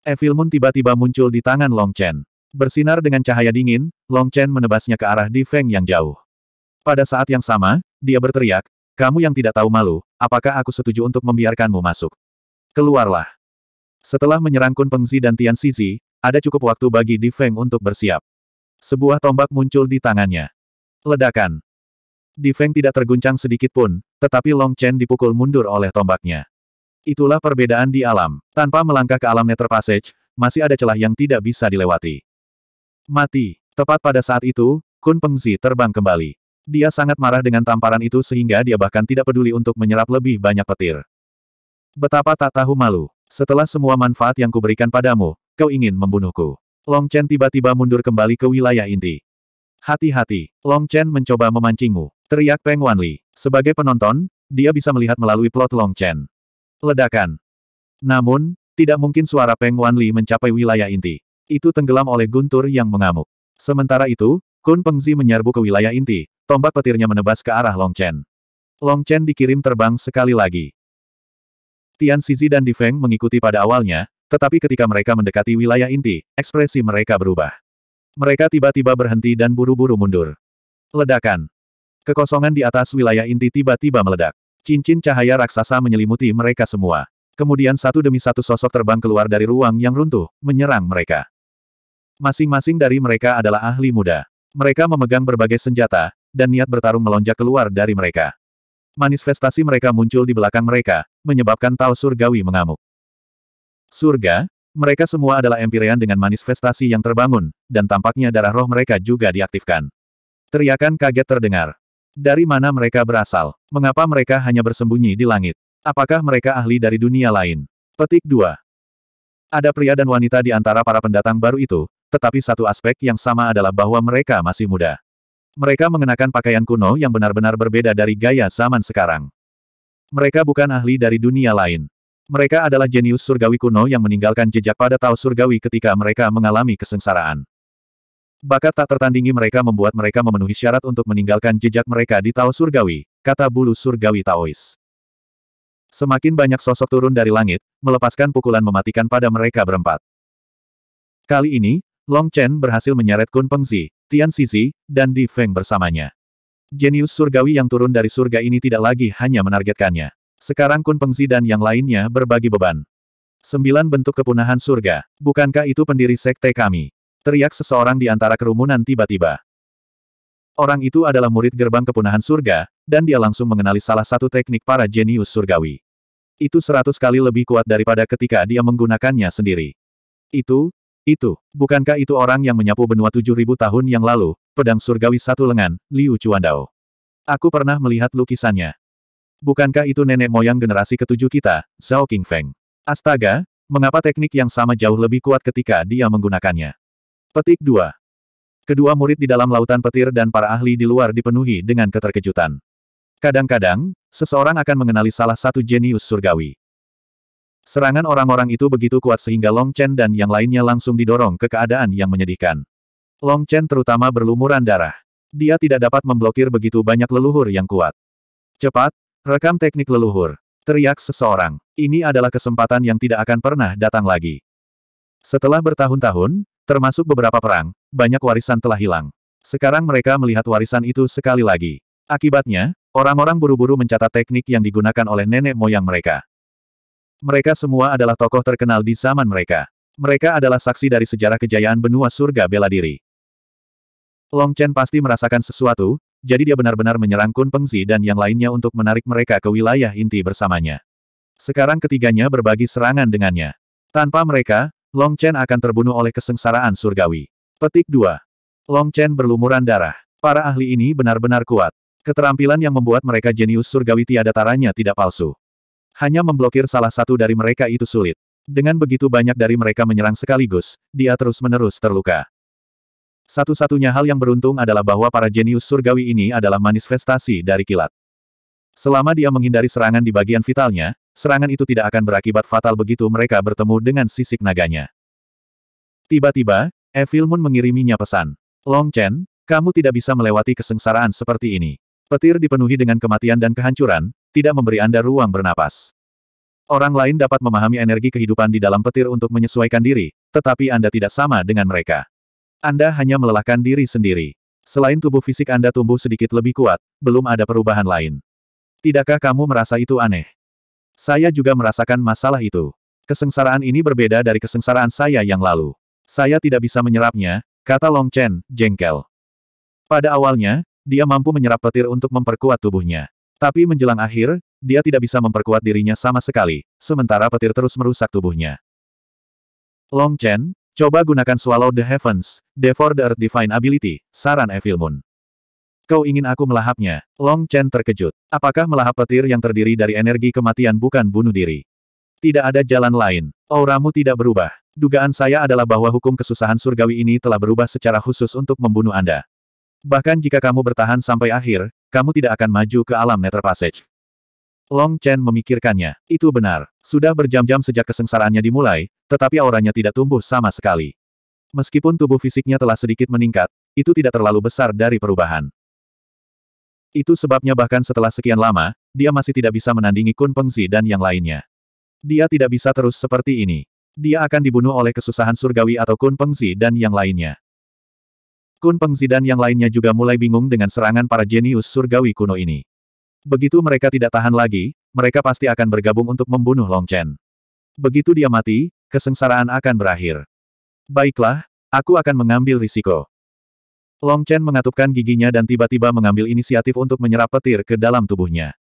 Evil Moon tiba-tiba muncul di tangan Long Chen. Bersinar dengan cahaya dingin, Long Chen menebasnya ke arah Di Feng yang jauh. Pada saat yang sama, dia berteriak, kamu yang tidak tahu malu, apakah aku setuju untuk membiarkanmu masuk? Keluarlah. Setelah menyerang Kun Pengzi dan Tian Sisi, ada cukup waktu bagi Di Feng untuk bersiap. Sebuah tombak muncul di tangannya. Ledakan. Di Feng tidak terguncang sedikit pun, tetapi Long Chen dipukul mundur oleh tombaknya. Itulah perbedaan di alam. Tanpa melangkah ke alam Nether Passage, masih ada celah yang tidak bisa dilewati. Mati. Tepat pada saat itu, Kun Pengzi terbang kembali. Dia sangat marah dengan tamparan itu sehingga dia bahkan tidak peduli untuk menyerap lebih banyak petir. Betapa tak tahu malu. Setelah semua manfaat yang kuberikan padamu, kau ingin membunuhku. Long Chen tiba-tiba mundur kembali ke wilayah inti. Hati-hati, Long Chen mencoba memancingmu. Teriak Peng Wanli. Sebagai penonton, dia bisa melihat melalui plot Long Chen. Ledakan. Namun, tidak mungkin suara Peng Wanli mencapai wilayah inti. Itu tenggelam oleh guntur yang mengamuk. Sementara itu, Kun Pengzi menyerbu ke wilayah inti, tombak petirnya menebas ke arah Long Chen. Long Chen dikirim terbang sekali lagi. Tian Sizi dan Di Feng mengikuti pada awalnya, tetapi ketika mereka mendekati wilayah inti, ekspresi mereka berubah. Mereka tiba-tiba berhenti dan buru-buru mundur. Ledakan. Kekosongan di atas wilayah inti tiba-tiba meledak. Cincin cahaya raksasa menyelimuti mereka semua. Kemudian satu demi satu sosok terbang keluar dari ruang yang runtuh, menyerang mereka. Masing-masing dari mereka adalah ahli muda. Mereka memegang berbagai senjata, dan niat bertarung melonjak keluar dari mereka. Manifestasi mereka muncul di belakang mereka, menyebabkan Tao Surgawi mengamuk. Surga, mereka semua adalah Empirean dengan manifestasi yang terbangun, dan tampaknya darah roh mereka juga diaktifkan. Teriakan kaget terdengar. Dari mana mereka berasal? Mengapa mereka hanya bersembunyi di langit? Apakah mereka ahli dari dunia lain? Petik 2. Ada pria dan wanita di antara para pendatang baru itu, tetapi satu aspek yang sama adalah bahwa mereka masih muda. Mereka mengenakan pakaian kuno yang benar-benar berbeda dari gaya zaman sekarang. Mereka bukan ahli dari dunia lain. Mereka adalah jenius surgawi kuno yang meninggalkan jejak pada Tao surgawi ketika mereka mengalami kesengsaraan. Bakat tak tertandingi mereka membuat mereka memenuhi syarat untuk meninggalkan jejak mereka di Tao surgawi, kata bulu surgawi Taois. Semakin banyak sosok turun dari langit, melepaskan pukulan mematikan pada mereka berempat. Kali ini, Long Chen berhasil menyeret Kun Pengzi, Tian Sisi, dan Di Feng bersamanya. Jenius surgawi yang turun dari surga ini tidak lagi hanya menargetkannya. Sekarang Kun Pengzi dan yang lainnya berbagi beban. Sembilan bentuk kepunahan surga, bukankah itu pendiri sekte kami? Teriak seseorang di antara kerumunan tiba-tiba. Orang itu adalah murid gerbang kepunahan surga, dan dia langsung mengenali salah satu teknik para jenius surgawi. Itu seratus kali lebih kuat daripada ketika dia menggunakannya sendiri. Itu, itu, bukankah itu orang yang menyapu benua tujuh ribu tahun yang lalu, pedang surgawi satu lengan, Liu Chuandao. Aku pernah melihat lukisannya. Bukankah itu nenek moyang generasi ketujuh kita, Zhao Qingfeng? Astaga, mengapa teknik yang sama jauh lebih kuat ketika dia menggunakannya? Petik 2. Kedua murid di dalam lautan petir dan para ahli di luar dipenuhi dengan keterkejutan. Kadang-kadang, seseorang akan mengenali salah satu jenius surgawi. Serangan orang-orang itu begitu kuat sehingga Long Chen dan yang lainnya langsung didorong ke keadaan yang menyedihkan. Long Chen terutama berlumuran darah. Dia tidak dapat memblokir begitu banyak leluhur yang kuat. Cepat, rekam teknik leluhur. Teriak seseorang. Ini adalah kesempatan yang tidak akan pernah datang lagi. Setelah bertahun-tahun, termasuk beberapa perang, banyak warisan telah hilang. Sekarang mereka melihat warisan itu sekali lagi. Akibatnya, orang-orang buru-buru mencatat teknik yang digunakan oleh nenek moyang mereka. Mereka semua adalah tokoh terkenal di zaman mereka. Mereka adalah saksi dari sejarah kejayaan benua surga bela diri. Long Chen pasti merasakan sesuatu, jadi dia benar-benar menyerang Kun Pengzi dan yang lainnya untuk menarik mereka ke wilayah inti bersamanya. Sekarang ketiganya berbagi serangan dengannya. Tanpa mereka, Long Chen akan terbunuh oleh kesengsaraan surgawi. Petik 2. Long Chen berlumuran darah. Para ahli ini benar-benar kuat. Keterampilan yang membuat mereka jenius surgawi tiada taranya tidak palsu. Hanya memblokir salah satu dari mereka itu sulit. Dengan begitu banyak dari mereka menyerang sekaligus, dia terus-menerus terluka. Satu-satunya hal yang beruntung adalah bahwa para jenius surgawi ini adalah manifestasi dari kilat. Selama dia menghindari serangan di bagian vitalnya, serangan itu tidak akan berakibat fatal begitu mereka bertemu dengan sisik naganya. Tiba-tiba, Evil Moon mengiriminya pesan. Long Chen, kamu tidak bisa melewati kesengsaraan seperti ini. Petir dipenuhi dengan kematian dan kehancuran, tidak memberi Anda ruang bernapas. Orang lain dapat memahami energi kehidupan di dalam petir untuk menyesuaikan diri, tetapi Anda tidak sama dengan mereka. Anda hanya melelahkan diri sendiri. Selain tubuh fisik Anda tumbuh sedikit lebih kuat, belum ada perubahan lain. Tidakkah kamu merasa itu aneh? Saya juga merasakan masalah itu. Kesengsaraan ini berbeda dari kesengsaraan saya yang lalu. Saya tidak bisa menyerapnya, kata Long Chen, jengkel. Pada awalnya, dia mampu menyerap petir untuk memperkuat tubuhnya. Tapi menjelang akhir, dia tidak bisa memperkuat dirinya sama sekali, sementara petir terus merusak tubuhnya. Long Chen, coba gunakan Swallow the Heavens, Devour the Earth Divine Ability, saran Evil Moon. Kau ingin aku melahapnya? Long Chen terkejut. Apakah melahap petir yang terdiri dari energi kematian bukan bunuh diri? Tidak ada jalan lain. Auramu tidak berubah. Dugaan saya adalah bahwa hukum kesusahan surgawi ini telah berubah secara khusus untuk membunuh Anda. Bahkan jika kamu bertahan sampai akhir, kamu tidak akan maju ke alam Nether Passage. Long Chen memikirkannya. Itu benar. Sudah berjam-jam sejak kesengsaraannya dimulai, tetapi auranya tidak tumbuh sama sekali. Meskipun tubuh fisiknya telah sedikit meningkat, itu tidak terlalu besar dari perubahan. Itu sebabnya bahkan setelah sekian lama, dia masih tidak bisa menandingi Kun Pengzi dan yang lainnya. Dia tidak bisa terus seperti ini. Dia akan dibunuh oleh kesusahan surgawi atau Kun Pengzi dan yang lainnya. Kun Pengzi dan yang lainnya juga mulai bingung dengan serangan para jenius surgawi kuno ini. Begitu mereka tidak tahan lagi, mereka pasti akan bergabung untuk membunuh Long Chen. Begitu dia mati, kesengsaraan akan berakhir. Baiklah, aku akan mengambil risiko. Long Chen mengatupkan giginya dan tiba-tiba mengambil inisiatif untuk menyerap petir ke dalam tubuhnya.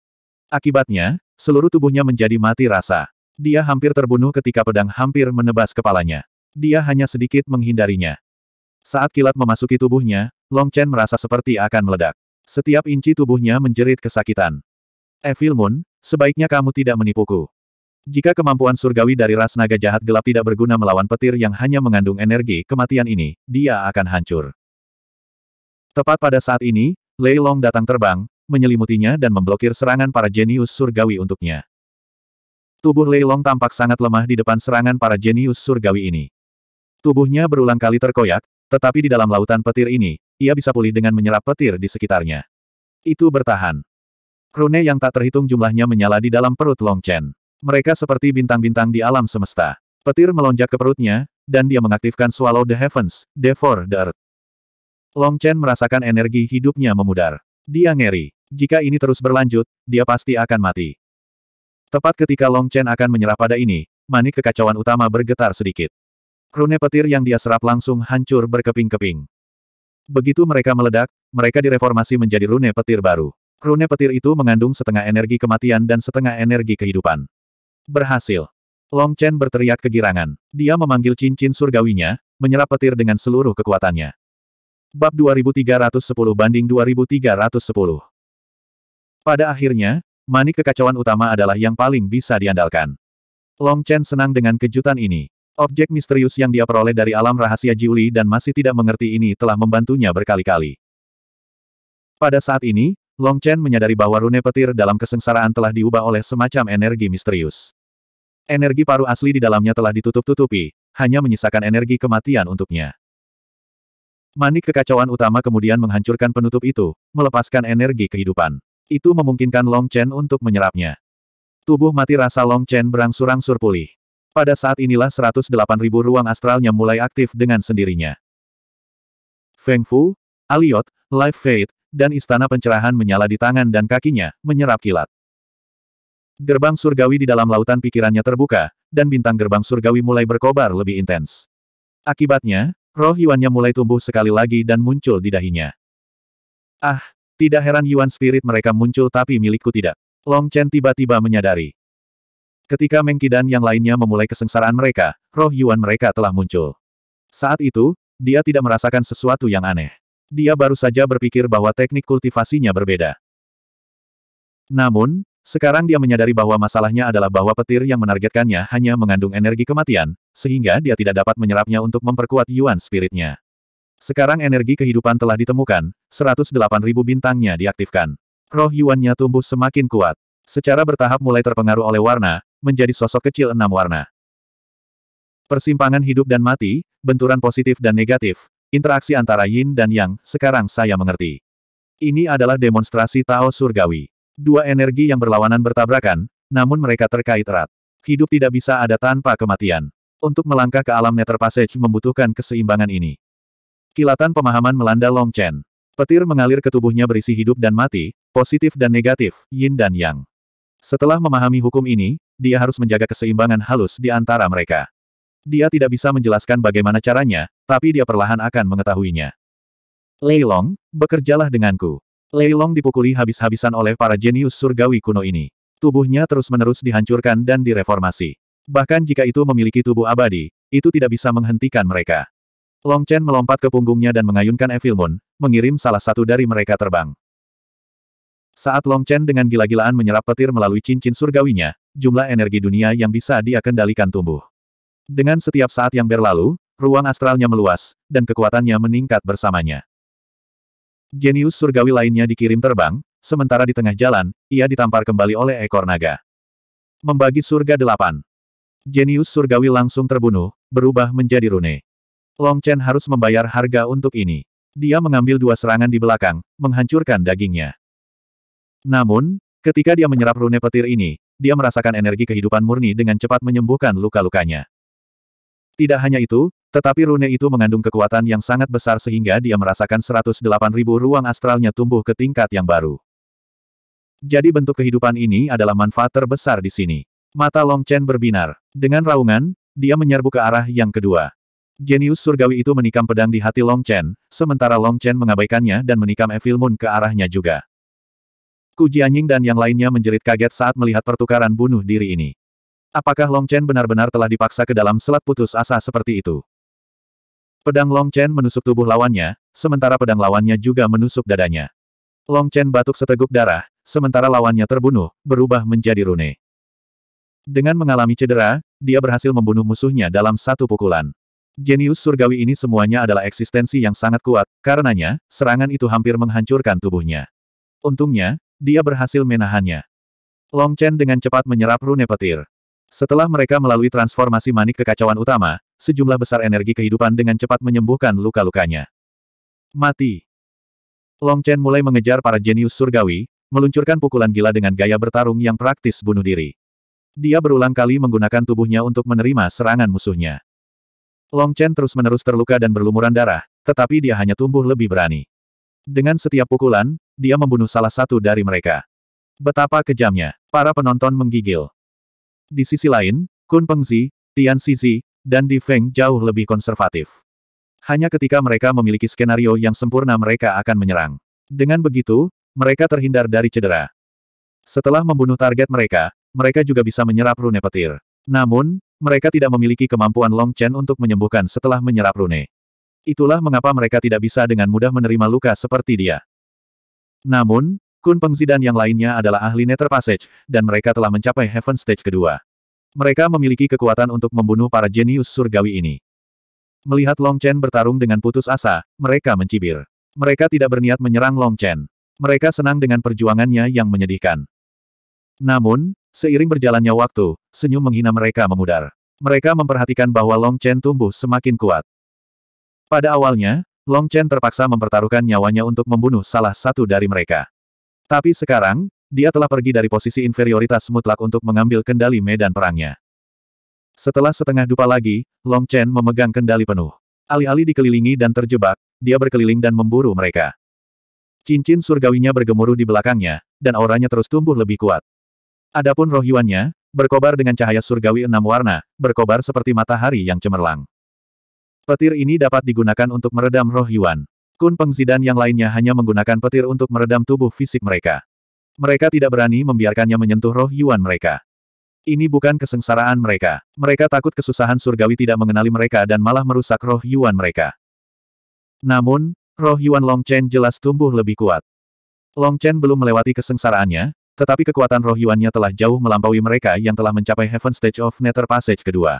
Akibatnya, seluruh tubuhnya menjadi mati rasa. Dia hampir terbunuh ketika pedang hampir menebas kepalanya. Dia hanya sedikit menghindarinya. Saat kilat memasuki tubuhnya, Long Chen merasa seperti akan meledak. Setiap inci tubuhnya menjerit kesakitan. Evil Moon, sebaiknya kamu tidak menipuku. Jika kemampuan surgawi dari ras naga jahat gelap tidak berguna melawan petir yang hanya mengandung energi kematian ini, dia akan hancur. Tepat pada saat ini, Lei Long datang terbang, menyelimutinya dan memblokir serangan para jenius surgawi untuknya. Tubuh Lei Long tampak sangat lemah di depan serangan para jenius surgawi ini. Tubuhnya berulang kali terkoyak, tetapi di dalam lautan petir ini, ia bisa pulih dengan menyerap petir di sekitarnya. Itu bertahan. Rune yang tak terhitung jumlahnya menyala di dalam perut Long Chen. Mereka seperti bintang-bintang di alam semesta. Petir melonjak ke perutnya, dan dia mengaktifkan Swallow the Heavens, Devour the Earth. Long Chen merasakan energi hidupnya memudar. Dia ngeri. Jika ini terus berlanjut, dia pasti akan mati. Tepat ketika Long Chen akan menyerah pada ini, manik kekacauan utama bergetar sedikit. Rune petir yang dia serap langsung hancur berkeping-keping. Begitu mereka meledak, mereka direformasi menjadi rune petir baru. Rune petir itu mengandung setengah energi kematian dan setengah energi kehidupan. Berhasil. Long Chen berteriak kegirangan. Dia memanggil cincin surgawinya, menyerap petir dengan seluruh kekuatannya. Bab 2310 banding 2310 Pada akhirnya, manik kekacauan utama adalah yang paling bisa diandalkan. Long Chen senang dengan kejutan ini. Objek misterius yang dia peroleh dari alam rahasia Jiuli dan masih tidak mengerti ini telah membantunya berkali-kali. Pada saat ini, Long Chen menyadari bahwa rune petir dalam kesengsaraan telah diubah oleh semacam energi misterius. Energi paru asli di dalamnya telah ditutup-tutupi, hanya menyisakan energi kematian untuknya. Manik kekacauan utama kemudian menghancurkan penutup itu, melepaskan energi kehidupan. Itu memungkinkan Long Chen untuk menyerapnya. Tubuh mati rasa Long Chen berangsur-angsur pulih. Pada saat inilah 108.000 ruang astralnya mulai aktif dengan sendirinya. Feng Fu, Aliot, Life Fate, dan Istana Pencerahan menyala di tangan dan kakinya, menyerap kilat. Gerbang surgawi di dalam lautan pikirannya terbuka, dan bintang gerbang surgawi mulai berkobar lebih intens. Akibatnya, roh Yuannya mulai tumbuh sekali lagi dan muncul di dahinya. Ah, tidak heran Yuan Spirit mereka muncul tapi milikku tidak. Long Chen tiba-tiba menyadari. Ketika Mengkidan dan yang lainnya memulai kesengsaraan mereka, roh Yuan mereka telah muncul. Saat itu, dia tidak merasakan sesuatu yang aneh. Dia baru saja berpikir bahwa teknik kultivasinya berbeda. Namun, sekarang dia menyadari bahwa masalahnya adalah bahwa petir yang menargetkannya hanya mengandung energi kematian, sehingga dia tidak dapat menyerapnya untuk memperkuat Yuan spiritnya. Sekarang energi kehidupan telah ditemukan, 108.000 bintangnya diaktifkan. Roh Yuannya tumbuh semakin kuat. Secara bertahap mulai terpengaruh oleh warna, menjadi sosok kecil enam warna. Persimpangan hidup dan mati, benturan positif dan negatif, interaksi antara yin dan yang, sekarang saya mengerti. Ini adalah demonstrasi Tao surgawi. Dua energi yang berlawanan bertabrakan, namun mereka terkait erat. Hidup tidak bisa ada tanpa kematian. Untuk melangkah ke alam Nether Passage membutuhkan keseimbangan ini. Kilatan pemahaman melanda Long Chen. Petir mengalir ke tubuhnya berisi hidup dan mati, positif dan negatif, yin dan yang. Setelah memahami hukum ini, dia harus menjaga keseimbangan halus di antara mereka. Dia tidak bisa menjelaskan bagaimana caranya, tapi dia perlahan akan mengetahuinya. Leilong, bekerjalah denganku. Leilong dipukuli habis-habisan oleh para jenius surgawi kuno ini. Tubuhnya terus-menerus dihancurkan dan direformasi. Bahkan jika itu memiliki tubuh abadi, itu tidak bisa menghentikan mereka. Long Chen melompat ke punggungnya dan mengayunkan Evil Moon, mengirim salah satu dari mereka terbang. Saat Long Chen dengan gila-gilaan menyerap petir melalui cincin surgawinya, jumlah energi dunia yang bisa dia kendalikan tumbuh. Dengan setiap saat yang berlalu, ruang astralnya meluas, dan kekuatannya meningkat bersamanya. Jenius surgawi lainnya dikirim terbang, sementara di tengah jalan, ia ditampar kembali oleh ekor naga. Membagi surga delapan. Jenius surgawi langsung terbunuh, berubah menjadi rune. Long Chen harus membayar harga untuk ini. Dia mengambil dua serangan di belakang, menghancurkan dagingnya. Namun, ketika dia menyerap rune petir ini, dia merasakan energi kehidupan murni dengan cepat menyembuhkan luka-lukanya. Tidak hanya itu, tetapi rune itu mengandung kekuatan yang sangat besar sehingga dia merasakan 108.000 ruang astralnya tumbuh ke tingkat yang baru. Jadi bentuk kehidupan ini adalah manfaat terbesar di sini. Mata Long Chen berbinar. Dengan raungan, dia menyerbu ke arah yang kedua. Jenius surgawi itu menikam pedang di hati Long Chen, sementara Long Chen mengabaikannya dan menikam Evil Moon ke arahnya juga. Ku Jianying dan yang lainnya menjerit kaget saat melihat pertukaran bunuh diri ini. Apakah Long Chen benar-benar telah dipaksa ke dalam selat putus asa seperti itu? Pedang Long Chen menusuk tubuh lawannya, sementara pedang lawannya juga menusuk dadanya. Long Chen batuk seteguk darah, sementara lawannya terbunuh, berubah menjadi rune. Dengan mengalami cedera, dia berhasil membunuh musuhnya dalam satu pukulan. Jenius surgawi ini semuanya adalah eksistensi yang sangat kuat, karenanya, serangan itu hampir menghancurkan tubuhnya. Untungnya, dia berhasil menahannya. Long Chen dengan cepat menyerap rune petir. Setelah mereka melalui transformasi manik kekacauan utama, sejumlah besar energi kehidupan dengan cepat menyembuhkan luka-lukanya. Mati. Long Chen mulai mengejar para jenius surgawi, meluncurkan pukulan gila dengan gaya bertarung yang praktis bunuh diri. Dia berulang kali menggunakan tubuhnya untuk menerima serangan musuhnya. Long Chen terus-menerus terluka dan berlumuran darah, tetapi dia hanya tumbuh lebih berani. Dengan setiap pukulan, dia membunuh salah satu dari mereka. Betapa kejamnya, para penonton menggigil. Di sisi lain, Kun Pengzi, Tian Sizi, dan Di Feng jauh lebih konservatif. Hanya ketika mereka memiliki skenario yang sempurna mereka akan menyerang. Dengan begitu, mereka terhindar dari cedera. Setelah membunuh target mereka, mereka juga bisa menyerap rune petir. Namun, mereka tidak memiliki kemampuan Long Chen untuk menyembuhkan setelah menyerap rune. Itulah mengapa mereka tidak bisa dengan mudah menerima luka seperti dia. Namun, Kun Pengzi dan yang lainnya adalah ahli Nether Passage, dan mereka telah mencapai Heaven Stage kedua. Mereka memiliki kekuatan untuk membunuh para jenius surgawi ini. Melihat Long Chen bertarung dengan putus asa, mereka mencibir. Mereka tidak berniat menyerang Long Chen. Mereka senang dengan perjuangannya yang menyedihkan. Namun, seiring berjalannya waktu, senyum menghina mereka memudar. Mereka memperhatikan bahwa Long Chen tumbuh semakin kuat. Pada awalnya, Long Chen terpaksa mempertaruhkan nyawanya untuk membunuh salah satu dari mereka. Tapi sekarang, dia telah pergi dari posisi inferioritas mutlak untuk mengambil kendali medan perangnya. Setelah setengah dupa lagi, Long Chen memegang kendali penuh. Alih-alih dikelilingi dan terjebak, dia berkeliling dan memburu mereka. Cincin surgawinya bergemuruh di belakangnya, dan auranya terus tumbuh lebih kuat. Adapun roh Yuannya, berkobar dengan cahaya surgawi enam warna, berkobar seperti matahari yang cemerlang. Petir ini dapat digunakan untuk meredam roh Yuan. Kun Pengzidan yang lainnya hanya menggunakan petir untuk meredam tubuh fisik mereka. Mereka tidak berani membiarkannya menyentuh roh Yuan mereka. Ini bukan kesengsaraan mereka. Mereka takut kesusahan surgawi tidak mengenali mereka dan malah merusak roh Yuan mereka. Namun, roh Yuan Long Chen jelas tumbuh lebih kuat. Long Chen belum melewati kesengsaraannya, tetapi kekuatan roh Yuannya telah jauh melampaui mereka yang telah mencapai Heaven Stage of Nether Passage kedua.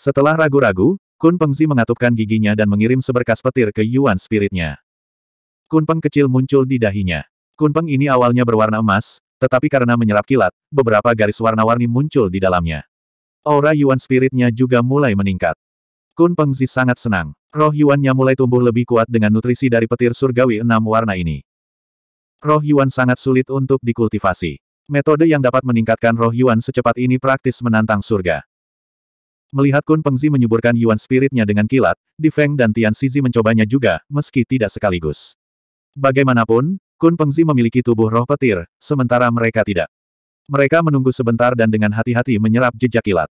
Setelah ragu-ragu, Kun Pengzi mengatupkan giginya dan mengirim seberkas petir ke Yuan spiritnya. Kun Peng kecil muncul di dahinya. Kun Peng ini awalnya berwarna emas, tetapi karena menyerap kilat, beberapa garis warna-warni muncul di dalamnya. Aura Yuan spiritnya juga mulai meningkat. Kun Pengzi sangat senang. Roh Yuannya mulai tumbuh lebih kuat dengan nutrisi dari petir surgawi enam warna ini. Roh Yuan sangat sulit untuk dikultivasi. Metode yang dapat meningkatkan roh Yuan secepat ini praktis menantang surga. Melihat Kun Pengzi menyuburkan Yuan Spiritnya dengan kilat, Di Feng dan Tian Sizi mencobanya juga, meski tidak sekaligus. Bagaimanapun, Kun Pengzi memiliki tubuh roh petir, sementara mereka tidak. Mereka menunggu sebentar dan dengan hati-hati menyerap jejak kilat.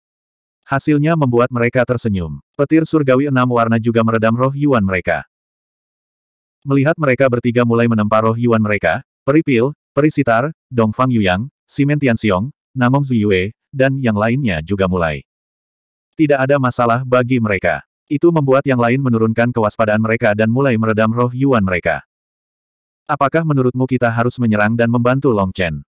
Hasilnya membuat mereka tersenyum. Petir surgawi enam warna juga meredam roh Yuan mereka. Melihat mereka bertiga mulai menempa roh Yuan mereka, Peripil, Perisitar, Dongfang Yuyang, Simen Tianxiong, Namong Zuyue, dan yang lainnya juga mulai. Tidak ada masalah bagi mereka. Itu membuat yang lain menurunkan kewaspadaan mereka dan mulai meredam roh Yuan mereka. Apakah menurutmu kita harus menyerang dan membantu Long Chen?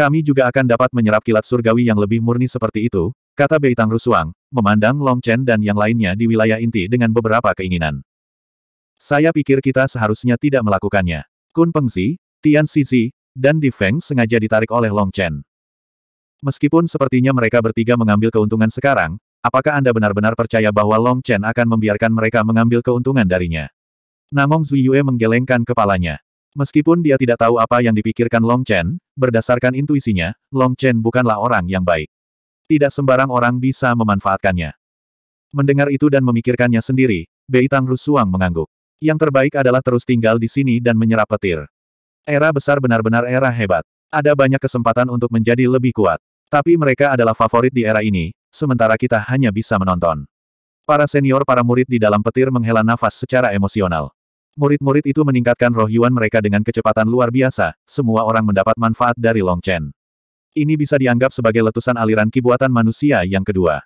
Kami juga akan dapat menyerap kilat surgawi yang lebih murni seperti itu, kata Bei Beitang Rusuang, memandang Long Chen dan yang lainnya di wilayah inti dengan beberapa keinginan. Saya pikir kita seharusnya tidak melakukannya. Kun Pengzi, Tian Sisi, dan Di Feng sengaja ditarik oleh Long Chen. Meskipun sepertinya mereka bertiga mengambil keuntungan sekarang, Apakah Anda benar-benar percaya bahwa Long Chen akan membiarkan mereka mengambil keuntungan darinya? Namong Zuyue menggelengkan kepalanya. Meskipun dia tidak tahu apa yang dipikirkan Long Chen, berdasarkan intuisinya, Long Chen bukanlah orang yang baik. Tidak sembarang orang bisa memanfaatkannya. Mendengar itu dan memikirkannya sendiri, Bei Tang Rusuang mengangguk. Yang terbaik adalah terus tinggal di sini dan menyerap petir. Era besar benar-benar era hebat. Ada banyak kesempatan untuk menjadi lebih kuat. Tapi mereka adalah favorit di era ini, sementara kita hanya bisa menonton. Para senior para murid di dalam petir menghela nafas secara emosional. Murid-murid itu meningkatkan roh Yuan mereka dengan kecepatan luar biasa, semua orang mendapat manfaat dari Long Chen. Ini bisa dianggap sebagai letusan aliran kibuatan manusia yang kedua.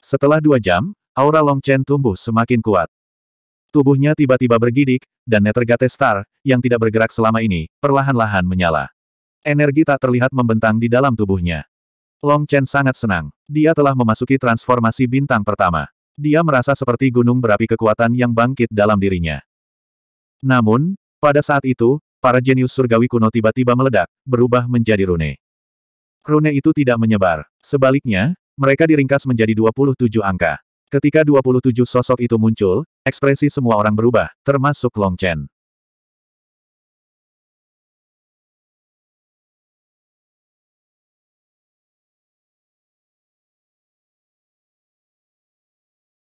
Setelah dua jam, aura Long Chen tumbuh semakin kuat. Tubuhnya tiba-tiba bergidik, dan Netergate Star, yang tidak bergerak selama ini, perlahan-lahan menyala. Energi tak terlihat membentang di dalam tubuhnya. Long Chen sangat senang. Dia telah memasuki transformasi bintang pertama. Dia merasa seperti gunung berapi kekuatan yang bangkit dalam dirinya. Namun, pada saat itu, para jenius surgawi kuno tiba-tiba meledak, berubah menjadi rune. Rune itu tidak menyebar. Sebaliknya, mereka diringkas menjadi 27 angka. Ketika 27 sosok itu muncul, ekspresi semua orang berubah, termasuk Long Chen.